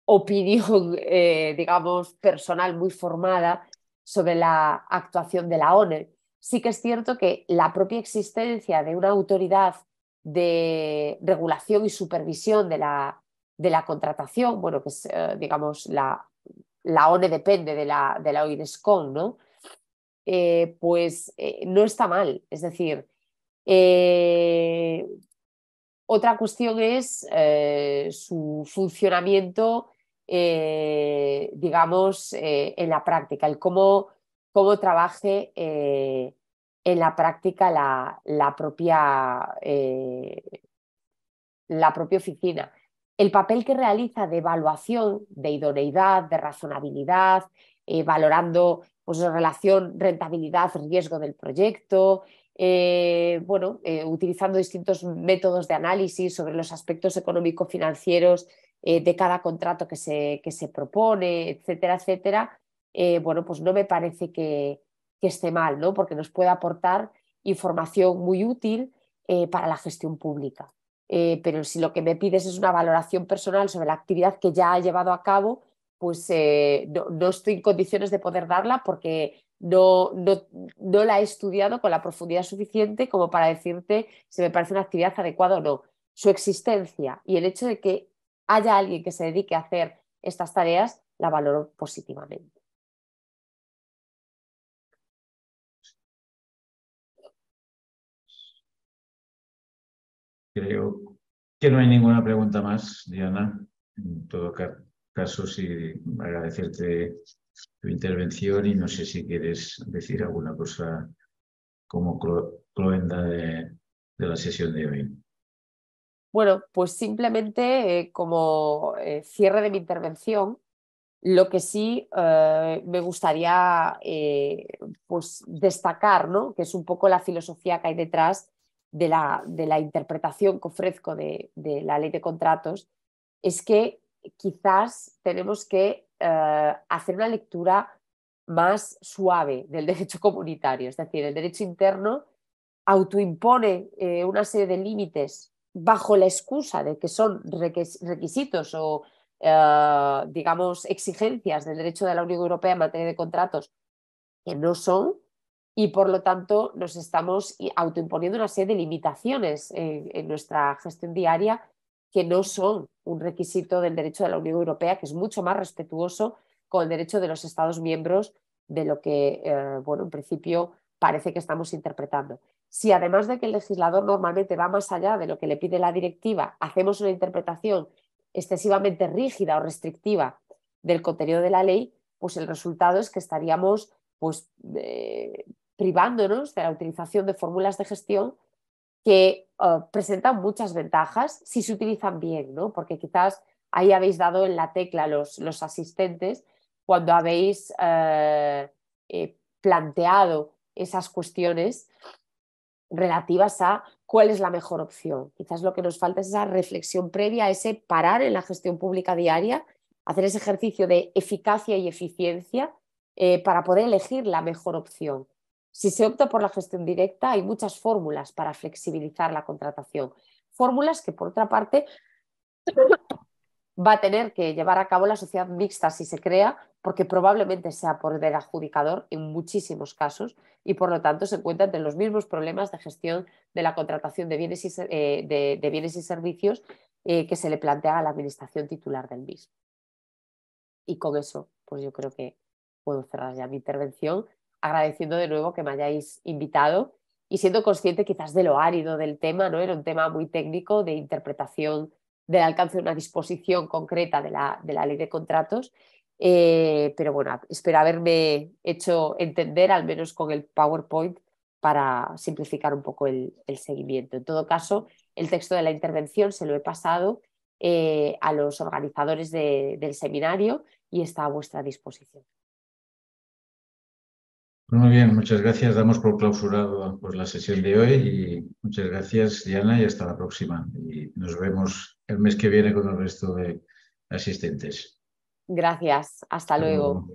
D: opinión, eh, digamos, personal muy formada sobre la actuación de la ONE. Sí que es cierto que la propia existencia de una autoridad de regulación y supervisión de la, de la contratación, bueno, que es, eh, digamos, la, la, ONE depende de la, de la OIDESCON, ¿no? pues no está mal. Es decir, eh, otra cuestión es eh, su funcionamiento, eh, digamos, en la práctica, el cómo, cómo trabaje en la práctica la, la propia, la propia oficina. El papel que realiza de evaluación, de idoneidad, de razonabilidad, valorando pues, relación rentabilidad-riesgo del proyecto, eh, bueno, eh, utilizando distintos métodos de análisis sobre los aspectos económico-financieros eh, de cada contrato que se, que se propone, etcétera, etcétera, bueno, pues no me parece que, esté mal, ¿no? Porque nos puede aportar información muy útil para la gestión pública. pero si lo que me pides es una valoración personal sobre la actividad que ya ha llevado a cabo, pues no, no estoy en condiciones de poder darla porque no, la he estudiado con la profundidad suficiente como para decirte si me parece una actividad adecuada o no. Su existencia y el hecho de que
E: haya alguien que se dedique a hacer estas tareas la valoro positivamente.
B: Creo que no hay ninguna pregunta más, Diana. En todo caso, sí agradecerte tu intervención y no sé si quieres decir alguna cosa como cloenda de, la sesión de hoy.
D: Bueno, pues simplemente eh, como eh, cierre de mi intervención, lo que sí eh, me gustaría pues destacar, ¿no? que es un poco la filosofía que hay detrás de la, de la interpretación que ofrezco de, de la ley de contratos, es que quizás tenemos que eh, hacer una lectura más suave del derecho comunitario. Es decir, el derecho interno autoimpone eh, una serie de límites bajo la excusa de que son requisitos o, eh, digamos, exigencias del derecho de la Unión Europea en materia de contratos que no son y, por lo tanto, nos estamos autoimponiendo una serie de limitaciones en nuestra gestión diaria que no son un requisito del derecho de la Unión Europea, que es mucho más respetuoso con el derecho de los Estados miembros de lo que, eh, bueno, en principio parece que estamos interpretando. Si además de que el legislador normalmente va más allá de lo que le pide la directiva, hacemos una interpretación excesivamente rígida o restrictiva del contenido de la ley, pues el resultado es que estaríamos pues, eh, privándonos de la utilización de fórmulas de gestión que eh, presentan muchas ventajas si se utilizan bien, ¿no? Porque quizás ahí habéis dado en la tecla los, los asistentes cuando habéis eh, eh, planteado esas cuestiones relativas a cuál es la mejor opción. Quizás lo que nos falta es esa reflexión previa, ese parar en la gestión pública diaria, hacer ese ejercicio de eficacia y eficiencia para poder elegir la mejor opción. Si se opta por la gestión directa, hay muchas fórmulas para flexibilizar la contratación. Fórmulas que, por otra parte, va a tener que llevar a cabo la sociedad mixta si se crea, porque probablemente sea por el adjudicador en muchísimos casos y por lo tanto se encuentran entre los mismos problemas de gestión de la contratación de bienes y, eh, de, bienes y servicios eh, que se le plantea a la administración titular del mismo. Y con eso, pues yo creo que puedo cerrar ya mi intervención agradeciendo de nuevo que me hayáis invitado y siendo consciente quizás de lo árido del tema, ¿no? Era un tema muy técnico de interpretación del alcance de una disposición concreta de la, de la ley de contratos. Eh, pero bueno, espero haberme hecho entender, al menos con el PowerPoint, para simplificar un poco el, seguimiento. En todo caso, el texto de la intervención se lo he pasado eh, a los organizadores del seminario y está a vuestra disposición.
B: Pues muy bien, muchas gracias. Damos por clausurado pues, la sesión de hoy y muchas gracias, Diana, y hasta la próxima. Y nos vemos el mes que viene con el resto de asistentes.
D: Gracias, hasta, luego.